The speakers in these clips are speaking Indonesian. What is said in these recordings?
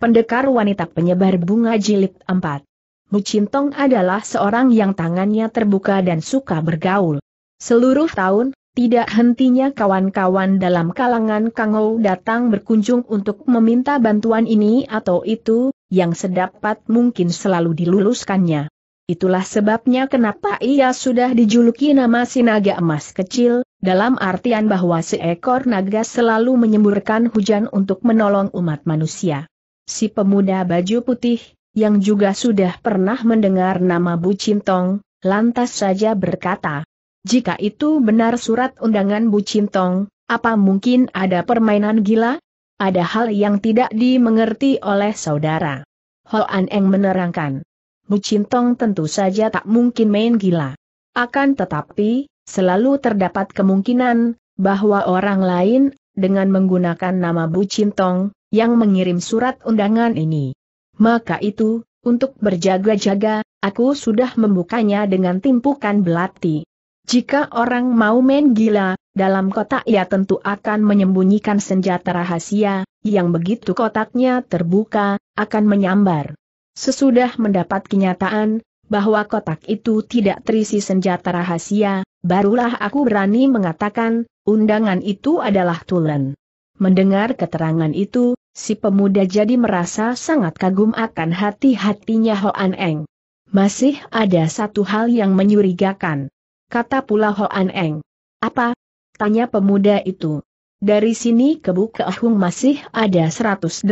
Pendekar wanita penyebar bunga jilid 4. Mucintong adalah seorang yang tangannya terbuka dan suka bergaul. Seluruh tahun, tidak hentinya kawan-kawan dalam kalangan Kangou datang berkunjung untuk meminta bantuan ini atau itu, yang sedapat mungkin selalu diluluskannya. Itulah sebabnya kenapa ia sudah dijuluki nama si naga emas kecil, dalam artian bahwa seekor naga selalu menyemburkan hujan untuk menolong umat manusia si pemuda baju putih, yang juga sudah pernah mendengar nama Bu Cintong, lantas saja berkata, jika itu benar surat undangan Bu Cintong, apa mungkin ada permainan gila? Ada hal yang tidak dimengerti oleh saudara. Hoan Eng menerangkan. Bu Cintong tentu saja tak mungkin main gila. Akan tetapi, selalu terdapat kemungkinan, bahwa orang lain, dengan menggunakan nama Bu Cintong, yang mengirim surat undangan ini. Maka itu, untuk berjaga-jaga, aku sudah membukanya dengan timpukan belati. Jika orang mau main gila, dalam kotak ia tentu akan menyembunyikan senjata rahasia, yang begitu kotaknya terbuka, akan menyambar. Sesudah mendapat kenyataan, bahwa kotak itu tidak terisi senjata rahasia, barulah aku berani mengatakan, undangan itu adalah tulen. Mendengar keterangan itu, Si pemuda jadi merasa sangat kagum akan hati-hatinya Hoan Eng. Masih ada satu hal yang menyurigakan. Kata pula Hoan Eng. Apa? Tanya pemuda itu. Dari sini ke Ahung masih ada 180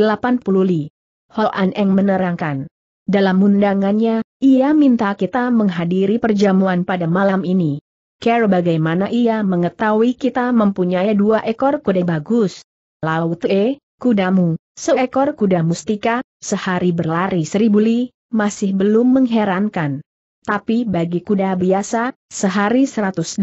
li. Hoan Eng menerangkan. Dalam undangannya, ia minta kita menghadiri perjamuan pada malam ini. Care bagaimana ia mengetahui kita mempunyai dua ekor kuda bagus. Laut E, Kudamu, seekor kuda mustika, sehari berlari seribu li, masih belum mengherankan. Tapi bagi kuda biasa, sehari 180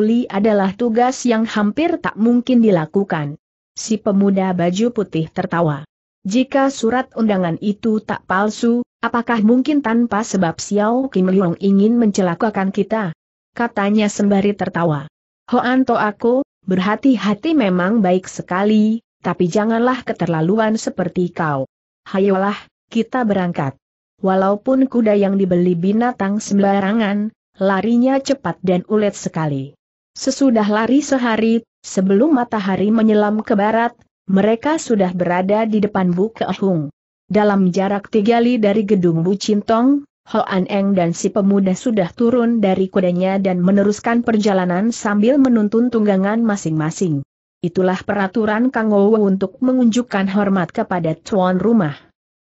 li adalah tugas yang hampir tak mungkin dilakukan. Si pemuda baju putih tertawa. Jika surat undangan itu tak palsu, apakah mungkin tanpa sebab Xiao Kim Leong ingin mencelakakan kita? Katanya sembari tertawa. Hoan anto aku, berhati-hati memang baik sekali, tapi janganlah keterlaluan seperti kau. Hayolah, kita berangkat. Walaupun kuda yang dibeli binatang sembarangan, larinya cepat dan ulet sekali. Sesudah lari sehari, sebelum matahari menyelam ke barat, mereka sudah berada di depan Bu Dalam jarak tiga li dari gedung Bu Cintong, Hoan Eng dan si pemuda sudah turun dari kudanya dan meneruskan perjalanan sambil menuntun tunggangan masing-masing. Itulah peraturan Kang Ou untuk mengunjukkan hormat kepada tuan rumah.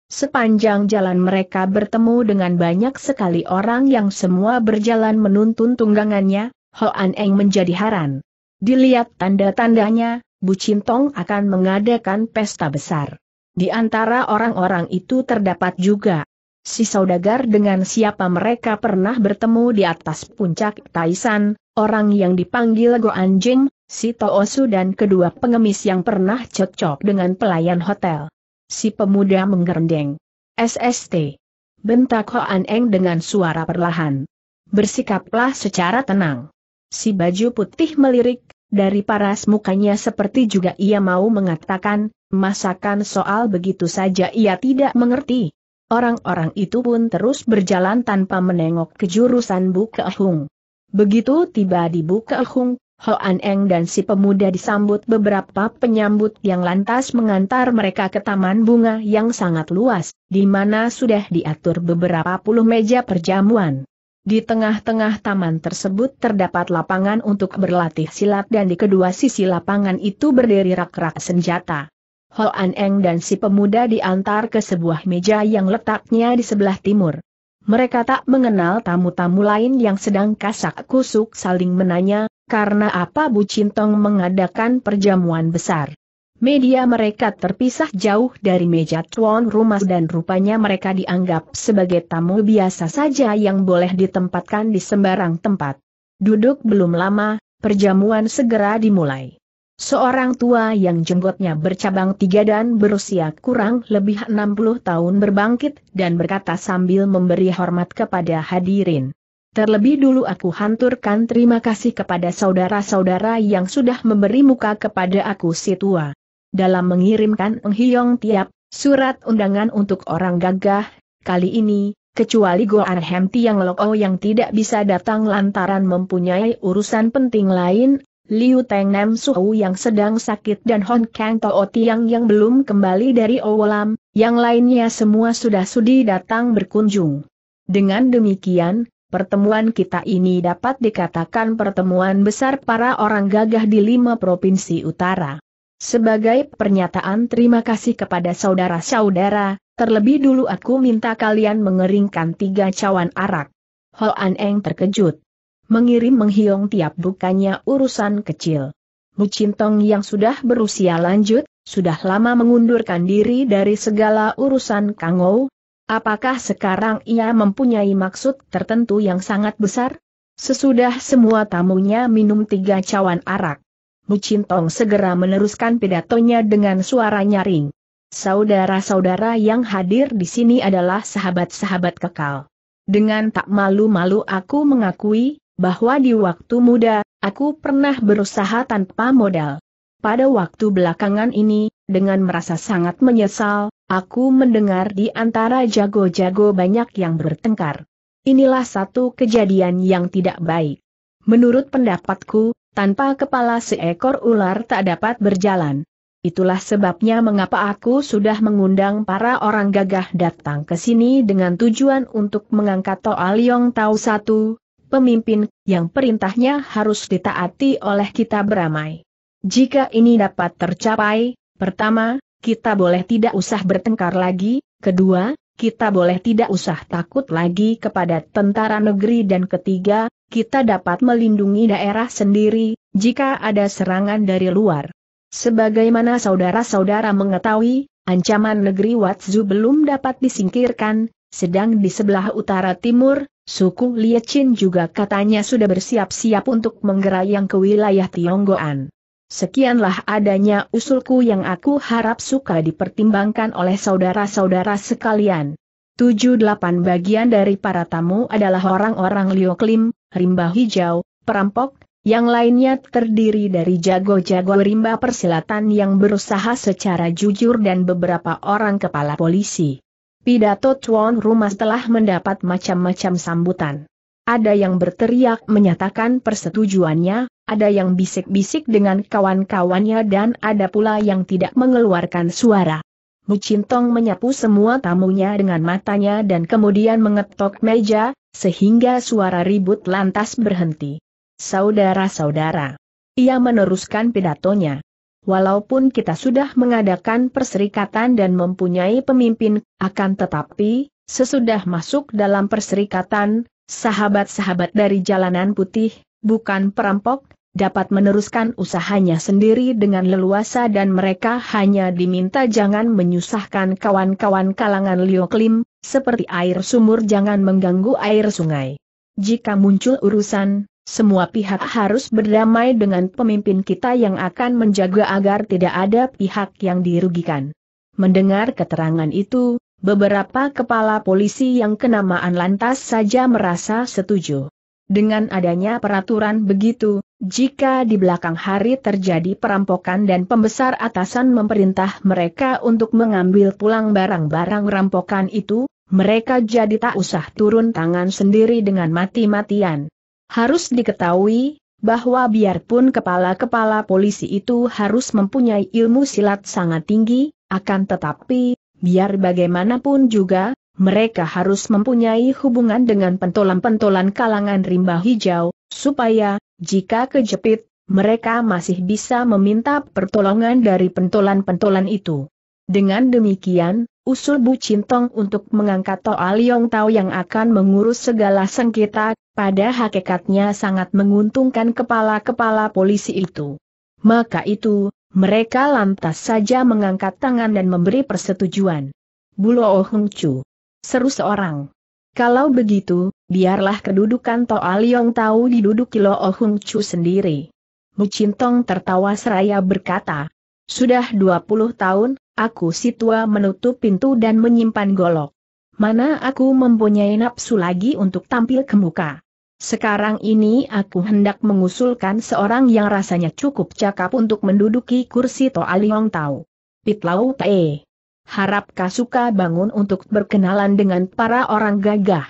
Sepanjang jalan mereka bertemu dengan banyak sekali orang yang semua berjalan menuntun tunggangannya, Hoan Eng menjadi haran. Dilihat tanda-tandanya, Bu Cintong akan mengadakan pesta besar. Di antara orang-orang itu terdapat juga si saudagar dengan siapa mereka pernah bertemu di atas puncak Taisan, orang yang dipanggil Go Anjing, si Toosu dan kedua pengemis yang pernah cocok dengan pelayan hotel. Si pemuda menggerendeng. SST. Bentak Hoan Eng dengan suara perlahan. Bersikaplah secara tenang. Si baju putih melirik, dari paras mukanya seperti juga ia mau mengatakan, masakan soal begitu saja ia tidak mengerti. Orang-orang itu pun terus berjalan tanpa menengok ke jurusan Bukehung. Begitu tiba di Bukehung, Hoan Eng dan si pemuda disambut beberapa penyambut yang lantas mengantar mereka ke taman bunga yang sangat luas, di mana sudah diatur beberapa puluh meja perjamuan. Di tengah-tengah taman tersebut terdapat lapangan untuk berlatih silat dan di kedua sisi lapangan itu berdiri rak-rak senjata. Hoan Eng dan si pemuda diantar ke sebuah meja yang letaknya di sebelah timur. Mereka tak mengenal tamu-tamu lain yang sedang kasak kusuk saling menanya, karena apa Bu Cintong mengadakan perjamuan besar? Media mereka terpisah jauh dari meja tuan rumah dan rupanya mereka dianggap sebagai tamu biasa saja yang boleh ditempatkan di sembarang tempat. Duduk belum lama, perjamuan segera dimulai. Seorang tua yang jenggotnya bercabang tiga dan berusia kurang lebih 60 tahun berbangkit dan berkata sambil memberi hormat kepada hadirin. Terlebih dulu aku hanturkan terima kasih kepada saudara-saudara yang sudah memberi muka kepada aku si tua. Dalam mengirimkan Enghiong tiap surat undangan untuk orang gagah, kali ini, kecuali Go Arhem Tiang Loko oh yang tidak bisa datang lantaran mempunyai urusan penting lain, Liu Teng Nam Suhu yang sedang sakit dan Hon Kang Tao oh Tiang yang belum kembali dari Owolam, oh yang lainnya semua sudah sudi datang berkunjung. Dengan demikian, pertemuan kita ini dapat dikatakan pertemuan besar para orang gagah di lima provinsi utara. Sebagai pernyataan terima kasih kepada saudara-saudara, terlebih dulu aku minta kalian mengeringkan tiga cawan arak. An Eng terkejut. Mengirim menghiung tiap bukannya urusan kecil. Mu Cintong yang sudah berusia lanjut, sudah lama mengundurkan diri dari segala urusan Kangou, Apakah sekarang ia mempunyai maksud tertentu yang sangat besar? Sesudah semua tamunya minum tiga cawan arak. Mucintong segera meneruskan pidatonya dengan suara nyaring. Saudara-saudara yang hadir di sini adalah sahabat-sahabat kekal. Dengan tak malu-malu aku mengakui, bahwa di waktu muda, aku pernah berusaha tanpa modal. Pada waktu belakangan ini, dengan merasa sangat menyesal, Aku mendengar di antara jago-jago banyak yang bertengkar. Inilah satu kejadian yang tidak baik. Menurut pendapatku, tanpa kepala seekor ular tak dapat berjalan. Itulah sebabnya mengapa aku sudah mengundang para orang gagah datang ke sini dengan tujuan untuk mengangkat Toa Liong Tau Satu, pemimpin, yang perintahnya harus ditaati oleh kita beramai. Jika ini dapat tercapai, pertama, kita boleh tidak usah bertengkar lagi, kedua, kita boleh tidak usah takut lagi kepada tentara negeri dan ketiga, kita dapat melindungi daerah sendiri, jika ada serangan dari luar. Sebagaimana saudara-saudara mengetahui, ancaman negeri Watsu belum dapat disingkirkan, sedang di sebelah utara timur, suku Liechin juga katanya sudah bersiap-siap untuk menggerayang ke wilayah Tionggoan. Sekianlah adanya usulku yang aku harap suka dipertimbangkan oleh saudara-saudara sekalian. 7-8 bagian dari para tamu adalah orang-orang lioklim, rimba hijau, perampok, yang lainnya terdiri dari jago-jago rimba persilatan yang berusaha secara jujur dan beberapa orang kepala polisi. Pidato tuan rumah telah mendapat macam-macam sambutan. Ada yang berteriak menyatakan persetujuannya, ada yang bisik-bisik dengan kawan-kawannya dan ada pula yang tidak mengeluarkan suara. Mucintong menyapu semua tamunya dengan matanya dan kemudian mengetok meja, sehingga suara ribut lantas berhenti. Saudara-saudara. Ia meneruskan pidatonya. Walaupun kita sudah mengadakan perserikatan dan mempunyai pemimpin, akan tetapi, sesudah masuk dalam perserikatan, sahabat-sahabat dari Jalanan Putih, bukan perampok, dapat meneruskan usahanya sendiri dengan leluasa dan mereka hanya diminta jangan menyusahkan kawan-kawan kalangan Lioklim, seperti air sumur jangan mengganggu air sungai. Jika muncul urusan, semua pihak harus berdamai dengan pemimpin kita yang akan menjaga agar tidak ada pihak yang dirugikan. Mendengar keterangan itu, beberapa kepala polisi yang kenamaan lantas saja merasa setuju. Dengan adanya peraturan begitu, jika di belakang hari terjadi perampokan dan pembesar atasan memerintah mereka untuk mengambil pulang barang-barang rampokan itu, mereka jadi tak usah turun tangan sendiri dengan mati-matian. Harus diketahui, bahwa biarpun kepala-kepala polisi itu harus mempunyai ilmu silat sangat tinggi, akan tetapi, biar bagaimanapun juga, mereka harus mempunyai hubungan dengan pentolan-pentolan kalangan rimba hijau, supaya, jika kejepit, mereka masih bisa meminta pertolongan dari pentolan-pentolan itu. Dengan demikian, usul Bu Cintong untuk mengangkat Toa Liong Tao yang akan mengurus segala sengketa, pada hakikatnya sangat menguntungkan kepala-kepala polisi itu. Maka itu, mereka lantas saja mengangkat tangan dan memberi persetujuan. Bulo Heng Chu. Seru seorang. Kalau begitu, biarlah kedudukan Toa Liong tahu diduduki Lo oh Hung Chu sendiri. Mucintong tertawa seraya berkata, Sudah 20 tahun, aku si tua menutup pintu dan menyimpan golok. Mana aku mempunyai nafsu lagi untuk tampil ke muka. Sekarang ini aku hendak mengusulkan seorang yang rasanya cukup cakap untuk menduduki kursi Toa Liong Tau. Pitlau Pei harap Kasuka bangun untuk berkenalan dengan para orang gagah.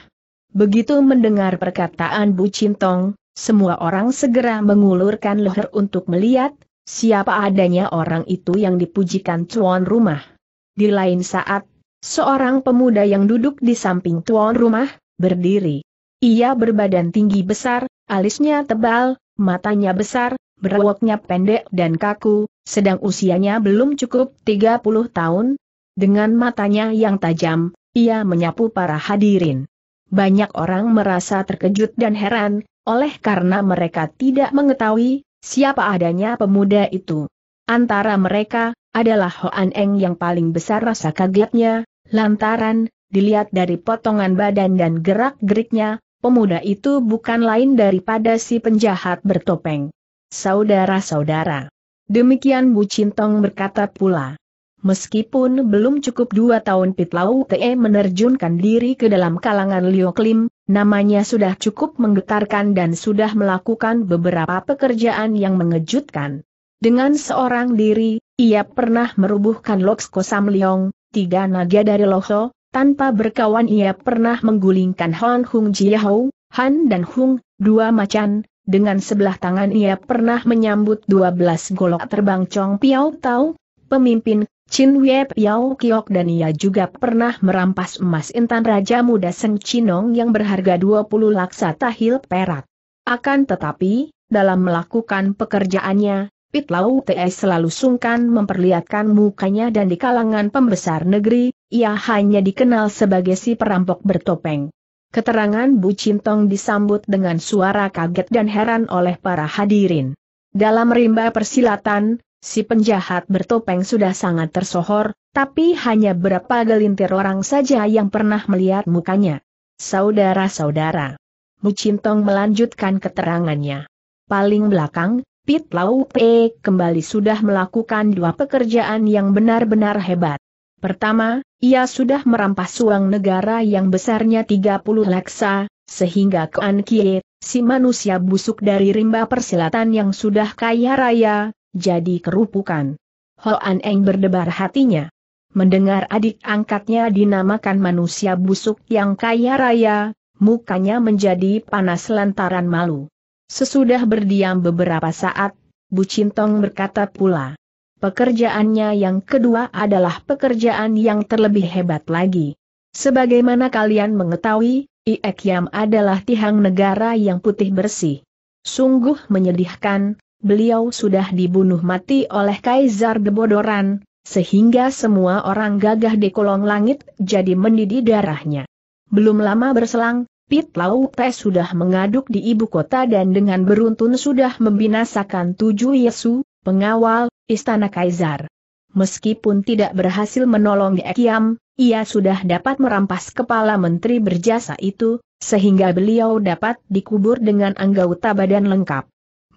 Begitu mendengar perkataan Bu Cintong, semua orang segera mengulurkan leher untuk melihat, siapa adanya orang itu yang dipujikan tuan rumah. Di lain saat, seorang pemuda yang duduk di samping tuan rumah, berdiri. Ia berbadan tinggi besar, alisnya tebal, matanya besar, berwoknya pendek dan kaku, sedang usianya belum cukup 30 tahun, dengan matanya yang tajam, ia menyapu para hadirin. Banyak orang merasa terkejut dan heran, oleh karena mereka tidak mengetahui siapa adanya pemuda itu. Antara mereka, adalah Hoan Eng yang paling besar rasa kagetnya, lantaran, dilihat dari potongan badan dan gerak-geriknya, pemuda itu bukan lain daripada si penjahat bertopeng. Saudara-saudara. Demikian Bu Cintong berkata pula. Meskipun belum cukup dua tahun Pitlau Te menerjunkan diri ke dalam kalangan Liu Klim, namanya sudah cukup menggetarkan dan sudah melakukan beberapa pekerjaan yang mengejutkan. Dengan seorang diri, ia pernah merubuhkan Kosam Samliong, tiga naga dari Loho, tanpa berkawan ia pernah menggulingkan Han Hung Jiahou, Han dan Hung, dua macan, dengan sebelah tangan ia pernah menyambut dua belas golok terbang Chong Piao Tau, pemimpin Chin Wei Piao Kiok dan ia juga pernah merampas emas intan Raja Muda Seng Chinong yang berharga 20 laksa tahil perak. Akan tetapi, dalam melakukan pekerjaannya, Pit Lau TS selalu sungkan memperlihatkan mukanya dan di kalangan pembesar negeri, ia hanya dikenal sebagai si perampok bertopeng. Keterangan Bu Cintong disambut dengan suara kaget dan heran oleh para hadirin. Dalam rimba persilatan, Si penjahat bertopeng sudah sangat tersohor, tapi hanya berapa gelintir orang saja yang pernah melihat mukanya. Saudara-saudara. Mucintong melanjutkan keterangannya. Paling belakang, Pit Lau Pe kembali sudah melakukan dua pekerjaan yang benar-benar hebat. Pertama, ia sudah merampas uang negara yang besarnya 30 laksa, sehingga Kuan Kie, si manusia busuk dari rimba persilatan yang sudah kaya raya, jadi kerupukan. Hoan Eng berdebar hatinya. Mendengar adik angkatnya dinamakan manusia busuk yang kaya raya, mukanya menjadi panas lantaran malu. Sesudah berdiam beberapa saat, Bu Cintong berkata pula. Pekerjaannya yang kedua adalah pekerjaan yang terlebih hebat lagi. Sebagaimana kalian mengetahui, Iek Yam adalah tihang negara yang putih bersih. Sungguh menyedihkan, beliau sudah dibunuh mati oleh Kaisar Gebodoran, sehingga semua orang gagah di kolong langit jadi mendidih darahnya. Belum lama berselang, Pit Lau sudah mengaduk di ibu kota dan dengan beruntun sudah membinasakan tujuh Yesu, pengawal, istana Kaisar. Meskipun tidak berhasil menolong Ekiam, ia sudah dapat merampas kepala menteri berjasa itu, sehingga beliau dapat dikubur dengan anggota badan lengkap.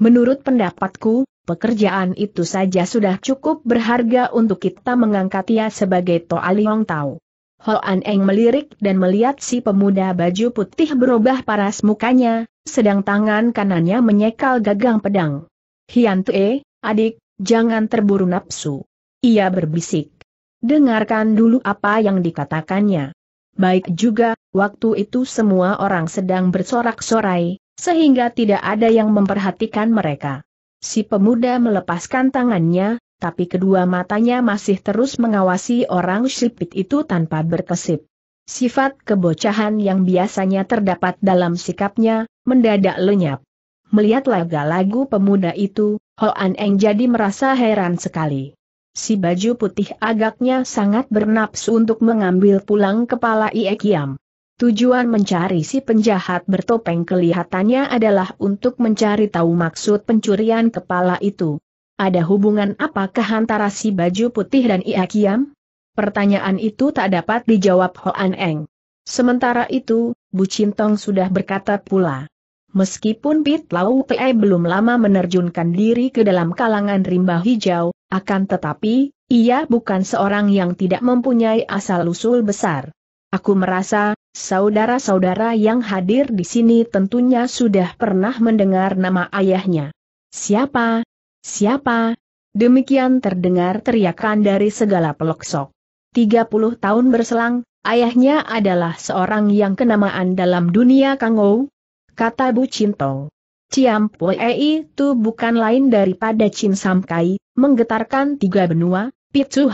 Menurut pendapatku, pekerjaan itu saja sudah cukup berharga untuk kita mengangkat ia sebagai Toa Liong Tau. An Eng melirik dan melihat si pemuda baju putih berubah paras mukanya, sedang tangan kanannya menyekal gagang pedang. Hian Tue, adik, jangan terburu nafsu. Ia berbisik. Dengarkan dulu apa yang dikatakannya. Baik juga, waktu itu semua orang sedang bersorak-sorai, sehingga tidak ada yang memperhatikan mereka. Si pemuda melepaskan tangannya, tapi kedua matanya masih terus mengawasi orang sipit itu tanpa berkesip. Sifat kebocahan yang biasanya terdapat dalam sikapnya, mendadak lenyap. Melihat laga-lagu pemuda itu, Hoan Eng jadi merasa heran sekali. Si baju putih agaknya sangat bernapsu untuk mengambil pulang kepala Ie Kiam. Tujuan mencari si penjahat bertopeng kelihatannya adalah untuk mencari tahu maksud pencurian kepala itu. Ada hubungan apakah antara si baju putih dan Ia Kiam? Pertanyaan itu tak dapat dijawab Hoan Eng. Sementara itu, Bu Cintong sudah berkata pula. Meskipun Pit Lau Te belum lama menerjunkan diri ke dalam kalangan rimba hijau, akan tetapi, ia bukan seorang yang tidak mempunyai asal-usul besar. Aku merasa, Saudara-saudara yang hadir di sini tentunya sudah pernah mendengar nama ayahnya. Siapa? Siapa? Demikian terdengar teriakan dari segala peloksok. 30 tahun berselang, ayahnya adalah seorang yang kenamaan dalam dunia Kangou, kata Bu Cintong. Ciam Pue itu bukan lain daripada Chin Kai, menggetarkan tiga benua,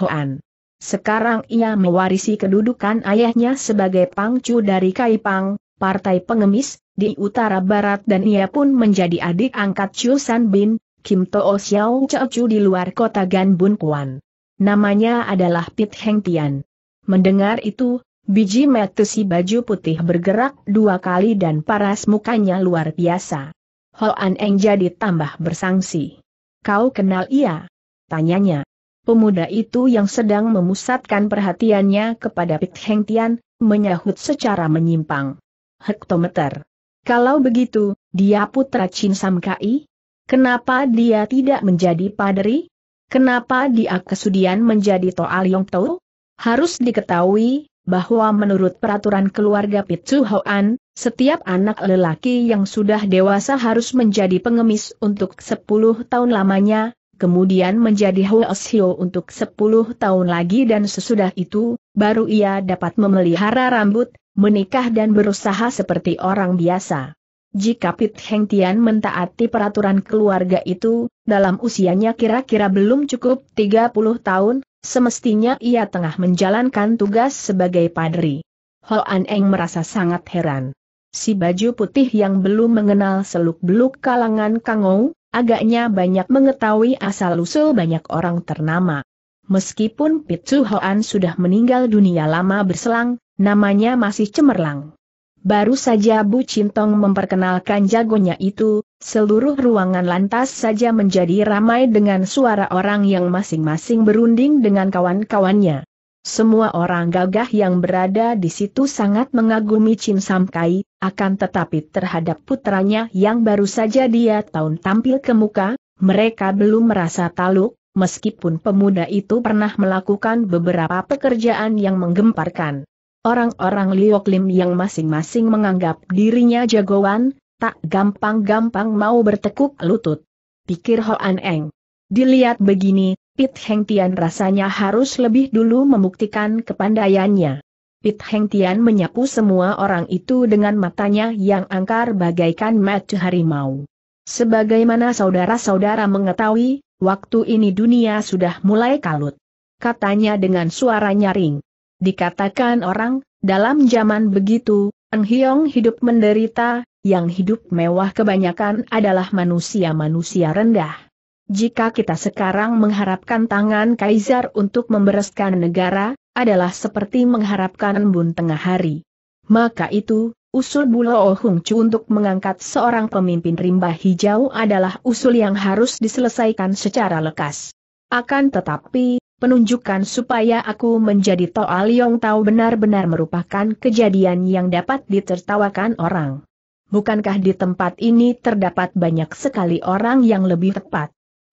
Hoan. Sekarang ia mewarisi kedudukan ayahnya sebagai pangcu dari Kaipang, partai pengemis, di utara barat dan ia pun menjadi adik angkat Chu San Bin, Kim Too Xiao Chu di luar kota Ganbun Kuan. Namanya adalah Pit Heng Tian. Mendengar itu, biji si baju putih bergerak dua kali dan paras mukanya luar biasa. Hoan Eng jadi tambah bersangsi. Kau kenal ia? Tanyanya pemuda itu yang sedang memusatkan perhatiannya kepada Pit Heng Tian, menyahut secara menyimpang. Hektometer. Kalau begitu, dia putra Chin Sam Kai? Kenapa dia tidak menjadi Padri? Kenapa dia kesudian menjadi Toa Yong Tau? Harus diketahui, bahwa menurut peraturan keluarga Pit Su Hoan, setiap anak lelaki yang sudah dewasa harus menjadi pengemis untuk 10 tahun lamanya, kemudian menjadi Hoesio untuk 10 tahun lagi dan sesudah itu, baru ia dapat memelihara rambut, menikah dan berusaha seperti orang biasa. Jika Pit Heng Tian mentaati peraturan keluarga itu, dalam usianya kira-kira belum cukup 30 tahun, semestinya ia tengah menjalankan tugas sebagai padri. Ho An Eng merasa sangat heran. Si baju putih yang belum mengenal seluk-beluk kalangan Kangou, Agaknya banyak mengetahui asal-usul banyak orang ternama. Meskipun Pitsu Hoan sudah meninggal dunia lama berselang, namanya masih cemerlang. Baru saja Bu Cintong memperkenalkan jagonya itu, seluruh ruangan lantas saja menjadi ramai dengan suara orang yang masing-masing berunding dengan kawan-kawannya. Semua orang gagah yang berada di situ sangat mengagumi Chin Samkai, akan tetapi terhadap putranya yang baru saja dia tahun tampil ke muka, mereka belum merasa taluk, meskipun pemuda itu pernah melakukan beberapa pekerjaan yang menggemparkan. Orang-orang Lioklim yang masing-masing menganggap dirinya jagoan, tak gampang-gampang mau bertekuk lutut. Pikir Hoan Eng. Dilihat begini, Pit Heng Tian rasanya harus lebih dulu membuktikan kepandaiannya. Pit Heng Tian menyapu semua orang itu dengan matanya yang angkar bagaikan mata harimau. Sebagaimana saudara-saudara mengetahui, waktu ini dunia sudah mulai kalut. Katanya dengan suara nyaring. Dikatakan orang, dalam zaman begitu, Eng Hiong hidup menderita, yang hidup mewah kebanyakan adalah manusia-manusia rendah. Jika kita sekarang mengharapkan tangan Kaisar untuk membereskan negara, adalah seperti mengharapkan embun tengah hari. Maka itu, usul Bulo oh Hung untuk mengangkat seorang pemimpin rimba hijau adalah usul yang harus diselesaikan secara lekas. Akan tetapi, penunjukan supaya aku menjadi Toa Liong Tau benar-benar merupakan kejadian yang dapat ditertawakan orang. Bukankah di tempat ini terdapat banyak sekali orang yang lebih tepat?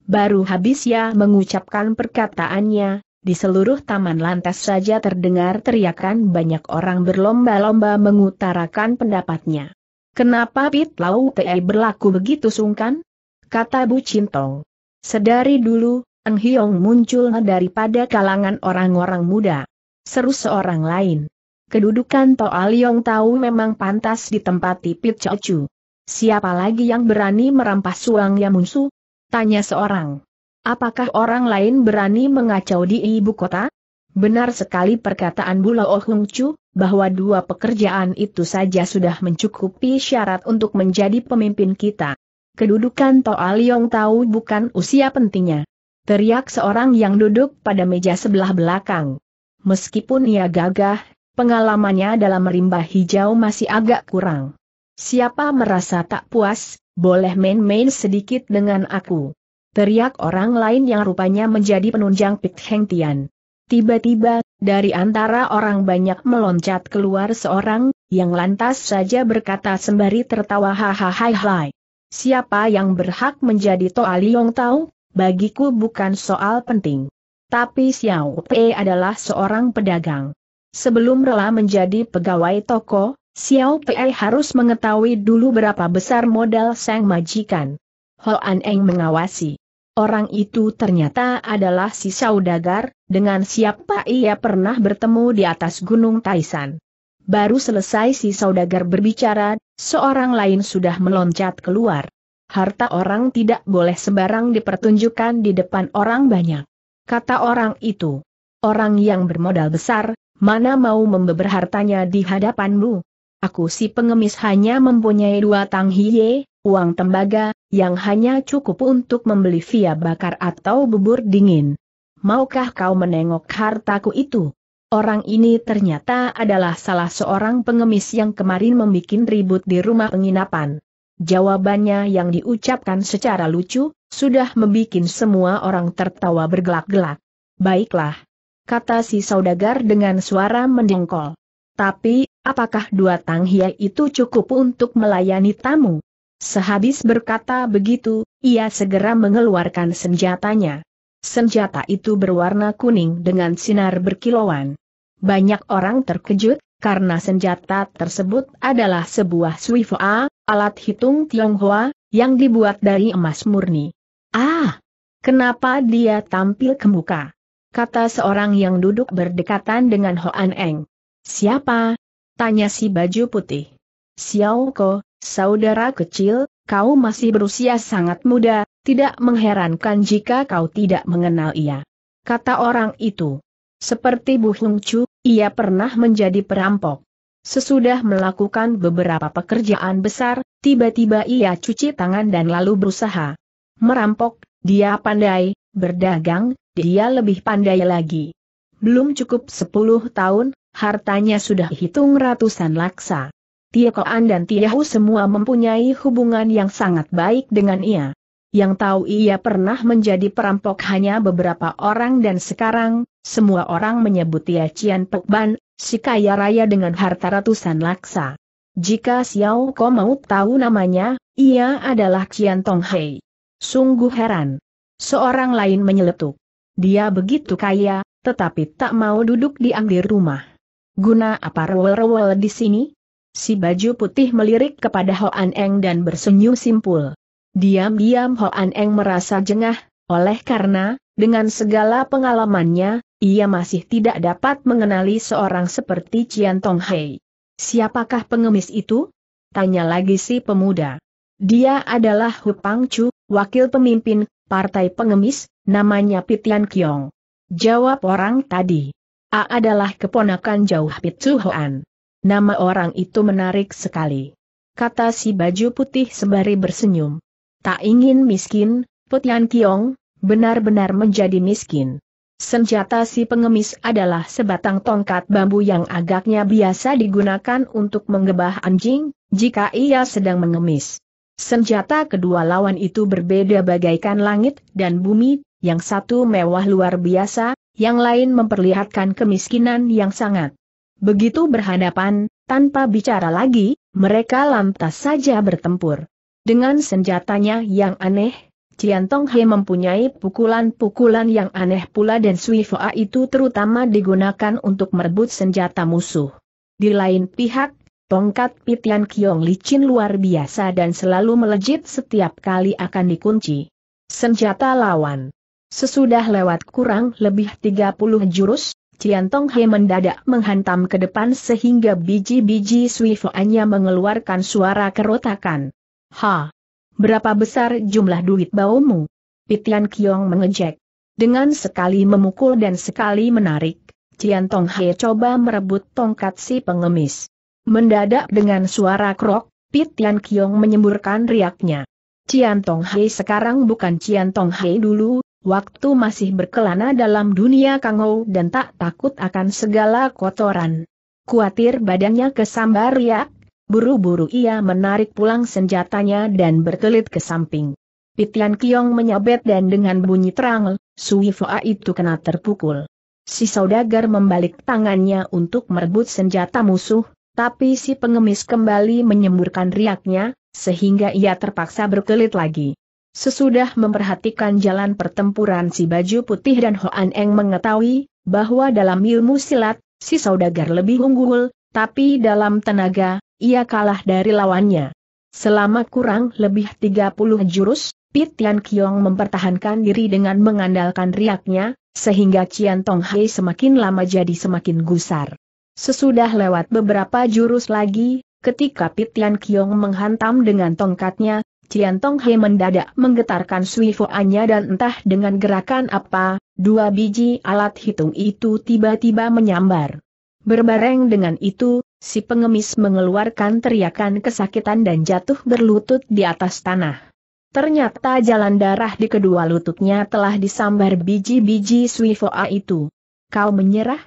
Baru habis ia ya mengucapkan perkataannya, di seluruh taman lantas saja terdengar teriakan banyak orang berlomba-lomba mengutarakan pendapatnya. Kenapa Pit Lau Tei berlaku begitu sungkan? Kata Bu Cintong. Sedari dulu, Eng Hiong muncul daripada kalangan orang-orang muda. Seru seorang lain. Kedudukan Toa Liong tahu memang pantas ditempati Pit Chu. Siapa lagi yang berani merampas yang ya musuh? Tanya seorang. Apakah orang lain berani mengacau di ibu kota? Benar sekali perkataan Bula Oh Hung Chu, bahwa dua pekerjaan itu saja sudah mencukupi syarat untuk menjadi pemimpin kita. Kedudukan Toa Liong tahu bukan usia pentingnya. Teriak seorang yang duduk pada meja sebelah belakang. Meskipun ia gagah, pengalamannya dalam rimba hijau masih agak kurang. Siapa merasa tak puas, boleh main-main sedikit dengan aku. Teriak orang lain yang rupanya menjadi penunjang pit Heng Tian. Tiba-tiba, dari antara orang banyak meloncat keluar seorang, yang lantas saja berkata sembari tertawa hahaha. Siapa yang berhak menjadi Toa Liong Tau, bagiku bukan soal penting. Tapi Xiao Pei adalah seorang pedagang. Sebelum rela menjadi pegawai toko, Xiao Pei harus mengetahui dulu berapa besar modal sang majikan. Hoan Eng mengawasi. Orang itu ternyata adalah si saudagar, dengan siapa ia pernah bertemu di atas Gunung Taisan. Baru selesai si saudagar berbicara, seorang lain sudah meloncat keluar. Harta orang tidak boleh sembarang dipertunjukkan di depan orang banyak. Kata orang itu, orang yang bermodal besar, mana mau membeber hartanya di hadapanmu? Aku si pengemis hanya mempunyai dua tang hiye, uang tembaga, yang hanya cukup untuk membeli via bakar atau bubur dingin. Maukah kau menengok hartaku itu? Orang ini ternyata adalah salah seorang pengemis yang kemarin membuat ribut di rumah penginapan. Jawabannya yang diucapkan secara lucu, sudah membuat semua orang tertawa bergelak-gelak. Baiklah. Kata si saudagar dengan suara mendengkol. Tapi, apakah dua tang hia itu cukup untuk melayani tamu? Sehabis berkata begitu, ia segera mengeluarkan senjatanya. Senjata itu berwarna kuning dengan sinar berkilauan. Banyak orang terkejut, karena senjata tersebut adalah sebuah suifua, alat hitung Tionghoa, yang dibuat dari emas murni. Ah! Kenapa dia tampil ke muka? Kata seorang yang duduk berdekatan dengan Hoan Eng. Siapa, Tanya si baju putih. Xiaoko, saudara kecil, kau masih berusia sangat muda, tidak mengherankan jika kau tidak mengenal ia. Kata orang itu. Seperti Bu Hung Chu, ia pernah menjadi perampok. Sesudah melakukan beberapa pekerjaan besar, tiba-tiba ia cuci tangan dan lalu berusaha merampok, dia pandai, berdagang, dia lebih pandai lagi. Belum cukup 10 tahun, hartanya sudah hitung ratusan laksa. Tiekoan dan Hu semua mempunyai hubungan yang sangat baik dengan ia. Yang tahu ia pernah menjadi perampok hanya beberapa orang dan sekarang, semua orang menyebut ia Cian Pekban, si kaya raya dengan harta ratusan laksa. Jika Xiao Ko mau tahu namanya, ia adalah Cian Tong Hei. Sungguh heran. Seorang lain menyeletuk. Dia begitu kaya, tetapi tak mau duduk di angdir rumah. Guna apa rewel-rewel di sini? Si baju putih melirik kepada Hoan Eng dan bersenyum simpul. Diam-diam Hoan Eng merasa jengah, oleh karena, dengan segala pengalamannya, ia masih tidak dapat mengenali seorang seperti Cian Tong Hei. Siapakah pengemis itu? Tanya lagi si pemuda. Dia adalah Hu Pang Chu, wakil pemimpin partai pengemis, namanya Pitian Kiong. Jawab orang tadi. A adalah keponakan jauh Pitsu Hoan. Nama orang itu menarik sekali. Kata si baju putih sembari bersenyum. Tak ingin miskin, Putian Kiong, benar-benar menjadi miskin. Senjata si pengemis adalah sebatang tongkat bambu yang agaknya biasa digunakan untuk menggebah anjing, jika ia sedang mengemis. Senjata kedua lawan itu berbeda bagaikan langit dan bumi, yang satu mewah luar biasa, yang lain memperlihatkan kemiskinan yang sangat. Begitu berhadapan, tanpa bicara lagi, mereka lantas saja bertempur. Dengan senjatanya yang aneh, Cian Tong He mempunyai pukulan-pukulan yang aneh pula dan Sui Fua itu terutama digunakan untuk merebut senjata musuh. Di lain pihak, tongkat Pitian Kiong licin luar biasa dan selalu melejit setiap kali akan dikunci. Senjata lawan Sesudah lewat kurang lebih 30 jurus, Cian Tong He mendadak menghantam ke depan sehingga biji-biji Swifoannya mengeluarkan suara kerotakan. Ha! Berapa besar jumlah duit baumu? Pitian Kiong mengejek. Dengan sekali memukul dan sekali menarik, Cian Tong He coba merebut tongkat si pengemis. Mendadak dengan suara krok, Pitian Kiong menyemburkan riaknya. Cian Tong Hei sekarang bukan Cian Tong Hei dulu, waktu masih berkelana dalam dunia kangau dan tak takut akan segala kotoran. Kuatir badannya kesambar riak, buru-buru ia menarik pulang senjatanya dan berkelit ke samping. Pitian Kiong menyabet dan dengan bunyi terang, Sui Foa itu kena terpukul. Si saudagar membalik tangannya untuk merebut senjata musuh, tapi si pengemis kembali menyemburkan riaknya, sehingga ia terpaksa berkelit lagi. Sesudah memperhatikan jalan pertempuran si baju putih dan Hoan Eng mengetahui, bahwa dalam ilmu silat, si saudagar lebih unggul, tapi dalam tenaga, ia kalah dari lawannya. Selama kurang lebih 30 jurus, Pit Tian Kiong mempertahankan diri dengan mengandalkan riaknya, sehingga Cian Tong Hai semakin lama jadi semakin gusar. Sesudah lewat beberapa jurus lagi, ketika Pit Tian Kiong menghantam dengan tongkatnya, Cian Tong He mendadak menggetarkan suifoannya dan entah dengan gerakan apa, dua biji alat hitung itu tiba-tiba menyambar. Berbareng dengan itu, si pengemis mengeluarkan teriakan kesakitan dan jatuh berlutut di atas tanah. Ternyata jalan darah di kedua lututnya telah disambar biji-biji Swifoa itu. Kau menyerah?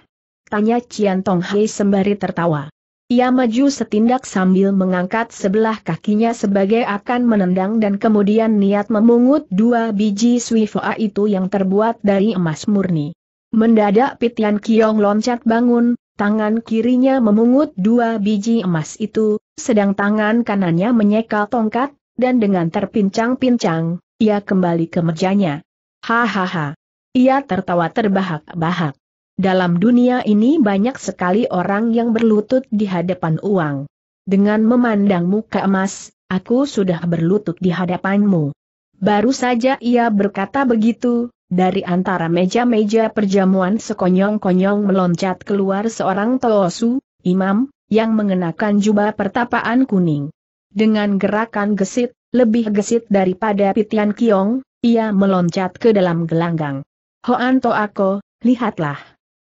Tanya Cian Tong He sembari tertawa. Ia maju setindak sambil mengangkat sebelah kakinya sebagai akan menendang dan kemudian niat memungut dua biji swifoa itu yang terbuat dari emas murni. Mendadak Pitian Kiong loncat bangun, tangan kirinya memungut dua biji emas itu, sedang tangan kanannya menyekal tongkat, dan dengan terpincang-pincang, ia kembali ke mejanya. Hahaha. Ia tertawa terbahak-bahak. Dalam dunia ini banyak sekali orang yang berlutut di hadapan uang. Dengan memandang muka emas, aku sudah berlutut di hadapanmu. Baru saja ia berkata begitu, dari antara meja-meja perjamuan sekonyong-konyong meloncat keluar seorang toosu, imam, yang mengenakan jubah pertapaan kuning. Dengan gerakan gesit, lebih gesit daripada Pitian Kiong, ia meloncat ke dalam gelanggang. Hoan Toako, lihatlah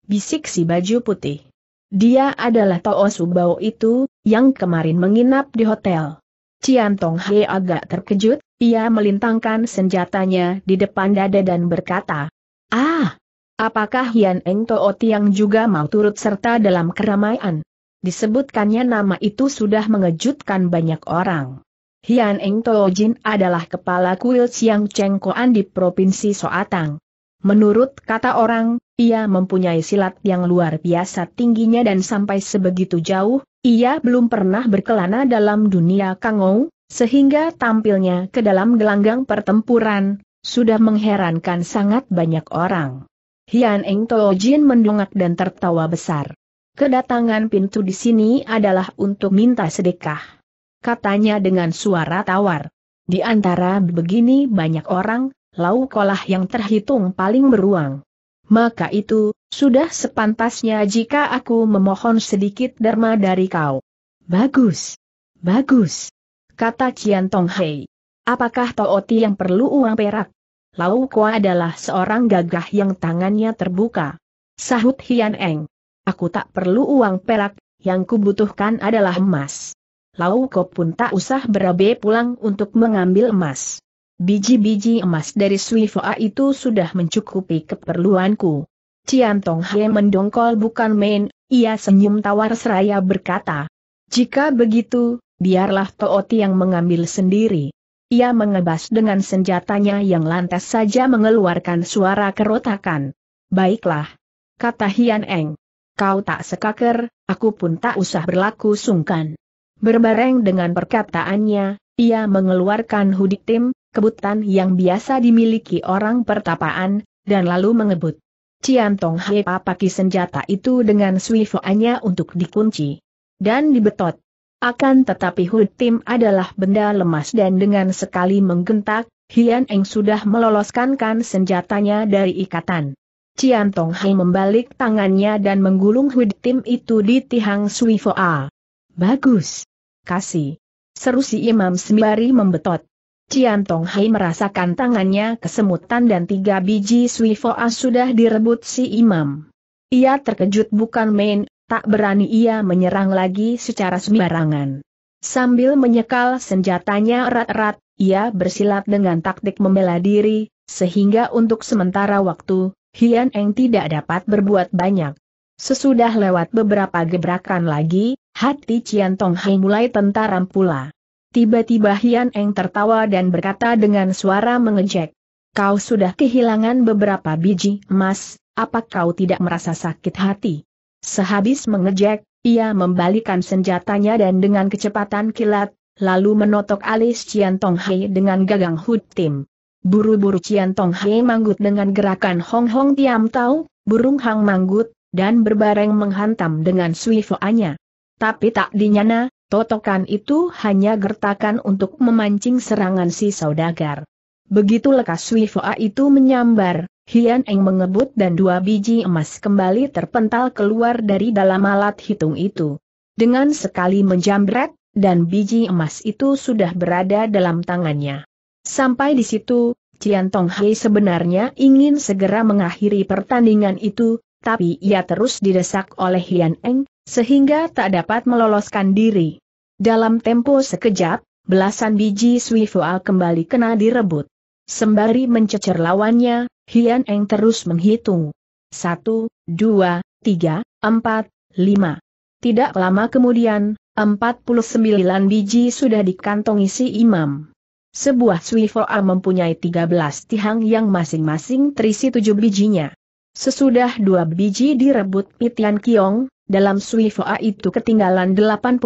bisik si baju putih. Dia adalah Tao Subao itu, yang kemarin menginap di hotel. Cian Tong He agak terkejut, ia melintangkan senjatanya di depan dada dan berkata, Ah, apakah Hian Eng Tao Tiang juga mau turut serta dalam keramaian? Disebutkannya nama itu sudah mengejutkan banyak orang. Hian Eng Tao adalah kepala kuil Siang Koan di Provinsi Soatang. Menurut kata orang, ia mempunyai silat yang luar biasa tingginya dan sampai sebegitu jauh, ia belum pernah berkelana dalam dunia kangou, sehingga tampilnya ke dalam gelanggang pertempuran, sudah mengherankan sangat banyak orang. Hian Eng Teo Jin mendongak dan tertawa besar. Kedatangan pintu di sini adalah untuk minta sedekah. Katanya dengan suara tawar. Di antara begini banyak orang, Laukolah yang terhitung paling beruang. Maka itu, sudah sepantasnya jika aku memohon sedikit derma dari kau. Bagus. Bagus. Kata Cian Tong Hei. Apakah Tooti yang perlu uang perak? Lau Kua adalah seorang gagah yang tangannya terbuka. Sahut Hian Eng. Aku tak perlu uang perak, yang kubutuhkan adalah emas. Lau Ko pun tak usah berabe pulang untuk mengambil emas. Biji-biji emas dari Suifoa itu sudah mencukupi keperluanku. Cian Tong He mendongkol bukan main, ia senyum tawar seraya berkata. Jika begitu, biarlah Tooti yang mengambil sendiri. Ia mengebas dengan senjatanya yang lantas saja mengeluarkan suara kerotakan. Baiklah. Kata Hian Eng. Kau tak sekaker, aku pun tak usah berlaku sungkan. Berbareng dengan perkataannya, ia mengeluarkan hudik tim, kebutan yang biasa dimiliki orang pertapaan, dan lalu mengebut. Cian Tong Hei papaki senjata itu dengan swifoanya untuk dikunci dan dibetot. Akan tetapi Hud Tim adalah benda lemas dan dengan sekali menggentak, Hian Eng sudah meloloskan senjatanya dari ikatan. Cian Tong Hei membalik tangannya dan menggulung Hud Tim itu di tihang Swifoa. Bagus. Kasih. Seru si Imam sembari membetot. Cian Tong Hai merasakan tangannya kesemutan dan tiga biji Swifoa sudah direbut si imam. Ia terkejut bukan main, tak berani ia menyerang lagi secara sembarangan. Sambil menyekal senjatanya erat-erat, ia bersilat dengan taktik membela diri, sehingga untuk sementara waktu, Hian Eng tidak dapat berbuat banyak. Sesudah lewat beberapa gebrakan lagi, hati Cian Tong Hai mulai tentaram pula. Tiba-tiba Hian Eng tertawa dan berkata dengan suara mengejek. Kau sudah kehilangan beberapa biji emas, apa kau tidak merasa sakit hati? Sehabis mengejek, ia membalikan senjatanya dan dengan kecepatan kilat, lalu menotok alis Cian Tong Hei dengan gagang Hud Tim. Buru-buru Cian Tong Hei manggut dengan gerakan Hong Hong Tiam Tau, burung Hang manggut, dan berbareng menghantam dengan Anya. Tapi tak dinyana, Totokan itu hanya gertakan untuk memancing serangan si saudagar. Begitu lekas Wifoa itu menyambar, Hian Eng mengebut dan dua biji emas kembali terpental keluar dari dalam alat hitung itu. Dengan sekali menjambret, dan biji emas itu sudah berada dalam tangannya. Sampai di situ, Cian Tong Hai sebenarnya ingin segera mengakhiri pertandingan itu, tapi ia terus didesak oleh Hian Eng, sehingga tak dapat meloloskan diri. Dalam tempo sekejap, belasan biji Suifual kembali kena direbut. Sembari mencecer lawannya, Hian Eng terus menghitung. Satu, dua, tiga, empat, lima. Tidak lama kemudian, empat puluh sembilan biji sudah dikantongi si imam. Sebuah Suifoa mempunyai tiga belas tihang yang masing-masing terisi tujuh bijinya. Sesudah dua biji direbut Pitian Kiong, dalam Suifoa itu ketinggalan 89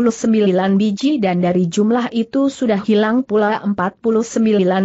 biji dan dari jumlah itu sudah hilang pula 49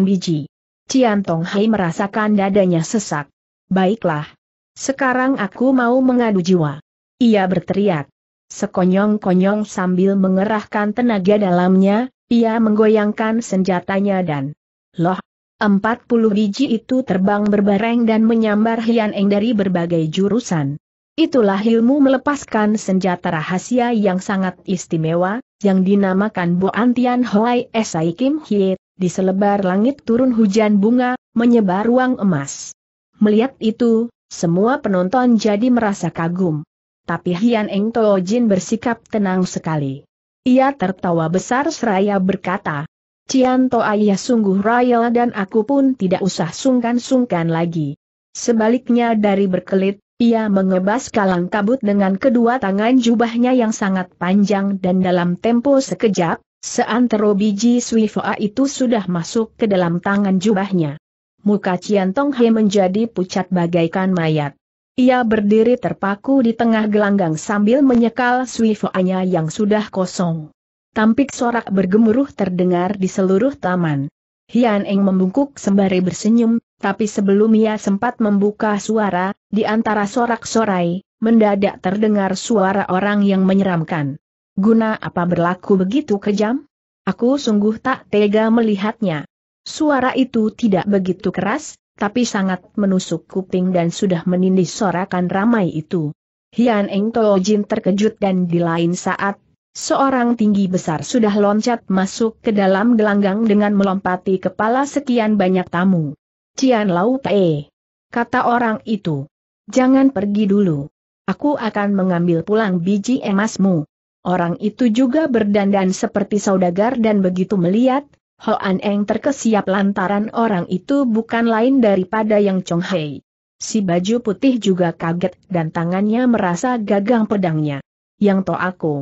biji. Cian Tong Hai merasakan dadanya sesak. Baiklah. Sekarang aku mau mengadu jiwa. Ia berteriak. Sekonyong-konyong sambil mengerahkan tenaga dalamnya, ia menggoyangkan senjatanya dan Loh, 40 biji itu terbang berbareng dan menyambar Hian Eng dari berbagai jurusan. Itulah ilmu melepaskan senjata rahasia yang sangat istimewa, yang dinamakan Boan Tian Hoai Esai Kim Hye, di selebar langit turun hujan bunga, menyebar ruang emas. Melihat itu, semua penonton jadi merasa kagum. Tapi Hian Eng Toojin bersikap tenang sekali. Ia tertawa besar seraya berkata, Cian Ayah sungguh royal dan aku pun tidak usah sungkan-sungkan lagi. Sebaliknya dari berkelit, ia mengebas kalang kabut dengan kedua tangan jubahnya yang sangat panjang dan dalam tempo sekejap, seantero biji Suifoa itu sudah masuk ke dalam tangan jubahnya. Muka Cian Tong He menjadi pucat bagaikan mayat. Ia berdiri terpaku di tengah gelanggang sambil menyekal Suifoanya yang sudah kosong. Tampik sorak bergemuruh terdengar di seluruh taman. Hian Eng membungkuk sembari bersenyum, tapi sebelum ia sempat membuka suara, di antara sorak-sorai, mendadak terdengar suara orang yang menyeramkan. Guna apa berlaku begitu kejam? Aku sungguh tak tega melihatnya. Suara itu tidak begitu keras, tapi sangat menusuk kuping dan sudah menindih sorakan ramai itu. Hian Eng Jin terkejut dan di lain saat, seorang tinggi besar sudah loncat masuk ke dalam gelanggang dengan melompati kepala sekian banyak tamu. Cian Lau Pei. Kata orang itu. Jangan pergi dulu. Aku akan mengambil pulang biji emasmu. Orang itu juga berdandan seperti saudagar dan begitu melihat, Hoan Eng terkesiap lantaran orang itu bukan lain daripada yang Chong Hei. Si baju putih juga kaget dan tangannya merasa gagang pedangnya. Yang to aku.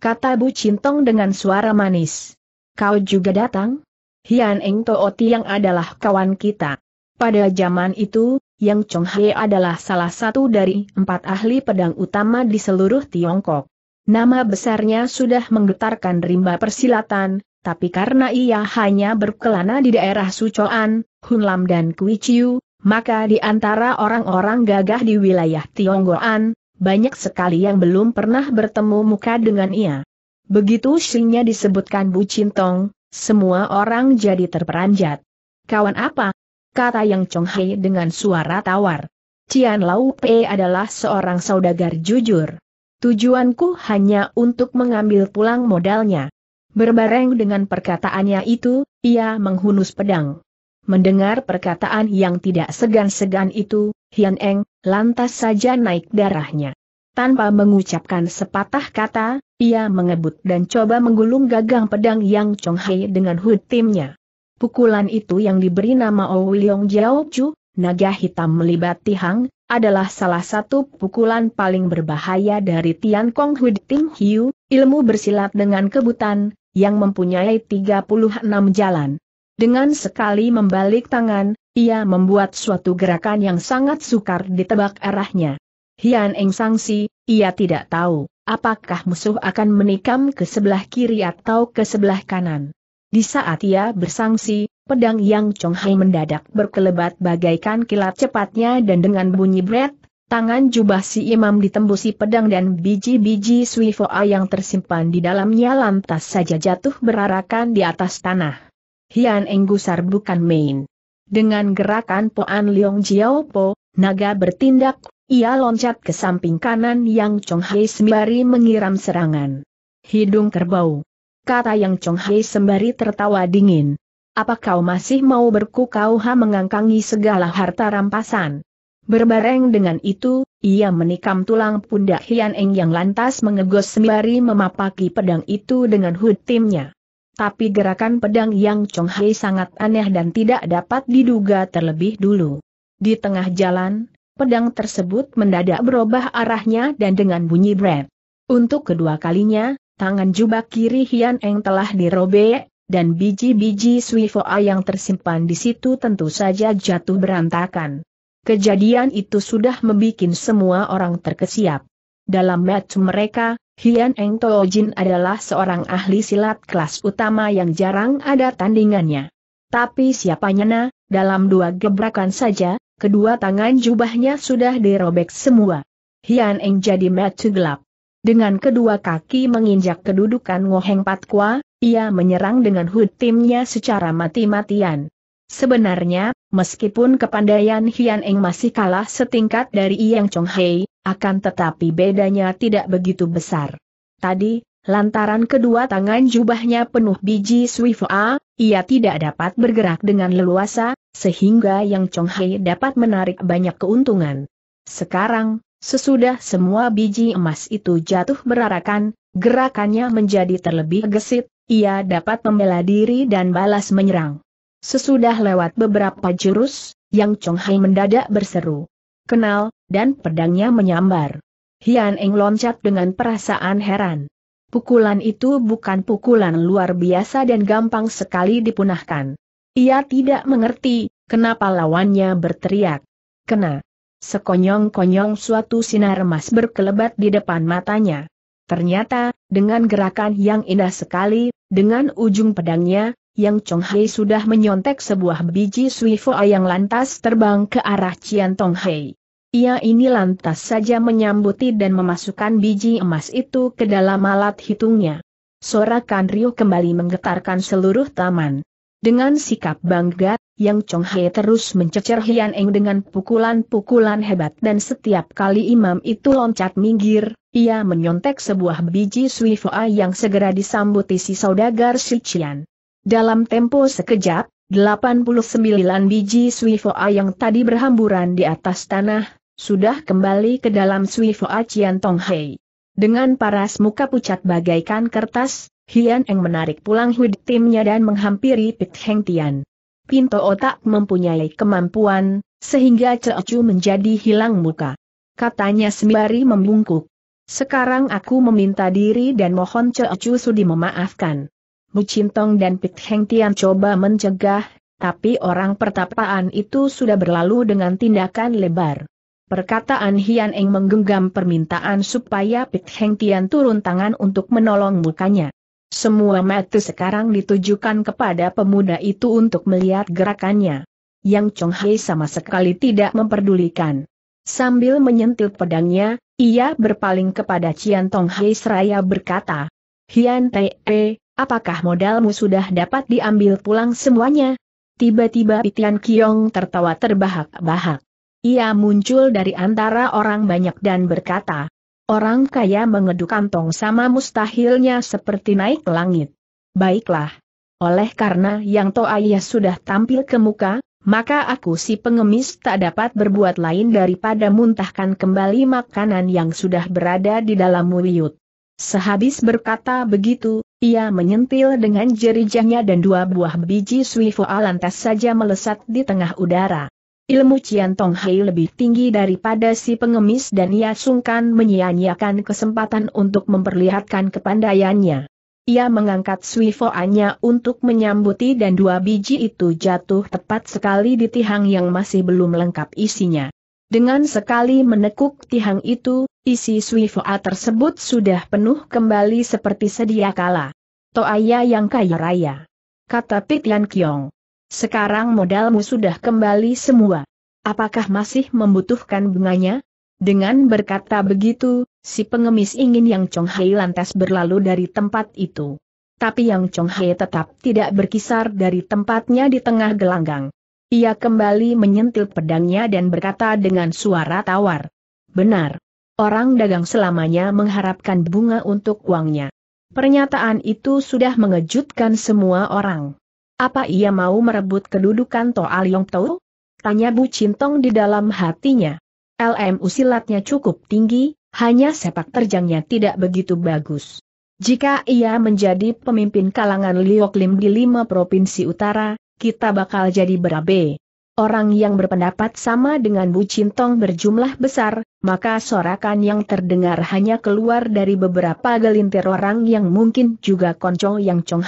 Kata Bu Cintong dengan suara manis. Kau juga datang? Hian Eng Tooti yang adalah kawan kita. Pada zaman itu, Yang Chong He adalah salah satu dari empat ahli pedang utama di seluruh Tiongkok. Nama besarnya sudah menggetarkan rimba persilatan, tapi karena ia hanya berkelana di daerah Sucoan, Hunlam dan Kui maka di antara orang-orang gagah di wilayah Tionggoan, banyak sekali yang belum pernah bertemu muka dengan ia. Begitu singnya disebutkan Bu Cintong, semua orang jadi terperanjat. Kawan apa, kata Yang Chong Hei dengan suara tawar. Cian Lau Pei adalah seorang saudagar jujur. Tujuanku hanya untuk mengambil pulang modalnya. Berbareng dengan perkataannya itu, ia menghunus pedang. Mendengar perkataan yang tidak segan-segan itu, Hian Eng, lantas saja naik darahnya. Tanpa mengucapkan sepatah kata, ia mengebut dan coba menggulung gagang pedang Yang Chong Hei dengan hutimnya. Pukulan itu yang diberi nama Owiong Jiaoju, naga hitam melibat tihang, adalah salah satu pukulan paling berbahaya dari Tian Kong Hu Ting Hiu, ilmu bersilat dengan kebutan, yang mempunyai 36 jalan. Dengan sekali membalik tangan, ia membuat suatu gerakan yang sangat sukar ditebak arahnya. Hian Eng sangsi, ia tidak tahu, apakah musuh akan menikam ke sebelah kiri atau ke sebelah kanan. Di saat ia bersangsi, pedang Yang Chong Hai mendadak berkelebat bagaikan kilat cepatnya dan dengan bunyi bret, tangan jubah si imam ditembusi pedang dan biji-biji suifoa yang tersimpan di dalamnya lantas saja jatuh berarakan di atas tanah. Hian Enggusar bukan main. Dengan gerakan Poan Leong Jiao Po, naga bertindak, ia loncat ke samping kanan Yang Chong Hai sembari mengiram serangan. Hidung kerbau kata Yang Chong Hei sembari tertawa dingin. Apa kau masih mau berkukau ha mengangkangi segala harta rampasan? Berbareng dengan itu, ia menikam tulang pundak Hian Eng yang lantas mengegos sembari memapaki pedang itu dengan hud timnya. Tapi gerakan pedang Yang Chong Hei sangat aneh dan tidak dapat diduga terlebih dulu. Di tengah jalan, pedang tersebut mendadak berubah arahnya dan dengan bunyi bret. Untuk kedua kalinya, tangan jubah kiri Hian Eng telah dirobek, dan biji-biji Suifoa yang tersimpan di situ tentu saja jatuh berantakan. Kejadian itu sudah membuat semua orang terkesiap. Dalam match mereka, Hian Eng Jin adalah seorang ahli silat kelas utama yang jarang ada tandingannya. Tapi siapanya na, dalam dua gebrakan saja, kedua tangan jubahnya sudah dirobek semua. Hian Eng jadi match gelap. Dengan kedua kaki menginjak kedudukan Ngoheng Patkwa, ia menyerang dengan hut timnya secara mati-matian. Sebenarnya, meskipun kepandaian Hian Eng masih kalah setingkat dari Yang Chong Hei, akan tetapi bedanya tidak begitu besar. Tadi, lantaran kedua tangan jubahnya penuh biji Swifa, ia tidak dapat bergerak dengan leluasa, sehingga Yang Chong Hei dapat menarik banyak keuntungan. Sekarang, Sesudah semua biji emas itu jatuh berarakan, gerakannya menjadi terlebih gesit, ia dapat membela diri dan balas menyerang. Sesudah lewat beberapa jurus, Yang Chong Hai mendadak berseru. Kenal, dan pedangnya menyambar. Hian Eng loncat dengan perasaan heran. Pukulan itu bukan pukulan luar biasa dan gampang sekali dipunahkan. Ia tidak mengerti, kenapa lawannya berteriak. Kena. Sekonyong-konyong suatu sinar emas berkelebat di depan matanya. Ternyata, dengan gerakan yang indah sekali, dengan ujung pedangnya, yang Chong Hei sudah menyontek sebuah biji Suifoa yang lantas terbang ke arah Cian Tong Hei. Ia ini lantas saja menyambuti dan memasukkan biji emas itu ke dalam alat hitungnya. Sorakan Rio kembali menggetarkan seluruh taman. Dengan sikap bangga, yang Chong He terus mencecer Hian Eng dengan pukulan-pukulan hebat dan setiap kali imam itu loncat minggir, ia menyontek sebuah biji suifoa yang segera disambut isi saudagar si Chian. Dalam tempo sekejap, 89 biji suifoa yang tadi berhamburan di atas tanah, sudah kembali ke dalam suifoa Cian Tong He. Dengan paras muka pucat bagaikan kertas, Hian Eng menarik pulang hud timnya dan menghampiri Pit Heng Tian. Pinto otak mempunyai kemampuan, sehingga Ceocu menjadi hilang muka. Katanya sembari membungkuk. Sekarang aku meminta diri dan mohon Ceocu sudi memaafkan. Cintong dan Pit Heng Tian coba mencegah, tapi orang pertapaan itu sudah berlalu dengan tindakan lebar. Perkataan Hian Eng menggenggam permintaan supaya Pit Heng Tian turun tangan untuk menolong mukanya. Semua mata sekarang ditujukan kepada pemuda itu untuk melihat gerakannya. Yang Chong Hei sama sekali tidak memperdulikan. Sambil menyentil pedangnya, ia berpaling kepada Cian Tong Hei seraya berkata, Hian Te, eh, apakah modalmu sudah dapat diambil pulang semuanya? Tiba-tiba Pitian Kiong tertawa terbahak-bahak. Ia muncul dari antara orang banyak dan berkata, Orang kaya mengeduk kantong sama mustahilnya seperti naik langit. Baiklah. Oleh karena yang Toaya sudah tampil ke muka, maka aku si pengemis tak dapat berbuat lain daripada muntahkan kembali makanan yang sudah berada di dalam mulut. Sehabis berkata begitu, ia menyentil dengan jerijahnya dan dua buah biji suifo lantas saja melesat di tengah udara. Ilmu Cian Tong Hai lebih tinggi daripada si pengemis dan ia sungkan menyia-nyiakan kesempatan untuk memperlihatkan kepandaiannya. Ia mengangkat Foanya untuk menyambuti dan dua biji itu jatuh tepat sekali di tiang yang masih belum lengkap isinya. Dengan sekali menekuk tiang itu, isi Foa tersebut sudah penuh kembali seperti sedia kala. Toaya yang kaya raya. Kata Pitian Kiong. Sekarang modalmu sudah kembali semua. Apakah masih membutuhkan bunganya? Dengan berkata begitu, si pengemis ingin Yang Chong Hai lantas berlalu dari tempat itu. Tapi Yang Chong Hai tetap tidak berkisar dari tempatnya di tengah gelanggang. Ia kembali menyentil pedangnya dan berkata dengan suara tawar. Benar. Orang dagang selamanya mengharapkan bunga untuk uangnya. Pernyataan itu sudah mengejutkan semua orang. Apa ia mau merebut kedudukan Toa Liong Tau? Tanya Bu Cintong di dalam hatinya. Lm usilatnya cukup tinggi, hanya sepak terjangnya tidak begitu bagus. Jika ia menjadi pemimpin kalangan Liok Lim di lima provinsi utara, kita bakal jadi berabe. Orang yang berpendapat sama dengan Bu Cintong berjumlah besar, maka sorakan yang terdengar hanya keluar dari beberapa gelintir orang yang mungkin juga konco yang Chong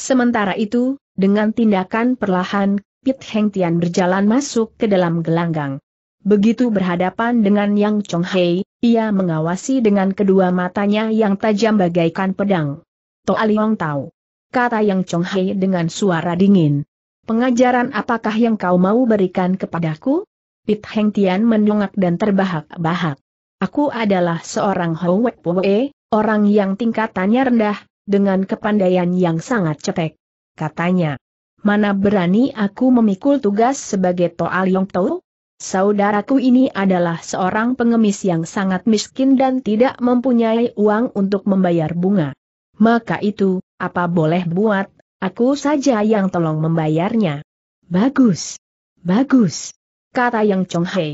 Sementara itu, dengan tindakan perlahan, Pit Heng Tian berjalan masuk ke dalam gelanggang. Begitu berhadapan dengan Yang Chong Hei, ia mengawasi dengan kedua matanya yang tajam bagaikan pedang. Toa Liong tahu. Kata Yang Chong Hei dengan suara dingin. Pengajaran apakah yang kau mau berikan kepadaku? Pit Heng Tian menungak dan terbahak-bahak. Aku adalah seorang Hou Poe, orang yang tingkatannya rendah, dengan kepandaian yang sangat cetek katanya. Mana berani aku memikul tugas sebagai Toa Liong Tau? Saudaraku ini adalah seorang pengemis yang sangat miskin dan tidak mempunyai uang untuk membayar bunga. Maka itu, apa boleh buat, aku saja yang tolong membayarnya. Bagus. Bagus. Kata Yang Chong Hei.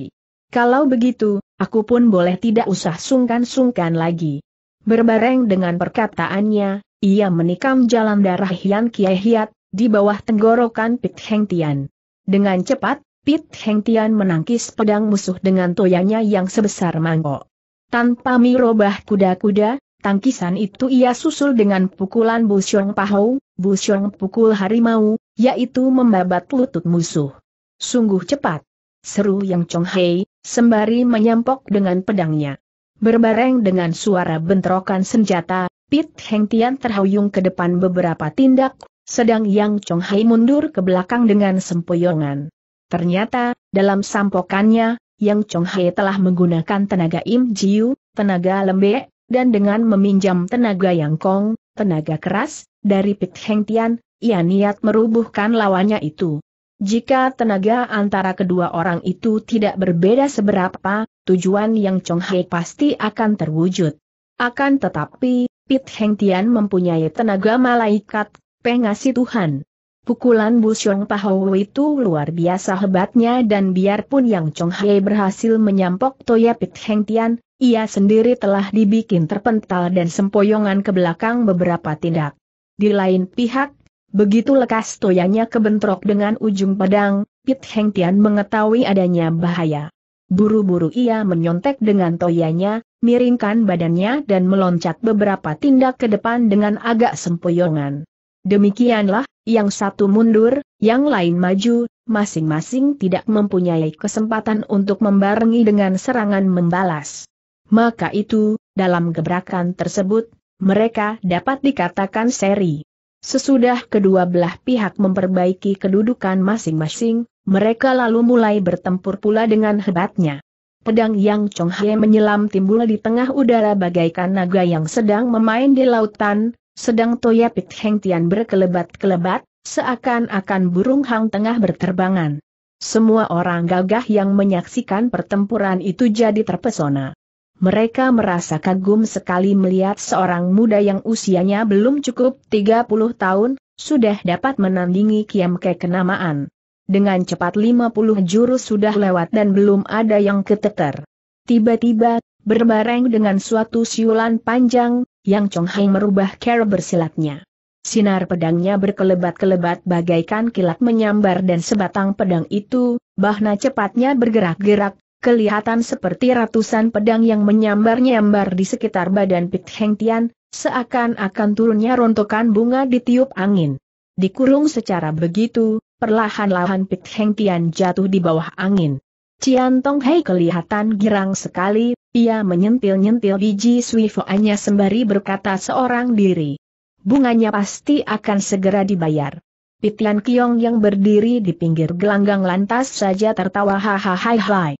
Kalau begitu, aku pun boleh tidak usah sungkan-sungkan lagi. Berbareng dengan perkataannya, ia menikam jalan darah Hian Kie Hiat, di bawah tenggorokan Pit Heng Tian. Dengan cepat, Pit Heng Tian menangkis pedang musuh dengan toyanya yang sebesar mangkok. Tanpa mirobah kuda-kuda, tangkisan itu ia susul dengan pukulan Bu Pahou, pahau, Xiong pukul harimau, yaitu membabat lutut musuh. Sungguh cepat. Seru yang Chong Hei, sembari menyampok dengan pedangnya. Berbareng dengan suara bentrokan senjata, Pit Heng Tian terhuyung ke depan beberapa tindak, sedang Yang Chong Hai mundur ke belakang dengan sempoyongan. Ternyata, dalam sampokannya, Yang Chong Hai telah menggunakan tenaga Im Jiu, tenaga lembek, dan dengan meminjam tenaga Yang Kong, tenaga keras, dari Pit Heng Tian, ia niat merubuhkan lawannya itu. Jika tenaga antara kedua orang itu tidak berbeda seberapa, tujuan Yang Chong Hai pasti akan terwujud. Akan tetapi, Pit Heng Tian mempunyai tenaga malaikat, pengasih Tuhan. Pukulan Busyong Pahou itu luar biasa hebatnya dan biarpun Yang Chong Hei berhasil menyampok Toya Pit Heng Tian, ia sendiri telah dibikin terpental dan sempoyongan ke belakang beberapa tindak. Di lain pihak, begitu lekas Toyanya kebentrok dengan ujung pedang, Pit Heng Tian mengetahui adanya bahaya. Buru-buru ia menyontek dengan toyanya, miringkan badannya dan meloncat beberapa tindak ke depan dengan agak sempoyongan. Demikianlah, yang satu mundur, yang lain maju, masing-masing tidak mempunyai kesempatan untuk membarengi dengan serangan membalas. Maka itu, dalam gebrakan tersebut, mereka dapat dikatakan seri. Sesudah kedua belah pihak memperbaiki kedudukan masing-masing, mereka lalu mulai bertempur pula dengan hebatnya. Pedang yang Chong Hye menyelam timbul di tengah udara bagaikan naga yang sedang memain di lautan, sedang Toya Pit Heng Tian berkelebat-kelebat, seakan-akan burung hang tengah berterbangan. Semua orang gagah yang menyaksikan pertempuran itu jadi terpesona mereka merasa kagum sekali melihat seorang muda yang usianya belum cukup 30 tahun, sudah dapat menandingi Kiam Ke kenamaan. Dengan cepat 50 jurus sudah lewat dan belum ada yang keteter. Tiba-tiba, berbareng dengan suatu siulan panjang, Yang Chong Hai merubah cara bersilatnya. Sinar pedangnya berkelebat-kelebat bagaikan kilat menyambar dan sebatang pedang itu, bahna cepatnya bergerak-gerak, kelihatan seperti ratusan pedang yang menyambar-nyambar di sekitar badan Pit Heng Tian, seakan-akan turunnya rontokan bunga ditiup angin. Dikurung secara begitu, perlahan-lahan Pit Heng Tian jatuh di bawah angin. Cian Tong Hei kelihatan girang sekali, ia menyentil-nyentil biji suifuannya sembari berkata seorang diri. Bunganya pasti akan segera dibayar. Pitian Kiong yang berdiri di pinggir gelanggang lantas saja tertawa hahaha hai hai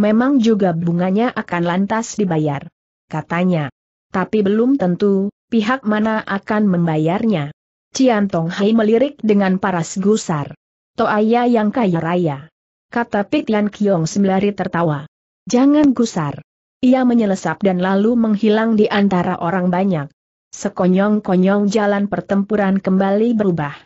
memang juga bunganya akan lantas dibayar. Katanya. Tapi belum tentu, pihak mana akan membayarnya. Cian Tong Hai melirik dengan paras gusar. Toaya yang kaya raya. Kata Pitian Kiong sembari tertawa. Jangan gusar. Ia menyelesap dan lalu menghilang di antara orang banyak. Sekonyong-konyong jalan pertempuran kembali berubah.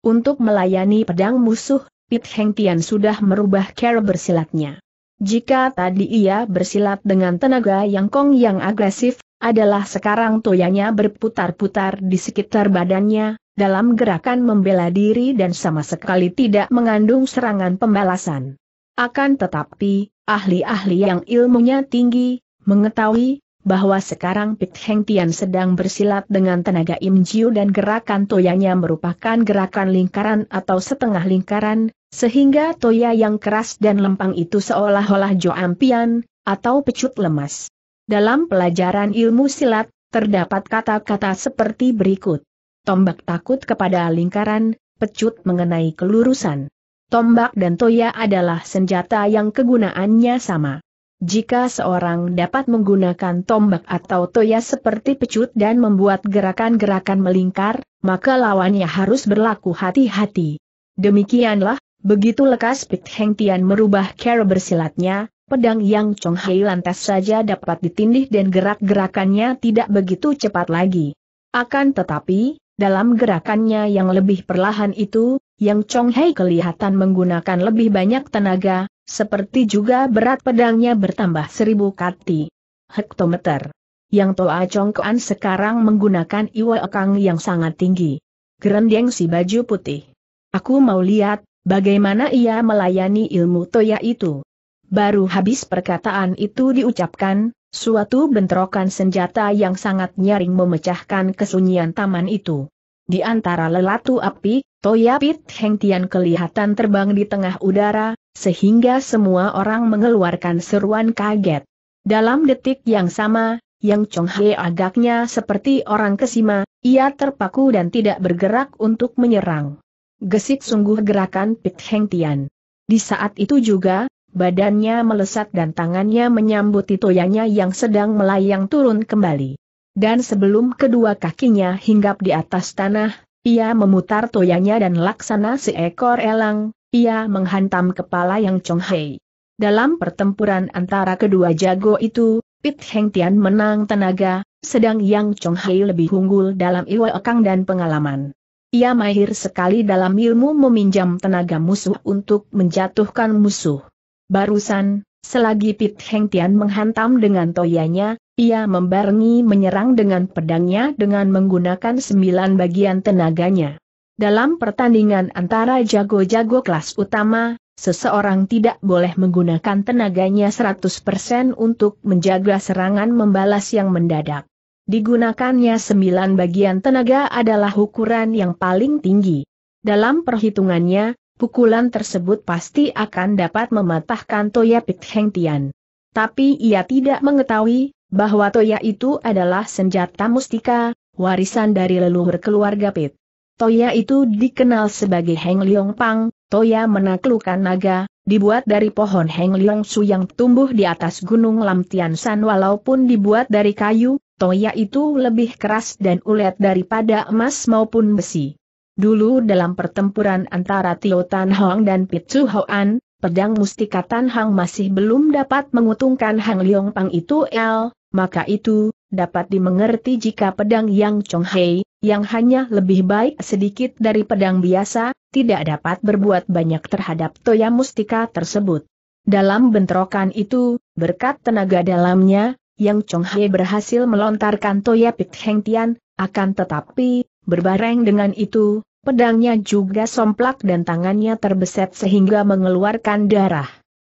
Untuk melayani pedang musuh, Pit Heng Tian sudah merubah cara bersilatnya. Jika tadi ia bersilat dengan tenaga yang kong yang agresif, adalah sekarang toyanya berputar-putar di sekitar badannya, dalam gerakan membela diri dan sama sekali tidak mengandung serangan pembalasan. Akan tetapi, ahli-ahli yang ilmunya tinggi, mengetahui bahwa sekarang Pit Heng Tian sedang bersilat dengan tenaga Im Jiu dan gerakan toyanya merupakan gerakan lingkaran atau setengah lingkaran, sehingga toya yang keras dan lempang itu seolah-olah Ampian atau pecut lemas. Dalam pelajaran ilmu silat, terdapat kata-kata seperti berikut. Tombak takut kepada lingkaran, pecut mengenai kelurusan. Tombak dan toya adalah senjata yang kegunaannya sama. Jika seorang dapat menggunakan tombak atau toya seperti pecut dan membuat gerakan-gerakan melingkar, maka lawannya harus berlaku hati-hati. Demikianlah, begitu lekas pit Heng Tian merubah cara bersilatnya, pedang yang Chong Hai lantas saja dapat ditindih dan gerak-gerakannya tidak begitu cepat lagi. Akan tetapi, dalam gerakannya yang lebih perlahan itu, yang Chong Hai kelihatan menggunakan lebih banyak tenaga, seperti juga berat pedangnya bertambah seribu kati. Hektometer. Yang Toa Chongkoan sekarang menggunakan iwa okang yang sangat tinggi. Gerendeng si baju putih. Aku mau lihat, bagaimana ia melayani ilmu Toya itu. Baru habis perkataan itu diucapkan, suatu bentrokan senjata yang sangat nyaring memecahkan kesunyian taman itu. Di antara lelatu api, Toya Pit Heng Tian kelihatan terbang di tengah udara, sehingga semua orang mengeluarkan seruan kaget. Dalam detik yang sama, Yang Chong He agaknya seperti orang kesima, ia terpaku dan tidak bergerak untuk menyerang. Gesit sungguh gerakan Pit Heng Tian. Di saat itu juga, badannya melesat dan tangannya menyambut toyanya yang sedang melayang turun kembali. Dan sebelum kedua kakinya hinggap di atas tanah, ia memutar toyanya dan laksana seekor elang, ia menghantam kepala Yang Chong Hei. Dalam pertempuran antara kedua jago itu, Pit Heng Tian menang tenaga, sedang Yang Chong Hei lebih unggul dalam ilmu ekang dan pengalaman. Ia mahir sekali dalam ilmu meminjam tenaga musuh untuk menjatuhkan musuh. Barusan, selagi Pit Heng Tian menghantam dengan toyanya, ia membarengi menyerang dengan pedangnya dengan menggunakan sembilan bagian tenaganya. Dalam pertandingan antara jago-jago kelas utama, seseorang tidak boleh menggunakan tenaganya 100% untuk menjaga serangan membalas yang mendadak. Digunakannya 9 bagian tenaga adalah ukuran yang paling tinggi. Dalam perhitungannya, pukulan tersebut pasti akan dapat mematahkan Toya Pit Heng Tian. Tapi ia tidak mengetahui, bahwa Toya itu adalah senjata mustika, warisan dari leluhur keluarga Pit. Toya itu dikenal sebagai Heng Leong Pang, Toya menaklukkan naga, dibuat dari pohon Heng Leong Su yang tumbuh di atas gunung Lam Tian San walaupun dibuat dari kayu, Toya itu lebih keras dan ulet daripada emas maupun besi. Dulu dalam pertempuran antara Tio Tan Hong dan Pitsu Hoan, pedang mustika Tan Hang masih belum dapat menguntungkan Hang Leong Pang itu el, maka itu, dapat dimengerti jika pedang yang Chong Hei, yang hanya lebih baik sedikit dari pedang biasa, tidak dapat berbuat banyak terhadap Toya Mustika tersebut. Dalam bentrokan itu, berkat tenaga dalamnya, yang Chong Hei berhasil melontarkan Toya Pit Heng Tian, akan tetapi, berbareng dengan itu, pedangnya juga somplak dan tangannya terbeset sehingga mengeluarkan darah.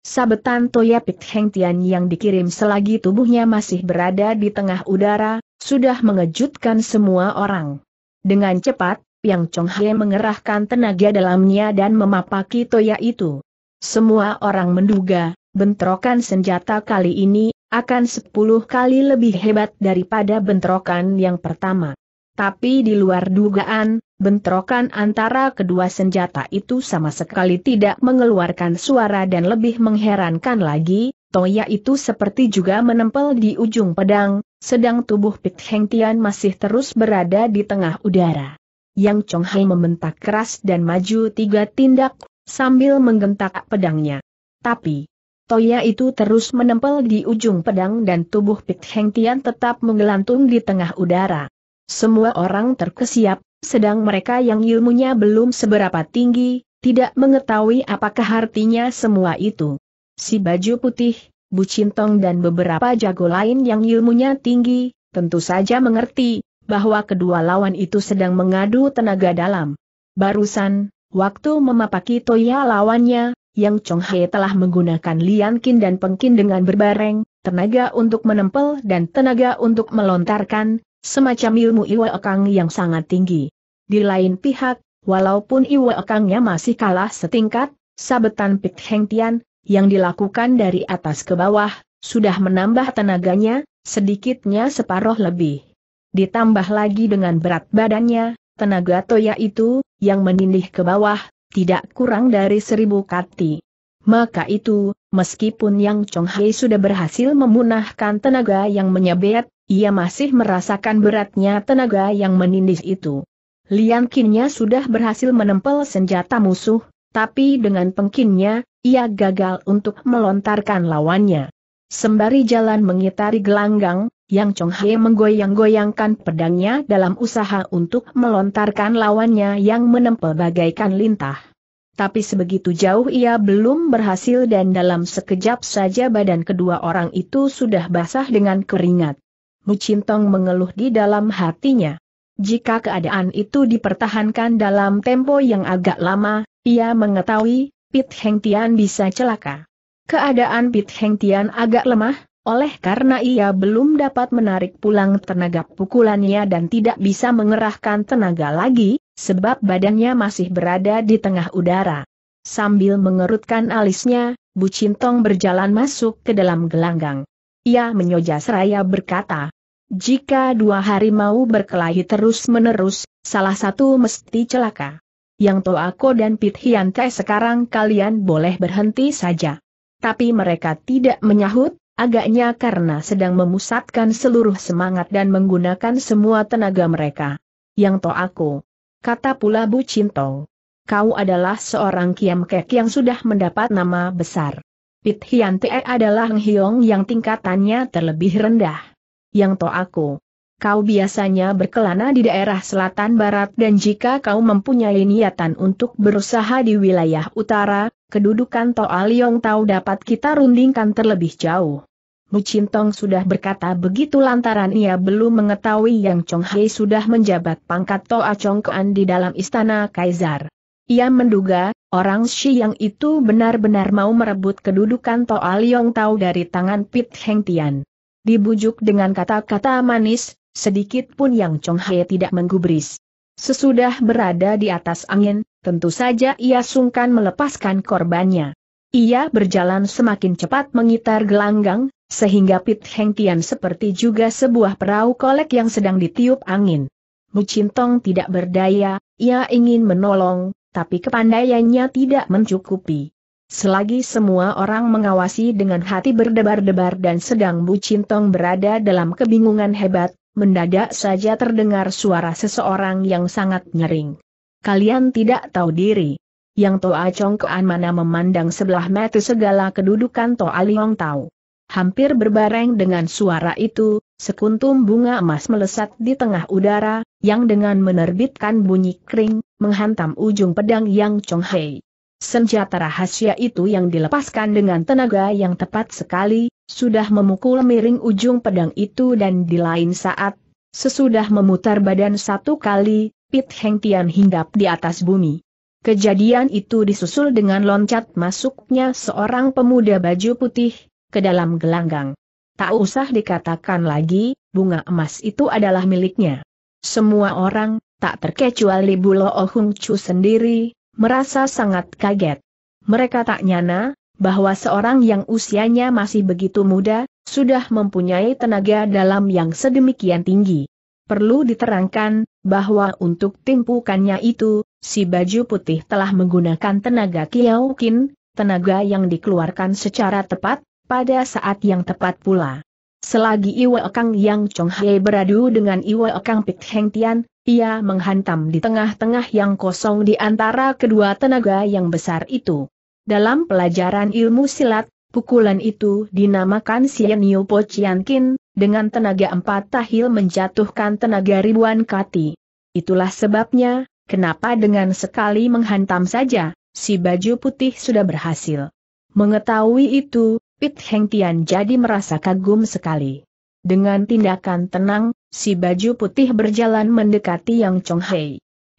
Sabetan Toya Heng Tian yang dikirim selagi tubuhnya masih berada di tengah udara, sudah mengejutkan semua orang. Dengan cepat, Yang Chong He mengerahkan tenaga dalamnya dan memapaki Toya itu. Semua orang menduga, bentrokan senjata kali ini, akan sepuluh kali lebih hebat daripada bentrokan yang pertama. Tapi di luar dugaan, Bentrokan antara kedua senjata itu sama sekali tidak mengeluarkan suara dan lebih mengherankan lagi, Toya itu seperti juga menempel di ujung pedang, sedang tubuh Pit Heng Tian masih terus berada di tengah udara. Yang Chong Hai membentak keras dan maju tiga tindak, sambil menggentak pedangnya. Tapi, Toya itu terus menempel di ujung pedang dan tubuh Pit Heng Tian tetap menggelantung di tengah udara. Semua orang terkesiap, sedang mereka yang ilmunya belum seberapa tinggi, tidak mengetahui apakah artinya semua itu. Si baju putih, bu cintong dan beberapa jago lain yang ilmunya tinggi, tentu saja mengerti, bahwa kedua lawan itu sedang mengadu tenaga dalam. Barusan, waktu memapaki Toya lawannya, Yang Chong He telah menggunakan liankin dan pengkin dengan berbareng, tenaga untuk menempel dan tenaga untuk melontarkan, semacam ilmu Iwa Ekang yang sangat tinggi. Di lain pihak, walaupun Iwa Ekangnya masih kalah setingkat, sabetan Pit Heng Tian, yang dilakukan dari atas ke bawah, sudah menambah tenaganya, sedikitnya separuh lebih. Ditambah lagi dengan berat badannya, tenaga Toya itu, yang menindih ke bawah, tidak kurang dari seribu kati. Maka itu, meskipun Yang Chong Hai sudah berhasil memunahkan tenaga yang menyebet, ia masih merasakan beratnya tenaga yang menindis itu. Lian Kinnya sudah berhasil menempel senjata musuh, tapi dengan pengkinnya, ia gagal untuk melontarkan lawannya. Sembari jalan mengitari gelanggang, yang Chong He menggoyang-goyangkan pedangnya dalam usaha untuk melontarkan lawannya yang menempel bagaikan lintah. Tapi sebegitu jauh ia belum berhasil dan dalam sekejap saja badan kedua orang itu sudah basah dengan keringat. Mu Cintong mengeluh di dalam hatinya. Jika keadaan itu dipertahankan dalam tempo yang agak lama, ia mengetahui Pit Heng Tian bisa celaka. Keadaan Pit Heng Tian agak lemah, oleh karena ia belum dapat menarik pulang tenaga pukulannya dan tidak bisa mengerahkan tenaga lagi, sebab badannya masih berada di tengah udara. Sambil mengerutkan alisnya, Bu Cintong berjalan masuk ke dalam gelanggang. Ia menyoja seraya berkata, jika dua harimau berkelahi terus-menerus, salah satu mesti celaka. Yang Toako dan Pit Pithiante sekarang kalian boleh berhenti saja. Tapi mereka tidak menyahut, agaknya karena sedang memusatkan seluruh semangat dan menggunakan semua tenaga mereka. Yang Toako. Kata pula Bu Cinto. Kau adalah seorang kiam kek yang sudah mendapat nama besar. Pit Pithiante adalah Hiong yang tingkatannya terlebih rendah yang to aku. Kau biasanya berkelana di daerah selatan barat dan jika kau mempunyai niatan untuk berusaha di wilayah utara, kedudukan Toa Liong Tau dapat kita rundingkan terlebih jauh. Bu Cintong sudah berkata begitu lantaran ia belum mengetahui yang Chong Hei sudah menjabat pangkat Toa Kuan di dalam istana Kaisar. Ia menduga, orang Shi yang itu benar-benar mau merebut kedudukan Toa Liong Tau dari tangan Pit Heng Tian. Dibujuk dengan kata-kata manis, sedikit pun yang Chong Hai tidak menggubris. Sesudah berada di atas angin, tentu saja ia sungkan melepaskan korbannya. Ia berjalan semakin cepat mengitar gelanggang, sehingga Pit Heng Tian seperti juga sebuah perahu kolek yang sedang ditiup angin. Mu Cintong tidak berdaya, ia ingin menolong, tapi kepandaiannya tidak mencukupi. Selagi semua orang mengawasi dengan hati berdebar-debar dan sedang Bu Cintong berada dalam kebingungan hebat, mendadak saja terdengar suara seseorang yang sangat nyering. Kalian tidak tahu diri. Yang Toa Chongkoan mana memandang sebelah mata segala kedudukan Toa Liong tahu. Hampir berbareng dengan suara itu, sekuntum bunga emas melesat di tengah udara, yang dengan menerbitkan bunyi kering, menghantam ujung pedang Yang Chong Hei. Senjata rahasia itu yang dilepaskan dengan tenaga yang tepat sekali, sudah memukul miring ujung pedang itu dan di lain saat, sesudah memutar badan satu kali, Pit Heng Tian hinggap di atas bumi. Kejadian itu disusul dengan loncat masuknya seorang pemuda baju putih, ke dalam gelanggang. Tak usah dikatakan lagi, bunga emas itu adalah miliknya. Semua orang, tak terkecuali Bulo Ohung Chu sendiri, merasa sangat kaget. Mereka tak nyana, bahwa seorang yang usianya masih begitu muda, sudah mempunyai tenaga dalam yang sedemikian tinggi. Perlu diterangkan, bahwa untuk timpukannya itu, si baju putih telah menggunakan tenaga kiaukin, tenaga yang dikeluarkan secara tepat, pada saat yang tepat pula. Selagi Iwa Kang Yang Chong Hei beradu dengan Iwa Kang Pit Heng Tian, ia menghantam di tengah-tengah yang kosong di antara kedua tenaga yang besar itu. Dalam pelajaran ilmu silat, pukulan itu dinamakan Sienio Kin, dengan tenaga empat tahil menjatuhkan tenaga ribuan kati. Itulah sebabnya, kenapa dengan sekali menghantam saja, si baju putih sudah berhasil. Mengetahui itu, Pit Heng Tian jadi merasa kagum sekali. Dengan tindakan tenang, si baju putih berjalan mendekati Yang Chong Hei.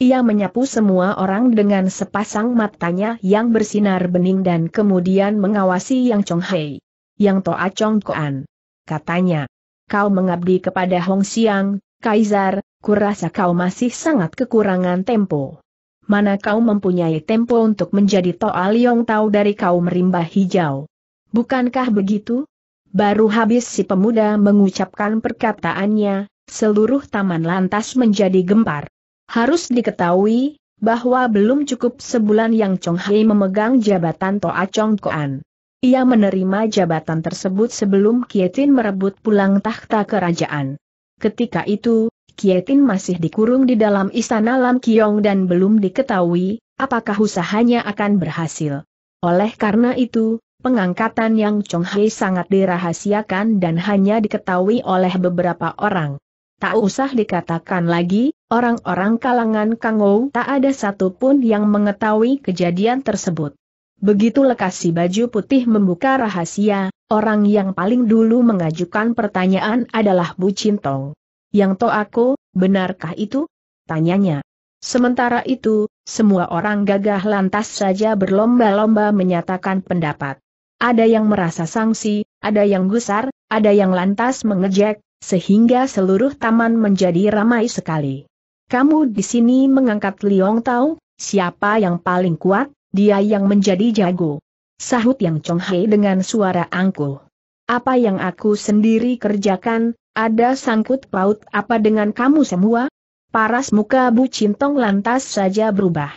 Ia menyapu semua orang dengan sepasang matanya yang bersinar bening dan kemudian mengawasi Yang Chong Hei. Yang Toa Chong Koan. Katanya, kau mengabdi kepada Hong Xiang, Kaisar, kurasa kau masih sangat kekurangan tempo. Mana kau mempunyai tempo untuk menjadi Toa Liong Tau dari kau merimbah hijau. Bukankah begitu? Baru habis si pemuda mengucapkan perkataannya, seluruh taman lantas menjadi gempar. Harus diketahui, bahwa belum cukup sebulan yang Chong Hei memegang jabatan Toa Chong Koan. Ia menerima jabatan tersebut sebelum Kietin merebut pulang tahta kerajaan. Ketika itu, Kietin masih dikurung di dalam istana Lam Kiong dan belum diketahui, apakah usahanya akan berhasil. Oleh karena itu, pengangkatan yang Chong Hei sangat dirahasiakan dan hanya diketahui oleh beberapa orang. Tak usah dikatakan lagi, orang-orang kalangan Kangou tak ada satupun yang mengetahui kejadian tersebut. Begitu lekasi baju putih membuka rahasia, orang yang paling dulu mengajukan pertanyaan adalah Bu Cintong. Yang to aku, benarkah itu? Tanyanya. Sementara itu, semua orang gagah lantas saja berlomba-lomba menyatakan pendapat. Ada yang merasa sangsi, ada yang gusar, ada yang lantas mengejek, sehingga seluruh taman menjadi ramai sekali. Kamu di sini mengangkat Liong Tao, siapa yang paling kuat, dia yang menjadi jago. Sahut Yang Chong Hei dengan suara angkuh. Apa yang aku sendiri kerjakan, ada sangkut paut apa dengan kamu semua? Paras muka Bu Cintong lantas saja berubah.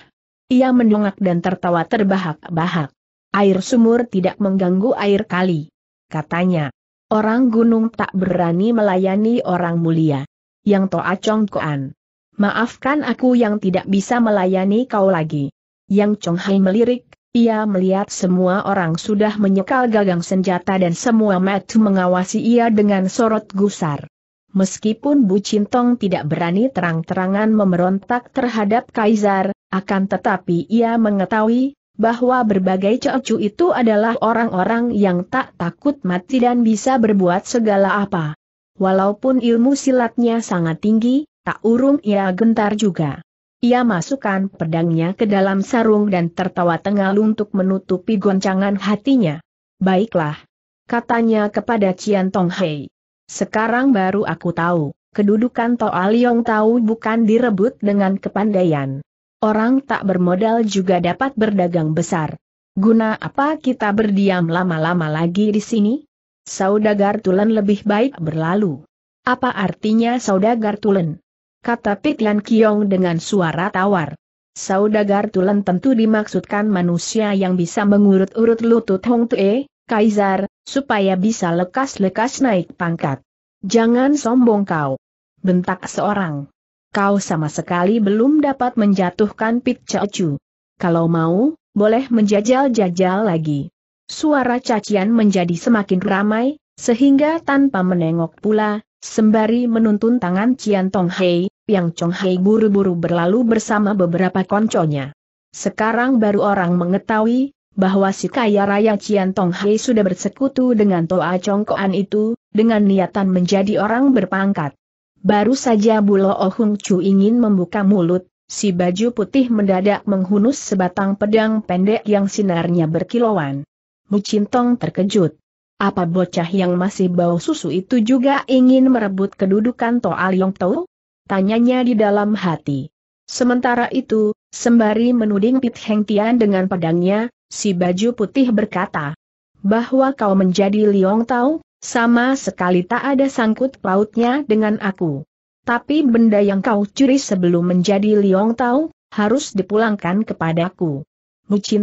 Ia mendongak dan tertawa terbahak-bahak. Air sumur tidak mengganggu air kali. Katanya, Orang gunung tak berani melayani orang mulia. Yang toa congkoan. Maafkan aku yang tidak bisa melayani kau lagi. Yang Chong Hai melirik, ia melihat semua orang sudah menyekal gagang senjata dan semua metu mengawasi ia dengan sorot gusar. Meskipun Bu Cintong tidak berani terang-terangan memberontak terhadap Kaisar, akan tetapi ia mengetahui, bahwa berbagai cocu itu adalah orang-orang yang tak takut mati dan bisa berbuat segala apa. Walaupun ilmu silatnya sangat tinggi, tak urung ia gentar juga. Ia masukkan pedangnya ke dalam sarung dan tertawa tengal untuk menutupi goncangan hatinya. Baiklah. Katanya kepada Cian Tong Hei. Sekarang baru aku tahu, kedudukan Toa Liong tahu bukan direbut dengan kepandaian. Orang tak bermodal juga dapat berdagang besar. Guna apa kita berdiam lama-lama lagi di sini? Saudagar Tulen lebih baik berlalu. Apa artinya Saudagar Tulen? Kata Piklan Kiong dengan suara tawar. Saudagar Tulen tentu dimaksudkan manusia yang bisa mengurut-urut lutut Hong Tue, Kaisar, supaya bisa lekas-lekas naik pangkat. Jangan sombong kau. Bentak seorang kau sama sekali belum dapat menjatuhkan Pit Chu. Kalau mau, boleh menjajal-jajal lagi. Suara cacian menjadi semakin ramai, sehingga tanpa menengok pula, sembari menuntun tangan Cian Tong Hei, yang Chong Hei buru-buru berlalu bersama beberapa konconya. Sekarang baru orang mengetahui, bahwa si kaya raya Cian Tong Hei sudah bersekutu dengan Toa Koan itu, dengan niatan menjadi orang berpangkat. Baru saja Bulo Ohung Chu ingin membuka mulut, si baju putih mendadak menghunus sebatang pedang pendek yang sinarnya berkilauan. Mucintong terkejut. Apa bocah yang masih bau susu itu juga ingin merebut kedudukan Toa Liong Tau? Tanyanya di dalam hati. Sementara itu, sembari menuding Pit Heng Tian dengan pedangnya, si baju putih berkata, bahwa kau menjadi Liong Tau, sama sekali tak ada sangkut pautnya dengan aku. Tapi benda yang kau curi sebelum menjadi Liong Tao, harus dipulangkan kepadaku.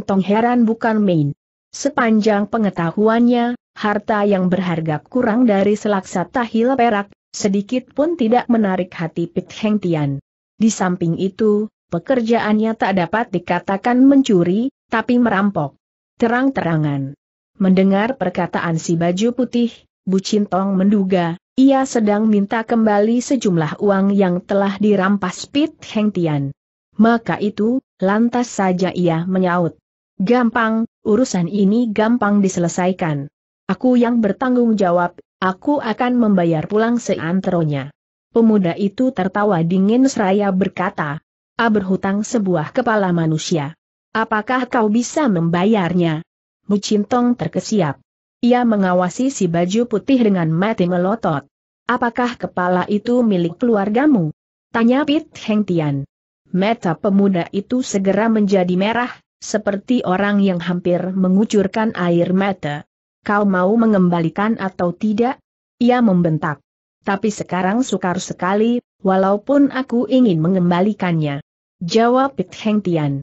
Tong heran bukan main. Sepanjang pengetahuannya, harta yang berharga kurang dari selaksa tahil perak, sedikit pun tidak menarik hati Pit Heng Tian. Di samping itu, pekerjaannya tak dapat dikatakan mencuri, tapi merampok. Terang-terangan. Mendengar perkataan si baju putih, Bu Cintong menduga, ia sedang minta kembali sejumlah uang yang telah dirampas Pit Heng Tian. Maka itu, lantas saja ia menyaut. Gampang, urusan ini gampang diselesaikan. Aku yang bertanggung jawab, aku akan membayar pulang seantronya. Pemuda itu tertawa dingin seraya berkata, A berhutang sebuah kepala manusia. Apakah kau bisa membayarnya? Bu Cintong terkesiap. Ia mengawasi si baju putih dengan mati melotot. Apakah kepala itu milik keluargamu? Tanya Pit Heng Tian. Mata pemuda itu segera menjadi merah, seperti orang yang hampir mengucurkan air mata. Kau mau mengembalikan atau tidak? Ia membentak. Tapi sekarang sukar sekali, walaupun aku ingin mengembalikannya. Jawab Pit Heng Tian.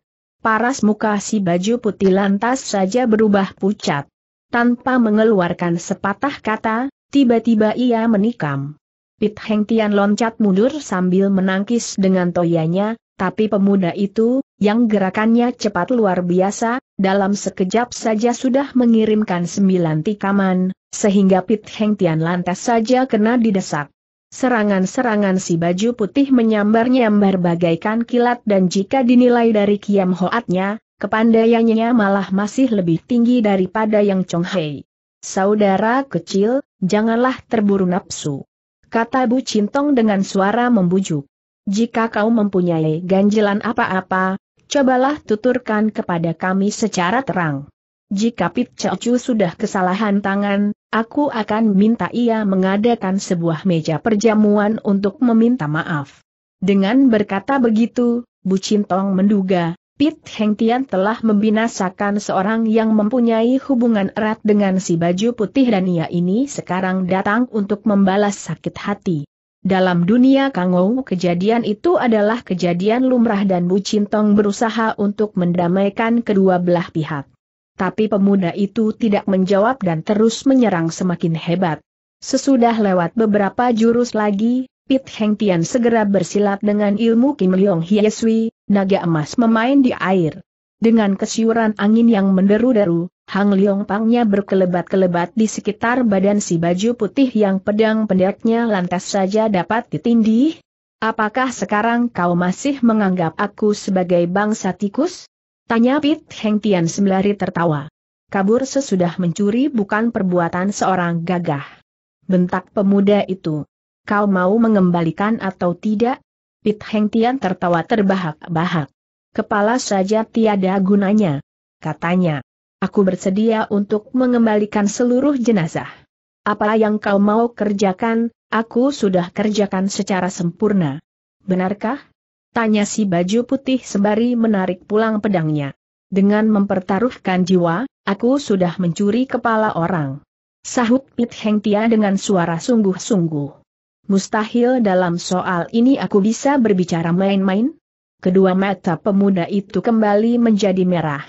Paras muka si baju putih lantas saja berubah pucat. Tanpa mengeluarkan sepatah kata, tiba-tiba ia menikam. Pit Heng Tian loncat mundur sambil menangkis dengan toyanya, tapi pemuda itu, yang gerakannya cepat luar biasa, dalam sekejap saja sudah mengirimkan sembilan tikaman, sehingga Pit Heng Tian lantas saja kena didesak. Serangan-serangan si baju putih menyambar-nyambar bagaikan kilat dan jika dinilai dari kiam hoatnya, kepandaiannya malah masih lebih tinggi daripada yang Chong Hei. Saudara kecil, janganlah terburu nafsu. Kata Bu Cintong dengan suara membujuk. Jika kau mempunyai ganjilan apa-apa, cobalah tuturkan kepada kami secara terang. Jika Pit Chu sudah kesalahan tangan, aku akan minta ia mengadakan sebuah meja perjamuan untuk meminta maaf. Dengan berkata begitu, Bu Cintong menduga, Pit Heng Tian telah membinasakan seorang yang mempunyai hubungan erat dengan si baju putih dan ia ini sekarang datang untuk membalas sakit hati. Dalam dunia Ou, kejadian itu adalah kejadian lumrah dan Bu Cintong berusaha untuk mendamaikan kedua belah pihak. Tapi pemuda itu tidak menjawab dan terus menyerang semakin hebat. Sesudah lewat beberapa jurus lagi, Pit Heng Tian segera bersilat dengan ilmu Kim Leong Hiesui, naga emas memain di air. Dengan kesiuran angin yang menderu-deru, Hang Leong Pangnya berkelebat-kelebat di sekitar badan si baju putih yang pedang pendeknya lantas saja dapat ditindih. Apakah sekarang kau masih menganggap aku sebagai bangsa tikus? Tanya Pit Heng Tian sembari tertawa. Kabur sesudah mencuri bukan perbuatan seorang gagah. Bentak pemuda itu. Kau mau mengembalikan atau tidak? Pit Heng Tian tertawa terbahak-bahak. Kepala saja tiada gunanya. Katanya, aku bersedia untuk mengembalikan seluruh jenazah. Apa yang kau mau kerjakan, aku sudah kerjakan secara sempurna. Benarkah? Tanya si baju putih sembari menarik pulang pedangnya. Dengan mempertaruhkan jiwa, aku sudah mencuri kepala orang. Sahut Pit Heng Tian dengan suara sungguh-sungguh mustahil dalam soal ini aku bisa berbicara main-main? Kedua mata pemuda itu kembali menjadi merah.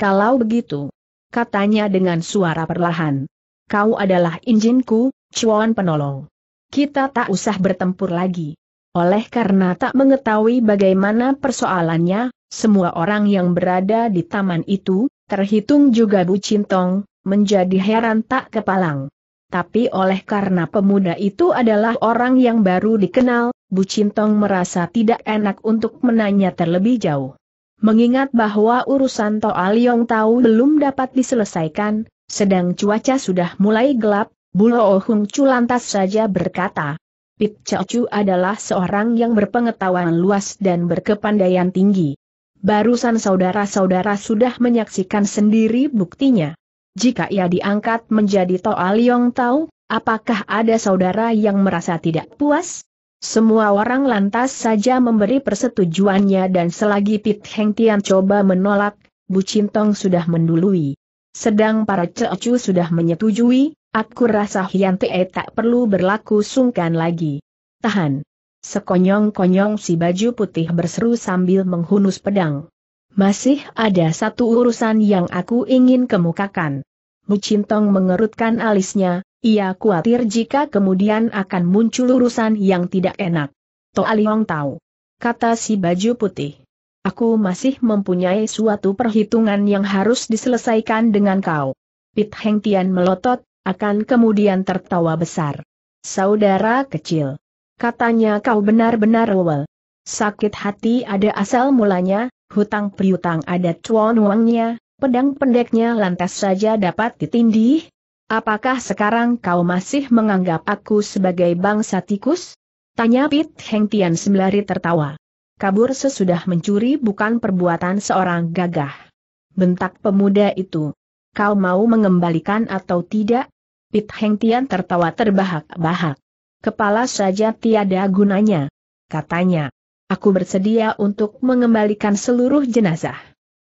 Kalau begitu, katanya dengan suara perlahan. Kau adalah injinku, cuan penolong. Kita tak usah bertempur lagi. Oleh karena tak mengetahui bagaimana persoalannya, semua orang yang berada di taman itu, terhitung juga Bu Cintong, menjadi heran tak kepalang. Tapi oleh karena pemuda itu adalah orang yang baru dikenal, Bu Cintong merasa tidak enak untuk menanya terlebih jauh. Mengingat bahwa urusan Toa Liong Tau belum dapat diselesaikan, sedang cuaca sudah mulai gelap, Bulo Hung Chu lantas saja berkata, Pip Chao Chu adalah seorang yang berpengetahuan luas dan berkepandaian tinggi. Barusan saudara-saudara sudah menyaksikan sendiri buktinya jika ia diangkat menjadi Toa Liong Tau, apakah ada saudara yang merasa tidak puas? Semua orang lantas saja memberi persetujuannya dan selagi Pit Heng Tian coba menolak, Bu Cintong sudah mendului. Sedang para cecu sudah menyetujui, aku rasa Hian Te tak perlu berlaku sungkan lagi. Tahan. Sekonyong-konyong si baju putih berseru sambil menghunus pedang. Masih ada satu urusan yang aku ingin kemukakan. Mucintong mengerutkan alisnya, ia khawatir jika kemudian akan muncul urusan yang tidak enak. Toa Liong tahu. Kata si baju putih. Aku masih mempunyai suatu perhitungan yang harus diselesaikan dengan kau. Pit Heng Tian melotot, akan kemudian tertawa besar. Saudara kecil. Katanya kau benar-benar rewel. Sakit hati ada asal mulanya, hutang priutang ada cuan uangnya, pedang pendeknya lantas saja dapat ditindih? Apakah sekarang kau masih menganggap aku sebagai bangsa tikus? Tanya Pit Heng Tian sembari tertawa. Kabur sesudah mencuri bukan perbuatan seorang gagah. Bentak pemuda itu. Kau mau mengembalikan atau tidak? Pit Heng Tian tertawa terbahak-bahak. Kepala saja tiada gunanya. Katanya. Aku bersedia untuk mengembalikan seluruh jenazah.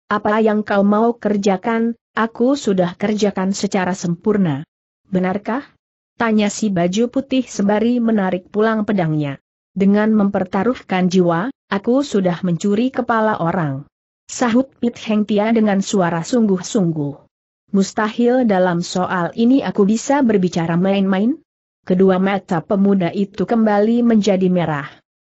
Apa yang kau mau kerjakan, aku sudah kerjakan secara sempurna. Benarkah? Tanya si baju putih sembari menarik pulang pedangnya. Dengan mempertaruhkan jiwa, aku sudah mencuri kepala orang. Sahut Pit Heng Tia dengan suara sungguh-sungguh. Mustahil dalam soal ini aku bisa berbicara main-main? Kedua mata pemuda itu kembali menjadi merah.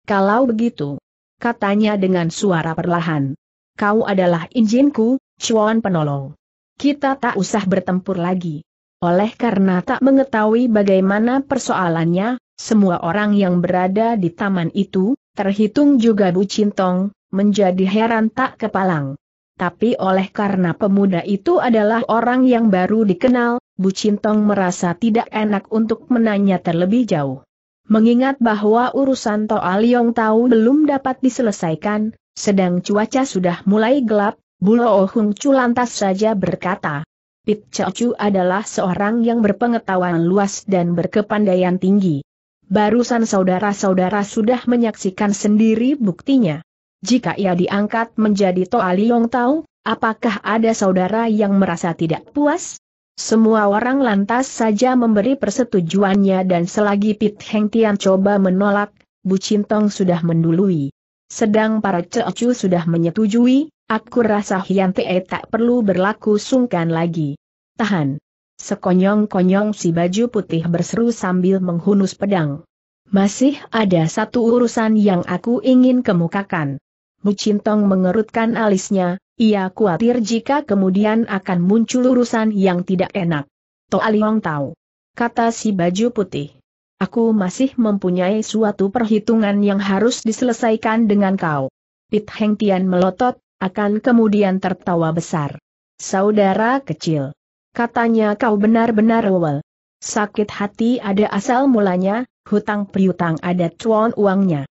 Kalau begitu, katanya dengan suara perlahan, kau adalah injinku, Chuan penolong. Kita tak usah bertempur lagi. Oleh karena tak mengetahui bagaimana persoalannya, semua orang yang berada di taman itu, terhitung juga Bu Cintong, menjadi heran tak kepalang. Tapi oleh karena pemuda itu adalah orang yang baru dikenal, Bu Cintong merasa tidak enak untuk menanya terlebih jauh. Mengingat bahwa urusan Toa Liong Tau belum dapat diselesaikan, sedang cuaca sudah mulai gelap, Bulo Hung Chu lantas saja berkata. Pit Chu adalah seorang yang berpengetahuan luas dan berkepandaian tinggi. Barusan saudara-saudara sudah menyaksikan sendiri buktinya. Jika ia diangkat menjadi Toa Liong Tau, apakah ada saudara yang merasa tidak puas? Semua orang lantas saja memberi persetujuannya dan selagi Pit Heng Tian coba menolak, Bu Cintong sudah mendului. Sedang para cecu sudah menyetujui, aku rasa Hian Te tak perlu berlaku sungkan lagi. Tahan. Sekonyong-konyong si baju putih berseru sambil menghunus pedang. Masih ada satu urusan yang aku ingin kemukakan. Bu Cintong mengerutkan alisnya, ia khawatir jika kemudian akan muncul urusan yang tidak enak. Toa Liong tahu. Kata si baju putih. Aku masih mempunyai suatu perhitungan yang harus diselesaikan dengan kau. Pit Heng Tian melotot, akan kemudian tertawa besar. Saudara kecil. Katanya kau benar-benar awal. Sakit hati ada asal mulanya, hutang priutang ada cuan uangnya.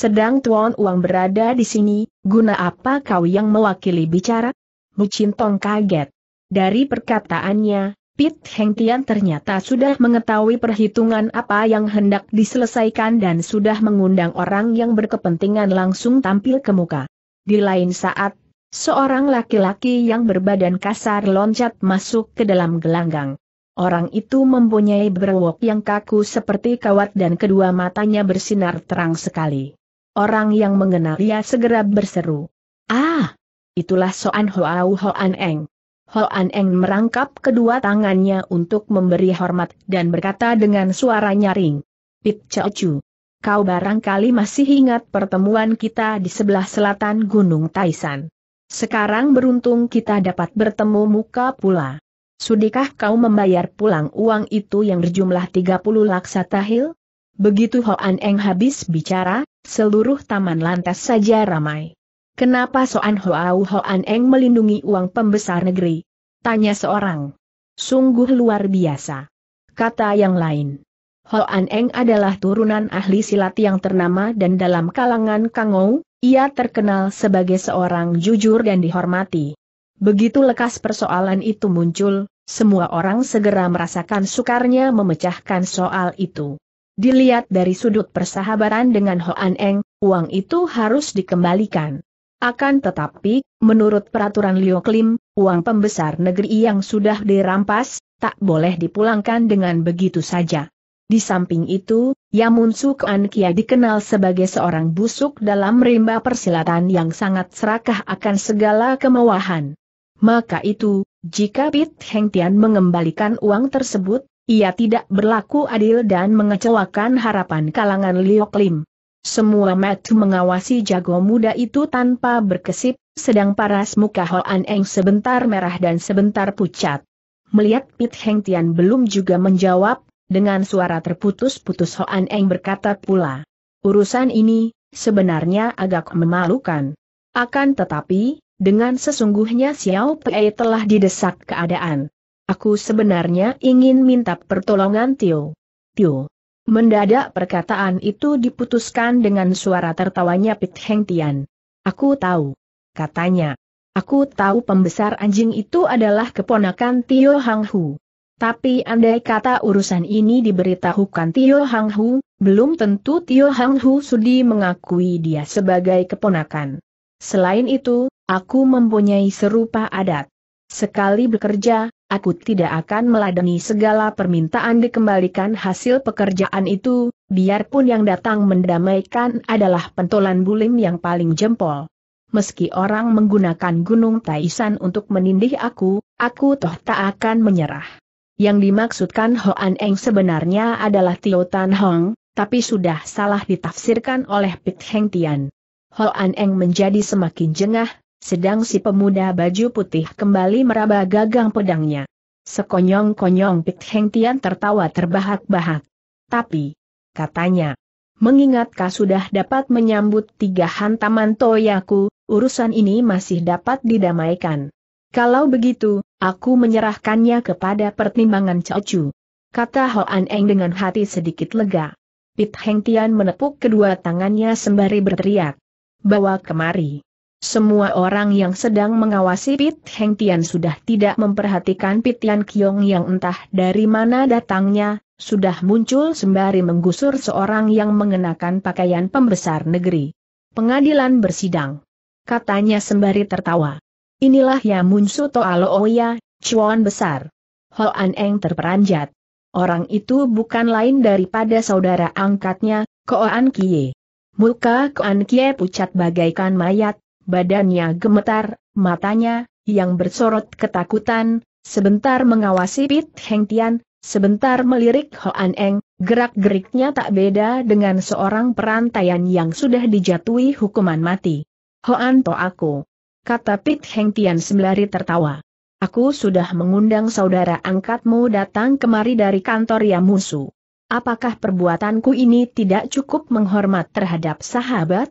Sedang Tuan Uang berada di sini, guna apa kau yang mewakili bicara? Mucintong kaget. Dari perkataannya, Pit Heng Tian ternyata sudah mengetahui perhitungan apa yang hendak diselesaikan dan sudah mengundang orang yang berkepentingan langsung tampil ke muka. Di lain saat, Seorang laki-laki yang berbadan kasar loncat masuk ke dalam gelanggang. Orang itu mempunyai berwok yang kaku seperti kawat dan kedua matanya bersinar terang sekali. Orang yang mengenal dia segera berseru. Ah! Itulah Soan Hoau Hoan Eng. Hoan Eng merangkap kedua tangannya untuk memberi hormat dan berkata dengan suara nyaring. Pit Chu, kau barangkali masih ingat pertemuan kita di sebelah selatan Gunung Taisan. Sekarang beruntung kita dapat bertemu muka pula. Sudikah kau membayar pulang uang itu yang berjumlah 30 laksa tahil? Begitu Hoan Eng habis bicara, seluruh taman lantas saja ramai. Kenapa Soan Hoau Hoan Eng melindungi uang pembesar negeri? Tanya seorang. Sungguh luar biasa. Kata yang lain. Hoan Eng adalah turunan ahli silat yang ternama dan dalam kalangan Kangou, ia terkenal sebagai seorang jujur dan dihormati. Begitu lekas persoalan itu muncul, semua orang segera merasakan sukarnya memecahkan soal itu. Dilihat dari sudut persahabatan dengan Hoan Eng, uang itu harus dikembalikan. Akan tetapi, menurut peraturan Liu Klim, uang pembesar negeri yang sudah dirampas, tak boleh dipulangkan dengan begitu saja. Di samping itu, Yamun Sukan Kia dikenal sebagai seorang busuk dalam rimba persilatan yang sangat serakah akan segala kemewahan. Maka itu, jika Pit Heng Tian mengembalikan uang tersebut, ia tidak berlaku adil dan mengecewakan harapan kalangan Liok Lim. Semua mata mengawasi jago muda itu tanpa berkesip, sedang paras muka Hoan Eng sebentar merah dan sebentar pucat. Melihat Pit Heng Tian belum juga menjawab, dengan suara terputus-putus Hoan Eng berkata pula. Urusan ini, sebenarnya agak memalukan. Akan tetapi, dengan sesungguhnya Xiao Pei telah didesak keadaan. Aku sebenarnya ingin minta pertolongan Tio. Tio. Mendadak perkataan itu diputuskan dengan suara tertawanya Pit Heng Tian. Aku tahu. Katanya. Aku tahu pembesar anjing itu adalah keponakan Tio Hang Hu. Tapi andai kata urusan ini diberitahukan Tio Hang Hu, belum tentu Tio Hang Hu sudi mengakui dia sebagai keponakan. Selain itu, aku mempunyai serupa adat. Sekali bekerja, aku tidak akan meladeni segala permintaan dikembalikan hasil pekerjaan itu, biarpun yang datang mendamaikan adalah pentolan bulim yang paling jempol. Meski orang menggunakan gunung Taisan untuk menindih aku, aku toh tak akan menyerah. Yang dimaksudkan Hoan Eng sebenarnya adalah Tio Tan Hong, tapi sudah salah ditafsirkan oleh Pit Heng Tian. Hoan Eng menjadi semakin jengah, sedang si pemuda baju putih kembali meraba gagang pedangnya. Sekonyong-konyong Pit Heng Tian tertawa terbahak-bahak. Tapi, katanya, mengingat kau sudah dapat menyambut tiga hantaman toyaku, urusan ini masih dapat didamaikan. Kalau begitu, aku menyerahkannya kepada pertimbangan Chocu. Kata Hoan Eng dengan hati sedikit lega. Pit Heng Tian menepuk kedua tangannya sembari berteriak. Bawa kemari. Semua orang yang sedang mengawasi Pit Heng Tian sudah tidak memperhatikan Pit Tian Kiong yang entah dari mana datangnya, sudah muncul sembari menggusur seorang yang mengenakan pakaian pembesar negeri. Pengadilan bersidang. Katanya sembari tertawa. Inilah ya Munsu Toalo Oya, oh Chuan Besar. Hoan Eng terperanjat. Orang itu bukan lain daripada saudara angkatnya, Koan Kie. Muka Koan Kie pucat bagaikan mayat, badannya gemetar, matanya, yang bersorot ketakutan, sebentar mengawasi Pit Heng Tian, sebentar melirik Hoan Eng, gerak-geriknya tak beda dengan seorang perantaian yang sudah dijatuhi hukuman mati. Hoan to aku. Kata Pit Heng Tian sembari tertawa. Aku sudah mengundang saudara angkatmu datang kemari dari kantor ya musuh. Apakah perbuatanku ini tidak cukup menghormat terhadap sahabat?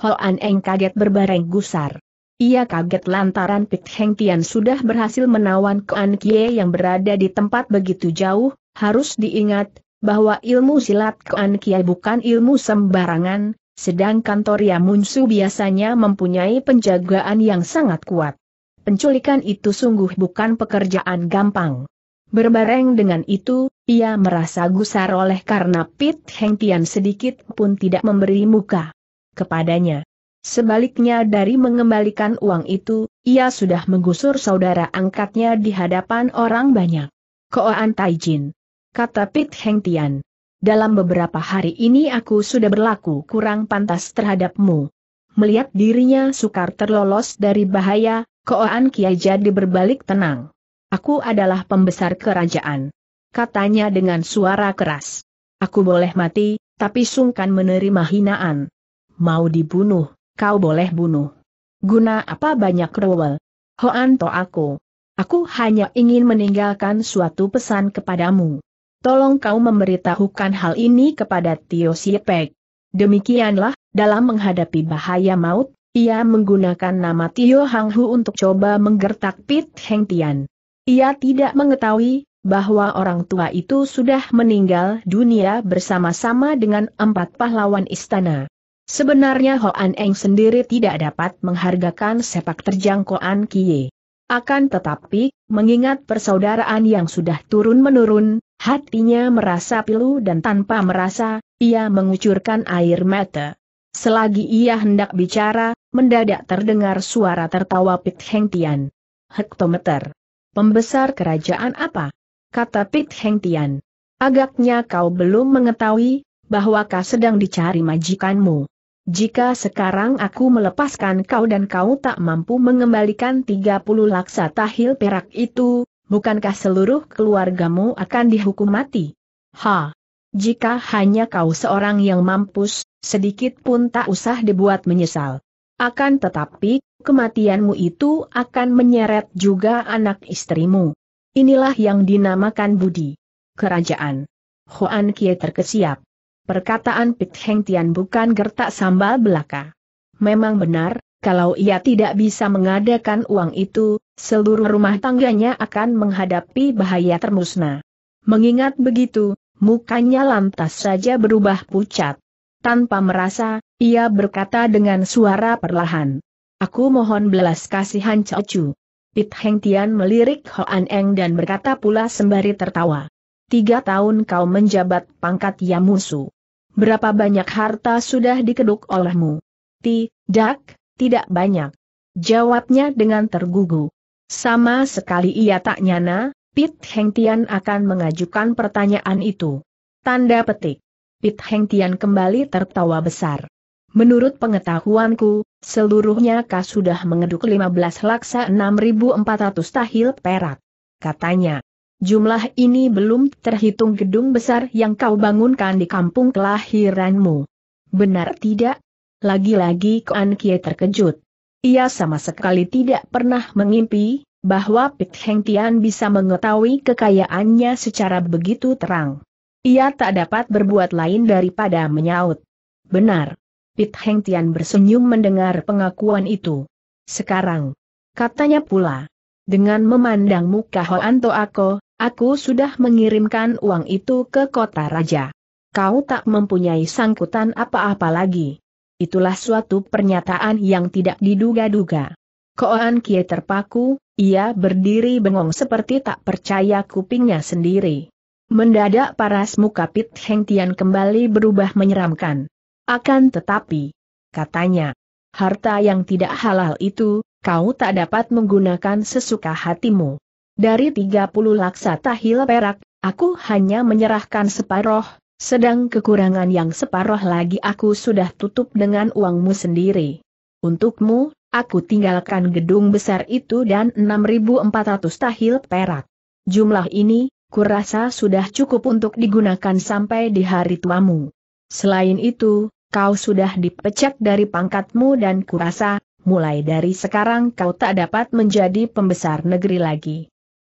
An Eng kaget berbareng gusar. Ia kaget lantaran Pit Heng Tian sudah berhasil menawan Kuan Kie yang berada di tempat begitu jauh, harus diingat, bahwa ilmu silat Kuan Kie bukan ilmu sembarangan, sedangkan Toria Munsu biasanya mempunyai penjagaan yang sangat kuat. Penculikan itu sungguh bukan pekerjaan gampang. Berbareng dengan itu, ia merasa gusar oleh karena Pit Heng Tian sedikit pun tidak memberi muka kepadanya. Sebaliknya dari mengembalikan uang itu, ia sudah menggusur saudara angkatnya di hadapan orang banyak. Koan Taijin. Kata Pit Heng Tian. Dalam beberapa hari ini aku sudah berlaku kurang pantas terhadapmu. Melihat dirinya sukar terlolos dari bahaya, Koan Kiai jadi berbalik tenang. Aku adalah pembesar kerajaan. Katanya dengan suara keras. Aku boleh mati, tapi sungkan menerima hinaan mau dibunuh, kau boleh bunuh. Guna apa banyak rewel? Hoanto aku. Aku hanya ingin meninggalkan suatu pesan kepadamu. Tolong kau memberitahukan hal ini kepada Tio Siepek. Demikianlah, dalam menghadapi bahaya maut, ia menggunakan nama Tio Hang Hu untuk coba menggertak Pit Heng Tian. Ia tidak mengetahui bahwa orang tua itu sudah meninggal dunia bersama-sama dengan empat pahlawan istana. Sebenarnya Hoan Eng sendiri tidak dapat menghargakan sepak terjang Koan Kie. Akan tetapi, mengingat persaudaraan yang sudah turun-menurun, hatinya merasa pilu dan tanpa merasa, ia mengucurkan air mata. Selagi ia hendak bicara, mendadak terdengar suara tertawa Pit Heng Tian. Hektometer. Pembesar kerajaan apa? Kata Pit Heng Tian. Agaknya kau belum mengetahui, bahwa kau sedang dicari majikanmu. Jika sekarang aku melepaskan kau dan kau tak mampu mengembalikan 30 laksa tahil perak itu, bukankah seluruh keluargamu akan dihukum mati? Ha! Jika hanya kau seorang yang mampus, sedikit pun tak usah dibuat menyesal. Akan tetapi, kematianmu itu akan menyeret juga anak istrimu. Inilah yang dinamakan budi. Kerajaan. Hoan Kie terkesiap. Perkataan Pit Heng Tian bukan gertak sambal belaka. Memang benar, kalau ia tidak bisa mengadakan uang itu, seluruh rumah tangganya akan menghadapi bahaya termusnah. Mengingat begitu, mukanya lantas saja berubah pucat. Tanpa merasa, ia berkata dengan suara perlahan. Aku mohon belas kasihan cucu." Pit Heng Tian melirik Hoan Eng dan berkata pula sembari tertawa tiga tahun kau menjabat pangkat Yamusu. Berapa banyak harta sudah dikeduk olehmu? Tidak, tidak banyak. Jawabnya dengan tergugu. Sama sekali ia tak nyana, Pit Heng Tian akan mengajukan pertanyaan itu. Tanda petik. Pit Heng Tian kembali tertawa besar. Menurut pengetahuanku, seluruhnya kau sudah mengeduk 15 laksa 6400 tahil perak. Katanya. Jumlah ini belum terhitung gedung besar yang kau bangunkan di kampung kelahiranmu. Benar tidak? Lagi-lagi Kuan Kie terkejut. Ia sama sekali tidak pernah mengimpi bahwa Pit Heng Tian bisa mengetahui kekayaannya secara begitu terang. Ia tak dapat berbuat lain daripada menyaut. Benar. Pit Heng Tian bersenyum mendengar pengakuan itu. Sekarang. Katanya pula. Dengan memandang muka Hoan Toako, Aku sudah mengirimkan uang itu ke kota raja. Kau tak mempunyai sangkutan apa-apa lagi. Itulah suatu pernyataan yang tidak diduga-duga. Koan Kie terpaku, ia berdiri bengong seperti tak percaya kupingnya sendiri. Mendadak paras muka Pit Heng Tian kembali berubah menyeramkan. Akan tetapi, katanya, harta yang tidak halal itu, kau tak dapat menggunakan sesuka hatimu. Dari 30 laksa tahil perak, aku hanya menyerahkan separoh, sedang kekurangan yang separoh lagi aku sudah tutup dengan uangmu sendiri. Untukmu, aku tinggalkan gedung besar itu dan 6.400 tahil perak. Jumlah ini, kurasa sudah cukup untuk digunakan sampai di hari tuamu. Selain itu, kau sudah dipecat dari pangkatmu dan kurasa, mulai dari sekarang kau tak dapat menjadi pembesar negeri lagi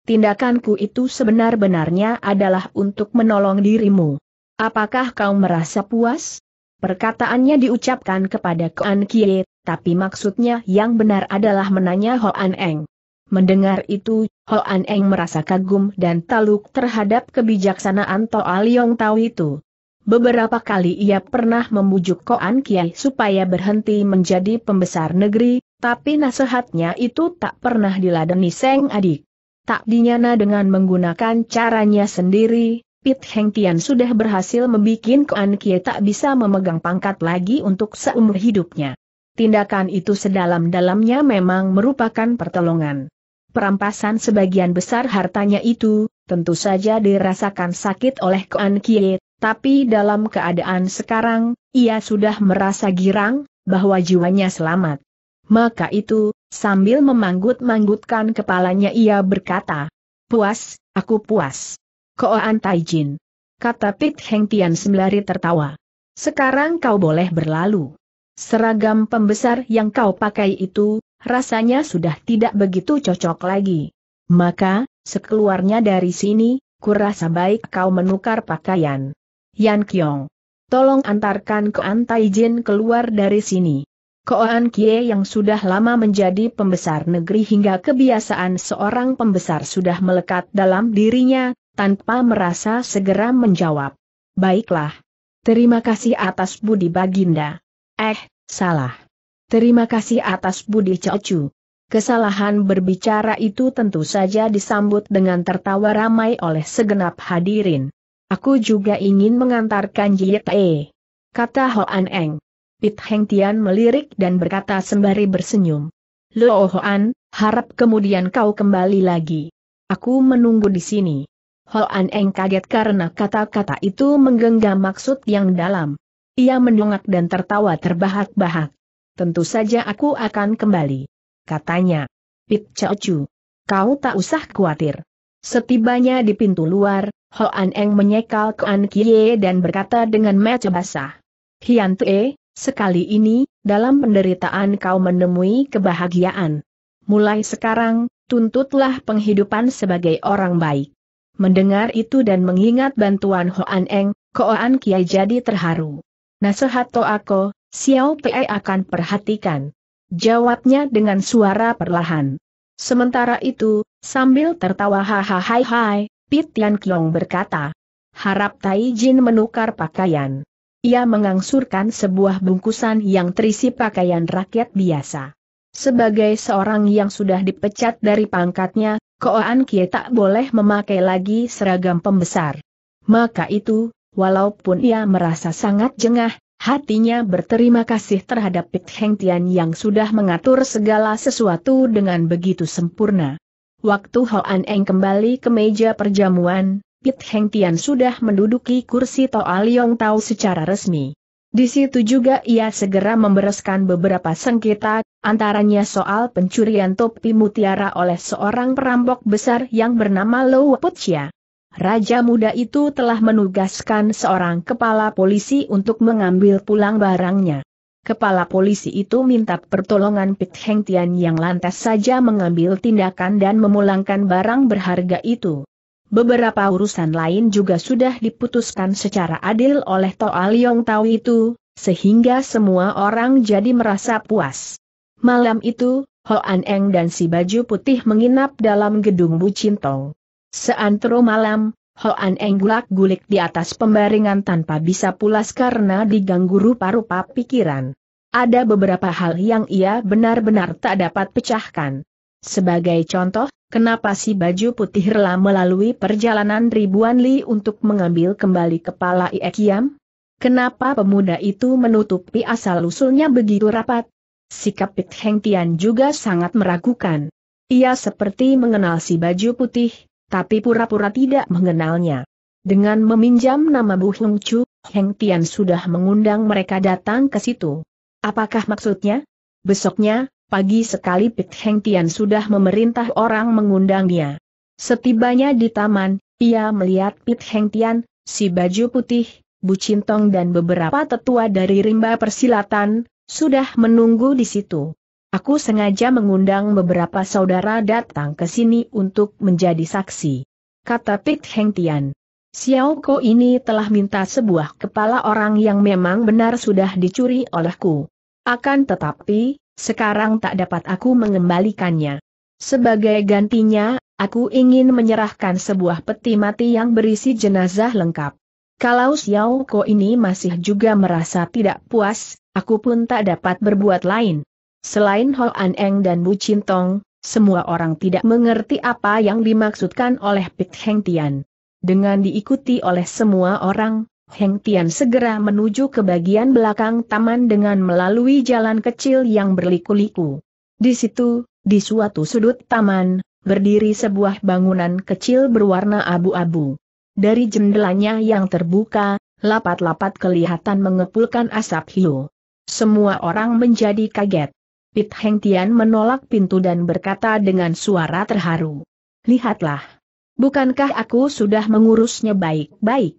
tindakanku itu sebenar-benarnya adalah untuk menolong dirimu. Apakah kau merasa puas? Perkataannya diucapkan kepada Kuan Kie, tapi maksudnya yang benar adalah menanya An Eng. Mendengar itu, An Eng merasa kagum dan taluk terhadap kebijaksanaan Toa Liong Tau itu. Beberapa kali ia pernah membujuk Koan Kiai supaya berhenti menjadi pembesar negeri, tapi nasihatnya itu tak pernah diladeni Seng Adik tak dinyana dengan menggunakan caranya sendiri, Pit Heng Tian sudah berhasil membuat Koan Kie tak bisa memegang pangkat lagi untuk seumur hidupnya. Tindakan itu sedalam-dalamnya memang merupakan pertolongan. Perampasan sebagian besar hartanya itu, tentu saja dirasakan sakit oleh Koan Kie, tapi dalam keadaan sekarang, ia sudah merasa girang, bahwa jiwanya selamat. Maka itu, Sambil memanggut-manggutkan kepalanya ia berkata, Puas, aku puas. Koan Taijin. Kata Pit Heng Tian sembari tertawa. Sekarang kau boleh berlalu. Seragam pembesar yang kau pakai itu, rasanya sudah tidak begitu cocok lagi. Maka, sekeluarnya dari sini, kurasa baik kau menukar pakaian. Yan Kiong. Tolong antarkan Koan Taijin keluar dari sini. Koan Kie yang sudah lama menjadi pembesar negeri hingga kebiasaan seorang pembesar sudah melekat dalam dirinya, tanpa merasa segera menjawab. Baiklah. Terima kasih atas budi baginda. Eh, salah. Terima kasih atas budi Cecu. Kesalahan berbicara itu tentu saja disambut dengan tertawa ramai oleh segenap hadirin. Aku juga ingin mengantarkan Jie Kata Hoan Eng. Pit Heng Tian melirik dan berkata sembari bersenyum. Lo Hoan, harap kemudian kau kembali lagi. Aku menunggu di sini. Hoan Eng kaget karena kata-kata itu menggenggam maksud yang dalam. Ia mendongak dan tertawa terbahak-bahak. Tentu saja aku akan kembali. Katanya. Pit Chu, Kau tak usah khawatir. Setibanya di pintu luar, Hoan Eng menyekal ke An Kie dan berkata dengan mata basah. Hian Tue, Sekali ini, dalam penderitaan kau menemui kebahagiaan. Mulai sekarang, tuntutlah penghidupan sebagai orang baik. Mendengar itu dan mengingat bantuan Hoan Eng, Koan Kiai jadi terharu. Nasihat Toako, Xiao Pei akan perhatikan. Jawabnya dengan suara perlahan. Sementara itu, sambil tertawa hahaha, Pit Tian Kiong berkata, harap Tai Jin menukar pakaian ia mengangsurkan sebuah bungkusan yang terisi pakaian rakyat biasa. Sebagai seorang yang sudah dipecat dari pangkatnya, Koan Kie tak boleh memakai lagi seragam pembesar. Maka itu, walaupun ia merasa sangat jengah, hatinya berterima kasih terhadap Pit Heng Tian yang sudah mengatur segala sesuatu dengan begitu sempurna. Waktu Hoan Eng kembali ke meja perjamuan, Pit Heng Tian sudah menduduki kursi Toa Liong Tau secara resmi. Di situ juga ia segera membereskan beberapa sengketa, antaranya soal pencurian topi mutiara oleh seorang perampok besar yang bernama Lou Putia. Raja muda itu telah menugaskan seorang kepala polisi untuk mengambil pulang barangnya. Kepala polisi itu minta pertolongan Pit Heng Tian yang lantas saja mengambil tindakan dan memulangkan barang berharga itu. Beberapa urusan lain juga sudah diputuskan secara adil oleh Toa Liong Tau itu, sehingga semua orang jadi merasa puas. Malam itu, Hoan Eng dan si baju putih menginap dalam gedung Bucintong. Seantero malam, Hoan Eng gulak gulik di atas pembaringan tanpa bisa pulas karena diganggu rupa-rupa pikiran. Ada beberapa hal yang ia benar-benar tak dapat pecahkan. Sebagai contoh, kenapa si baju putih rela melalui perjalanan ribuan li untuk mengambil kembali kepala Iekiam? Kenapa pemuda itu menutupi asal-usulnya begitu rapat? Sikap Pit Heng Tian juga sangat meragukan. Ia seperti mengenal si baju putih, tapi pura-pura tidak mengenalnya. Dengan meminjam nama Bu Hung Chu, Heng Tian sudah mengundang mereka datang ke situ. Apakah maksudnya? Besoknya, pagi sekali Pit Heng Tian sudah memerintah orang mengundang dia. Setibanya di taman, ia melihat Pit Heng Tian, si baju putih, Bu Cintong dan beberapa tetua dari rimba persilatan, sudah menunggu di situ. Aku sengaja mengundang beberapa saudara datang ke sini untuk menjadi saksi. Kata Pit Heng Tian. Xiao Ko ini telah minta sebuah kepala orang yang memang benar sudah dicuri olehku. Akan tetapi, sekarang tak dapat aku mengembalikannya. Sebagai gantinya, aku ingin menyerahkan sebuah peti mati yang berisi jenazah lengkap. Kalau Xiao Ko ini masih juga merasa tidak puas, aku pun tak dapat berbuat lain. Selain Ho An Eng dan Bu Cintong, semua orang tidak mengerti apa yang dimaksudkan oleh Pit Heng Tian. Dengan diikuti oleh semua orang, Heng Tian segera menuju ke bagian belakang taman dengan melalui jalan kecil yang berliku-liku. Di situ, di suatu sudut taman, berdiri sebuah bangunan kecil berwarna abu-abu. Dari jendelanya yang terbuka, lapat-lapat kelihatan mengepulkan asap hiu. Semua orang menjadi kaget. Pit Heng Tian menolak pintu dan berkata dengan suara terharu. Lihatlah. Bukankah aku sudah mengurusnya baik-baik?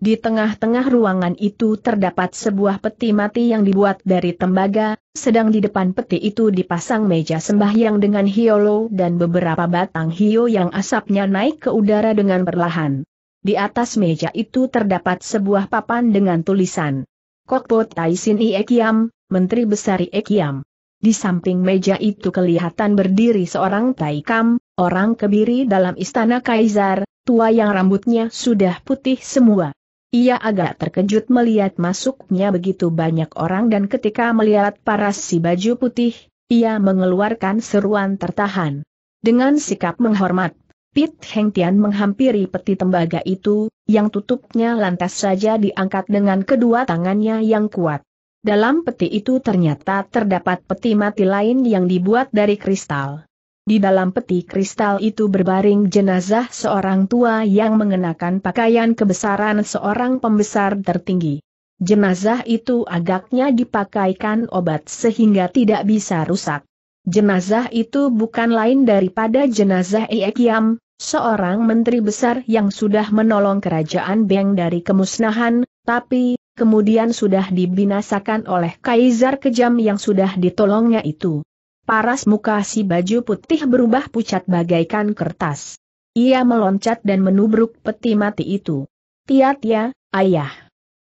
Di tengah-tengah ruangan itu terdapat sebuah peti mati yang dibuat dari tembaga, sedang di depan peti itu dipasang meja sembahyang dengan hiolo dan beberapa batang hio yang asapnya naik ke udara dengan perlahan. Di atas meja itu terdapat sebuah papan dengan tulisan Kokpo Taisin Iekiam, Menteri Besar Iekiam. Di samping meja itu kelihatan berdiri seorang Taikam, orang kebiri dalam istana kaisar, tua yang rambutnya sudah putih semua. Ia agak terkejut melihat masuknya begitu banyak orang dan ketika melihat paras si baju putih, ia mengeluarkan seruan tertahan. Dengan sikap menghormat, Pit Heng Tian menghampiri peti tembaga itu, yang tutupnya lantas saja diangkat dengan kedua tangannya yang kuat. Dalam peti itu ternyata terdapat peti mati lain yang dibuat dari kristal. Di dalam peti kristal itu berbaring jenazah seorang tua yang mengenakan pakaian kebesaran seorang pembesar tertinggi. Jenazah itu agaknya dipakaikan obat sehingga tidak bisa rusak. Jenazah itu bukan lain daripada jenazah Iekiam, seorang menteri besar yang sudah menolong kerajaan Beng dari kemusnahan, tapi, kemudian sudah dibinasakan oleh kaisar kejam yang sudah ditolongnya itu. Paras muka si baju putih berubah pucat bagaikan kertas. Ia meloncat dan menubruk peti mati itu. Tiatia, ayah.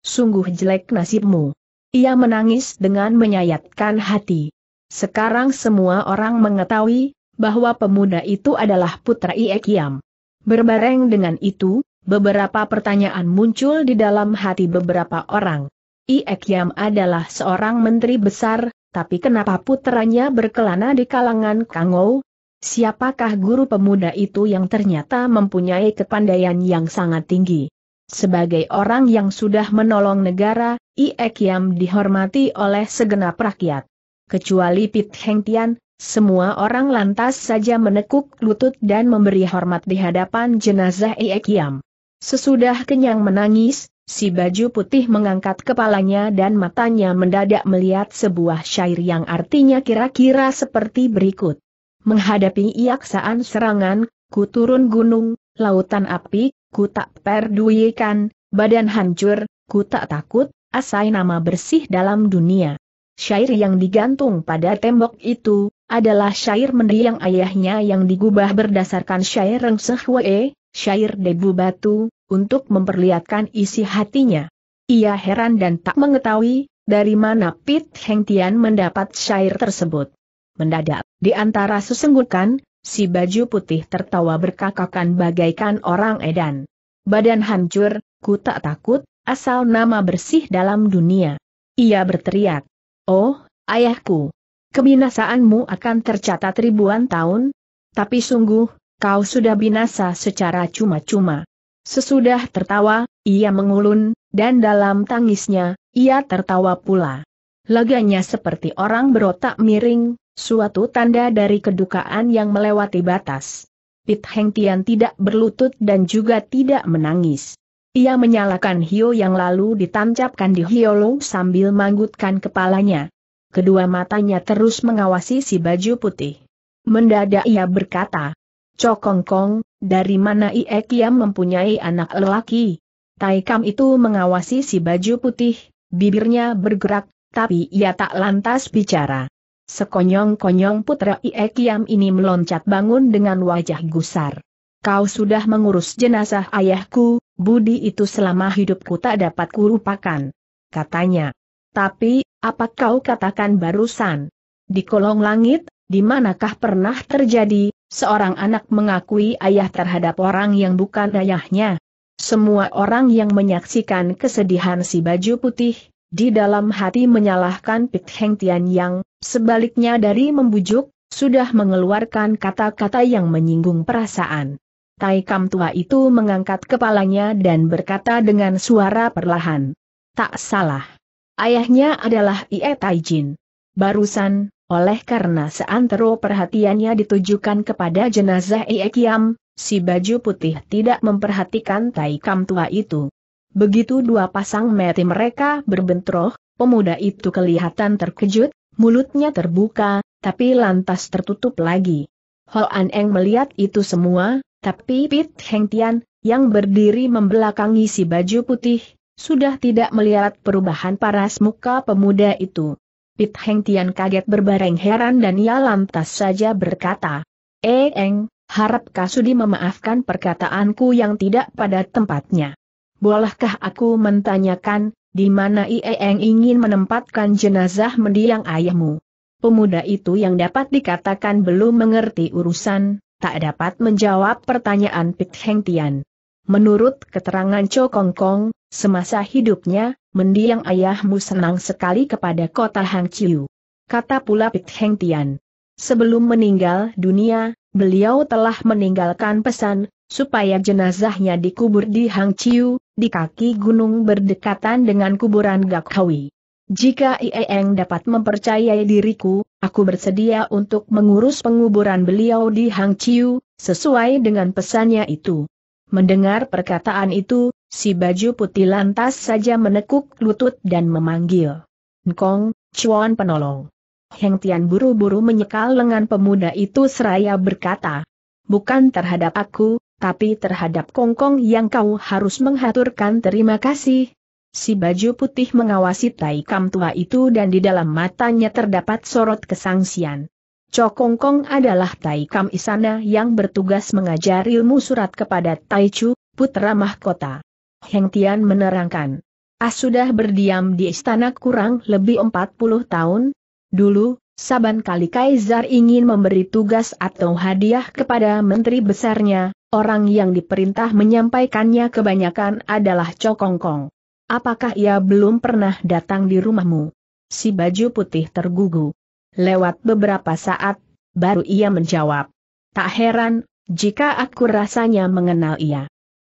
Sungguh jelek nasibmu. Ia menangis dengan menyayatkan hati. Sekarang semua orang mengetahui, bahwa pemuda itu adalah putra Iekiam. Berbareng dengan itu, beberapa pertanyaan muncul di dalam hati beberapa orang. Iekiam adalah seorang menteri besar, tapi kenapa putranya berkelana di kalangan Kangou? Siapakah guru pemuda itu yang ternyata mempunyai kepandaian yang sangat tinggi? Sebagai orang yang sudah menolong negara, Iekiam dihormati oleh segenap rakyat. Kecuali Pit Heng Tian, semua orang lantas saja menekuk lutut dan memberi hormat di hadapan jenazah Iekiam. Sesudah kenyang menangis, Si baju putih mengangkat kepalanya dan matanya mendadak melihat sebuah syair yang artinya kira-kira seperti berikut. Menghadapi iaksaan serangan, ku turun gunung, lautan api, ku tak perdulikan, badan hancur, ku tak takut, asai nama bersih dalam dunia. Syair yang digantung pada tembok itu, adalah syair mendiang ayahnya yang digubah berdasarkan syair Rengsehwe, syair Debu Batu, untuk memperlihatkan isi hatinya. Ia heran dan tak mengetahui, dari mana Pit Heng Tian mendapat syair tersebut. Mendadak, di antara sesenggukan, si baju putih tertawa berkakakan bagaikan orang edan. Badan hancur, ku tak takut, asal nama bersih dalam dunia. Ia berteriak. Oh, ayahku, kebinasaanmu akan tercatat ribuan tahun, tapi sungguh, kau sudah binasa secara cuma-cuma. Sesudah tertawa, ia mengulun, dan dalam tangisnya, ia tertawa pula. Laganya seperti orang berotak miring, suatu tanda dari kedukaan yang melewati batas. Pit Heng Tian tidak berlutut dan juga tidak menangis. Ia menyalakan Hio yang lalu ditancapkan di Hiolong sambil manggutkan kepalanya. Kedua matanya terus mengawasi si baju putih. Mendadak ia berkata, Cokongkong, dari mana Ie Kiam mempunyai anak lelaki? Tai Kam itu mengawasi si baju putih, bibirnya bergerak, tapi ia tak lantas bicara. Sekonyong-konyong putra Ie Kiam ini meloncat bangun dengan wajah gusar. Kau sudah mengurus jenazah ayahku, budi itu selama hidupku tak dapat kurupakan. Katanya. Tapi, apa kau katakan barusan? Di kolong langit, di manakah pernah terjadi, Seorang anak mengakui ayah terhadap orang yang bukan ayahnya. Semua orang yang menyaksikan kesedihan si baju putih, di dalam hati menyalahkan Pit Heng Tian Yang, sebaliknya dari membujuk, sudah mengeluarkan kata-kata yang menyinggung perasaan. Tai Kam tua itu mengangkat kepalanya dan berkata dengan suara perlahan. Tak salah. Ayahnya adalah Ie Tai Jin. Barusan, oleh karena seantero perhatiannya ditujukan kepada jenazah Iekiam, si baju putih tidak memperhatikan Tai Kam tua itu. Begitu dua pasang mati mereka berbentroh, pemuda itu kelihatan terkejut, mulutnya terbuka, tapi lantas tertutup lagi. Hoan Eng melihat itu semua, tapi Pit Heng Tian, yang berdiri membelakangi si baju putih, sudah tidak melihat perubahan paras muka pemuda itu. Pit Heng Tian kaget berbareng heran dan ia lantas saja berkata, Eh Eng, harap Kasudi memaafkan perkataanku yang tidak pada tempatnya. Bolehkah aku mentanyakan, di mana Ie ingin menempatkan jenazah mendiang ayahmu? Pemuda itu yang dapat dikatakan belum mengerti urusan, tak dapat menjawab pertanyaan Pit Heng Tian. Menurut keterangan Cho Kong Kong, semasa hidupnya, mendiang ayahmu senang sekali kepada kota Hang Chiu. Kata pula Pit Heng Tian. Sebelum meninggal dunia, beliau telah meninggalkan pesan, supaya jenazahnya dikubur di Hang Chiu, di kaki gunung berdekatan dengan kuburan Gakkawi. Jika Ieeng dapat mempercayai diriku, aku bersedia untuk mengurus penguburan beliau di Hang Chiu, sesuai dengan pesannya itu. Mendengar perkataan itu, si baju putih lantas saja menekuk lutut dan memanggil. Nkong, cuan penolong. Heng Tian buru-buru menyekal lengan pemuda itu seraya berkata, Bukan terhadap aku, tapi terhadap Kongkong yang kau harus menghaturkan terima kasih. Si baju putih mengawasi Tai Kam tua itu dan di dalam matanya terdapat sorot kesangsian. Cok Kong adalah Tai Kam Isana yang bertugas mengajar ilmu surat kepada Tai Chu, putra mahkota. Heng Tian menerangkan. As ah, sudah berdiam di istana kurang lebih 40 tahun. Dulu, saban kali Kaisar ingin memberi tugas atau hadiah kepada menteri besarnya, orang yang diperintah menyampaikannya kebanyakan adalah Cokongkong. Apakah ia belum pernah datang di rumahmu? Si baju putih tergugu. Lewat beberapa saat, baru ia menjawab. Tak heran, jika aku rasanya mengenal ia.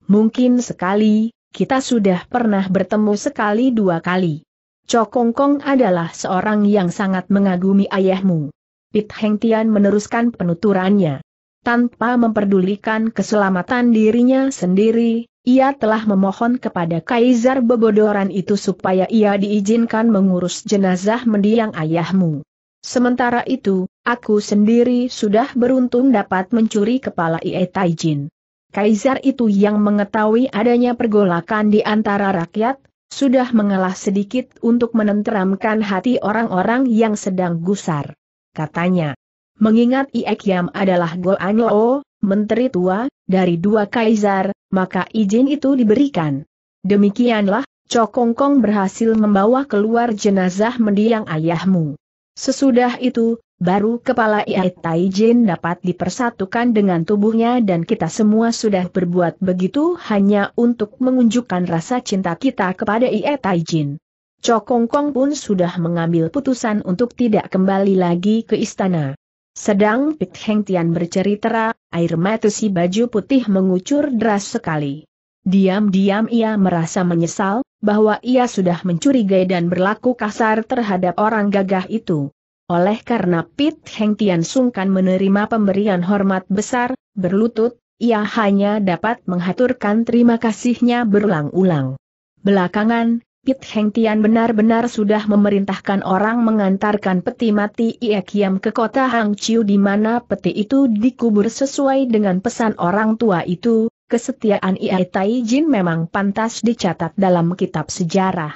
Mungkin sekali, kita sudah pernah bertemu sekali dua kali. Kong adalah seorang yang sangat mengagumi ayahmu. Pit Heng Tian meneruskan penuturannya. Tanpa memperdulikan keselamatan dirinya sendiri, ia telah memohon kepada Kaisar Bebodoran itu supaya ia diizinkan mengurus jenazah mendiang ayahmu. Sementara itu, aku sendiri sudah beruntung dapat mencuri kepala Ie Taijin. Kaisar itu yang mengetahui adanya pergolakan di antara rakyat, sudah mengalah sedikit untuk menenteramkan hati orang-orang yang sedang gusar. Katanya, mengingat iek Yam adalah Anlo, menteri tua, dari dua kaisar, maka izin itu diberikan. Demikianlah, Cokongkong berhasil membawa keluar jenazah mendiang ayahmu. Sesudah itu, baru kepala Iai Taijin dapat dipersatukan dengan tubuhnya dan kita semua sudah berbuat begitu hanya untuk mengunjukkan rasa cinta kita kepada Iai Taijin. Cokongkong pun sudah mengambil putusan untuk tidak kembali lagi ke istana. Sedang Pit Heng Tian bercerita, air mata si baju putih mengucur deras sekali. Diam-diam ia merasa menyesal, bahwa ia sudah mencurigai dan berlaku kasar terhadap orang gagah itu. Oleh karena Pit Heng Tian sungkan menerima pemberian hormat besar, berlutut, ia hanya dapat menghaturkan terima kasihnya berulang-ulang. Belakangan, Pit Heng Tian benar-benar sudah memerintahkan orang mengantarkan peti mati Ie Kiam ke kota Hang Chiu di mana peti itu dikubur sesuai dengan pesan orang tua itu, kesetiaan Ie Tai Jin memang pantas dicatat dalam kitab sejarah.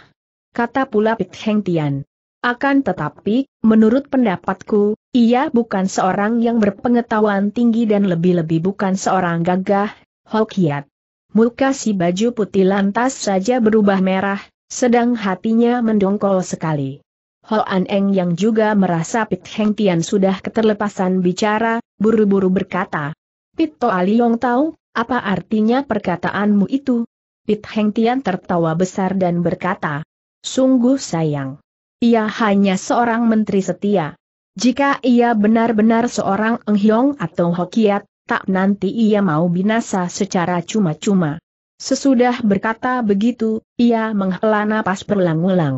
Kata pula Pit Heng Tian. Akan tetapi, menurut pendapatku, ia bukan seorang yang berpengetahuan tinggi dan lebih-lebih bukan seorang gagah, Hokiat. Muka si baju putih lantas saja berubah merah, sedang hatinya mendongkol sekali. Hoan Eng yang juga merasa Pit Heng Tian sudah keterlepasan bicara, buru-buru berkata, Pit Toa Liong tahu, apa artinya perkataanmu itu? Pit Heng Tian tertawa besar dan berkata, Sungguh sayang. Ia hanya seorang menteri setia. Jika ia benar-benar seorang enghiong atau Hokiat, tak nanti ia mau binasa secara cuma-cuma. Sesudah berkata begitu, ia menghela napas berulang ulang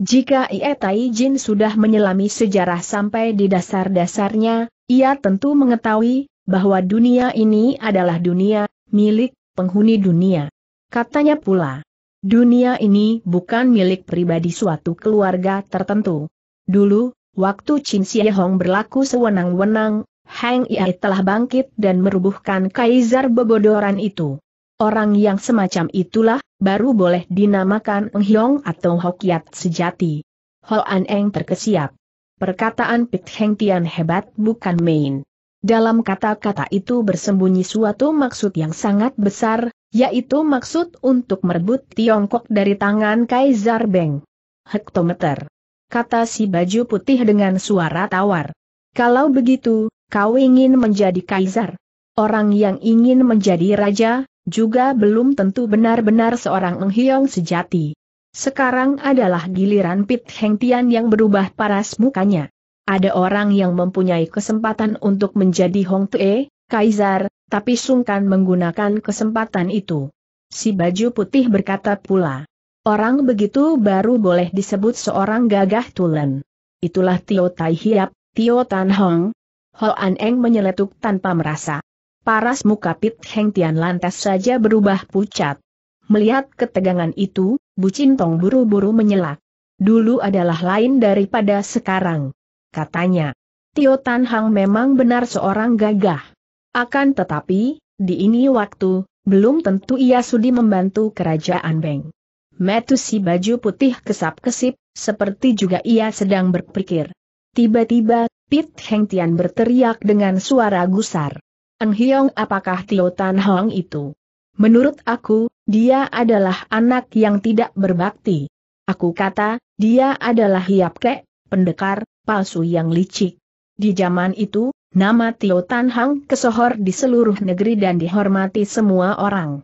Jika Ie Tai Jin sudah menyelami sejarah sampai di dasar-dasarnya, ia tentu mengetahui bahwa dunia ini adalah dunia milik penghuni dunia. Katanya pula, Dunia ini bukan milik pribadi suatu keluarga tertentu. Dulu, waktu Qin Hong berlaku sewenang-wenang, Heng Ia telah bangkit dan merubuhkan kaisar bebodoran itu. Orang yang semacam itulah, baru boleh dinamakan Eng Hiong atau Hokiat sejati. Ho An Eng terkesiap. Perkataan Pit Heng Tian hebat bukan main. Dalam kata-kata itu bersembunyi suatu maksud yang sangat besar, yaitu maksud untuk merebut Tiongkok dari tangan Kaisar Beng. Hektometer. Kata si baju putih dengan suara tawar. Kalau begitu, kau ingin menjadi Kaisar. Orang yang ingin menjadi raja, juga belum tentu benar-benar seorang Menghiong sejati. Sekarang adalah giliran Pit Heng Tian yang berubah paras mukanya. Ada orang yang mempunyai kesempatan untuk menjadi Hong Tue, Kaisar, tapi sungkan menggunakan kesempatan itu. Si baju putih berkata pula, orang begitu baru boleh disebut seorang gagah tulen. Itulah Tio Tai Hiap, Tio Tan Hong. Ho An Eng menyeletuk tanpa merasa. Paras muka Pit Heng Tian lantas saja berubah pucat. Melihat ketegangan itu, Bu Cintong buru-buru menyelak. Dulu adalah lain daripada sekarang. Katanya, Tio Tan Hang memang benar seorang gagah. Akan tetapi, di ini waktu, belum tentu ia sudi membantu kerajaan Beng. Metusi baju putih kesap-kesip, seperti juga ia sedang berpikir. Tiba-tiba, Pit Heng Tian berteriak dengan suara gusar. Eng Hiong apakah Tio Tan Hong itu? Menurut aku, dia adalah anak yang tidak berbakti. Aku kata, dia adalah hiap kek, pendekar, palsu yang licik. Di zaman itu, Nama Tio Tan Hang kesohor di seluruh negeri dan dihormati semua orang.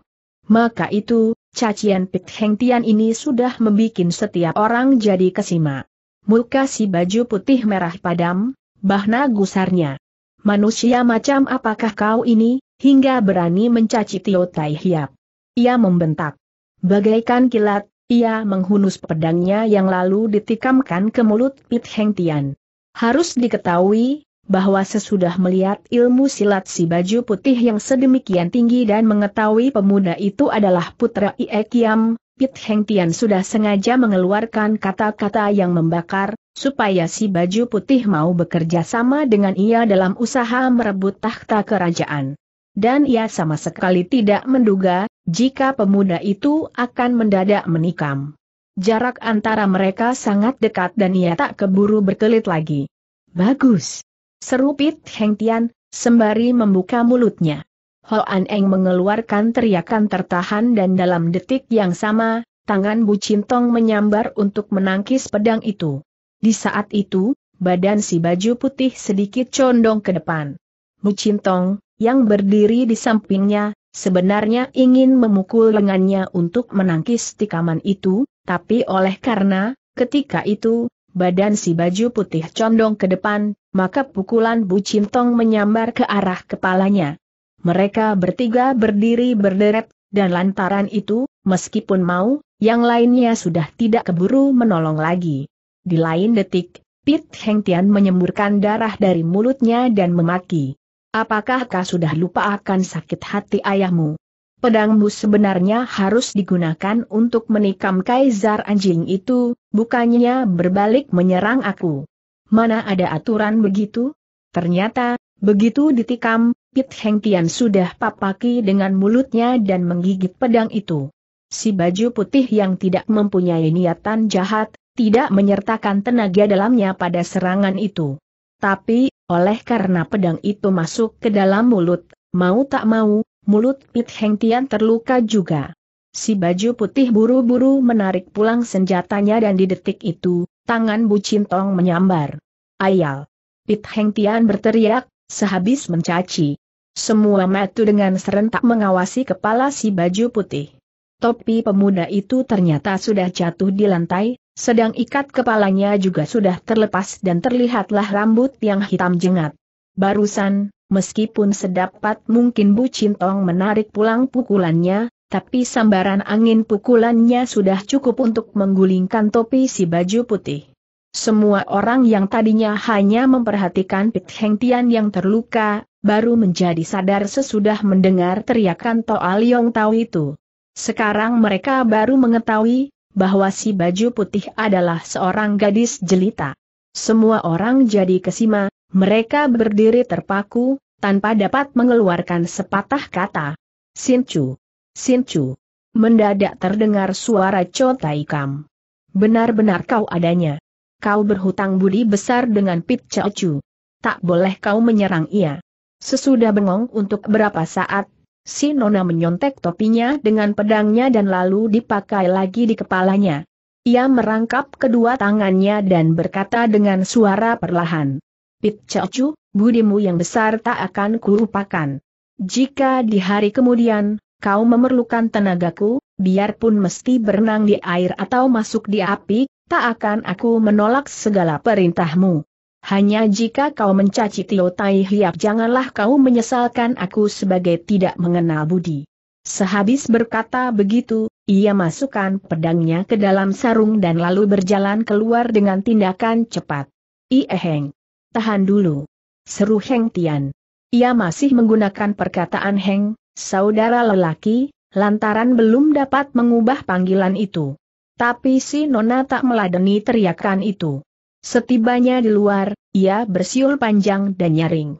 Maka itu, cacian Pit Heng Tian ini sudah membuat setiap orang jadi kesima. Muka si baju putih merah padam, bahna gusarnya. Manusia macam apakah kau ini, hingga berani mencaci Tio Tai Hiap. Ia membentak. Bagaikan kilat, ia menghunus pedangnya yang lalu ditikamkan ke mulut Pit Heng Tian. Harus diketahui, bahwa sesudah melihat ilmu silat si baju putih yang sedemikian tinggi dan mengetahui pemuda itu adalah putra iekiam, Pit Heng Tian sudah sengaja mengeluarkan kata-kata yang membakar, supaya si baju putih mau bekerja sama dengan ia dalam usaha merebut tahta kerajaan. Dan ia sama sekali tidak menduga, jika pemuda itu akan mendadak menikam. Jarak antara mereka sangat dekat dan ia tak keburu berkelit lagi. Bagus. Serupit Heng Tian, sembari membuka mulutnya. Hoan Eng mengeluarkan teriakan tertahan dan dalam detik yang sama, tangan Bu Cintong menyambar untuk menangkis pedang itu. Di saat itu, badan si baju putih sedikit condong ke depan. Bu Cintong, yang berdiri di sampingnya, sebenarnya ingin memukul lengannya untuk menangkis tikaman itu, tapi oleh karena, ketika itu, Badan si baju putih condong ke depan, maka pukulan Bu Cintong menyambar ke arah kepalanya. Mereka bertiga berdiri berderet, dan lantaran itu, meskipun mau, yang lainnya sudah tidak keburu menolong lagi. Di lain detik, Pit Heng Tian menyemburkan darah dari mulutnya dan memaki. Apakah kau sudah lupa akan sakit hati ayahmu? Pedangmu sebenarnya harus digunakan untuk menikam kaisar anjing itu, bukannya berbalik menyerang aku. Mana ada aturan begitu? Ternyata, begitu ditikam, Pit Heng Tian sudah papaki dengan mulutnya dan menggigit pedang itu. Si baju putih yang tidak mempunyai niatan jahat, tidak menyertakan tenaga dalamnya pada serangan itu. Tapi, oleh karena pedang itu masuk ke dalam mulut, mau tak mau, Mulut Pit Heng Tian terluka juga. Si baju putih buru-buru menarik pulang senjatanya dan di detik itu, tangan Bu Cintong menyambar. Ayal. Pit Heng Tian berteriak, sehabis mencaci. Semua metu dengan serentak mengawasi kepala si baju putih. Topi pemuda itu ternyata sudah jatuh di lantai, sedang ikat kepalanya juga sudah terlepas dan terlihatlah rambut yang hitam jengat. Barusan, meskipun sedapat mungkin Bu Cintong menarik pulang pukulannya, tapi sambaran angin pukulannya sudah cukup untuk menggulingkan topi si baju putih. Semua orang yang tadinya hanya memperhatikan Pit Heng Tian yang terluka, baru menjadi sadar sesudah mendengar teriakan Toa Liong Tau itu. Sekarang mereka baru mengetahui, bahwa si baju putih adalah seorang gadis jelita. Semua orang jadi kesima, mereka berdiri terpaku, tanpa dapat mengeluarkan sepatah kata. Sincu. Sincu. Mendadak terdengar suara Cho Taikam. Benar-benar kau adanya. Kau berhutang budi besar dengan Pit Chu. Tak boleh kau menyerang ia. Sesudah bengong untuk berapa saat, si Nona menyontek topinya dengan pedangnya dan lalu dipakai lagi di kepalanya. Ia merangkap kedua tangannya dan berkata dengan suara perlahan. Pit Chu, budimu yang besar tak akan kulupakan. Jika di hari kemudian, kau memerlukan tenagaku, biarpun mesti berenang di air atau masuk di api, tak akan aku menolak segala perintahmu. Hanya jika kau mencaci Tio Tai Hiap janganlah kau menyesalkan aku sebagai tidak mengenal budi. Sehabis berkata begitu, ia masukkan pedangnya ke dalam sarung dan lalu berjalan keluar dengan tindakan cepat. Ieheng. Tahan dulu. Seru Heng Tian. Ia masih menggunakan perkataan Heng, saudara lelaki, lantaran belum dapat mengubah panggilan itu. Tapi si Nona tak meladeni teriakan itu. Setibanya di luar, ia bersiul panjang dan nyaring.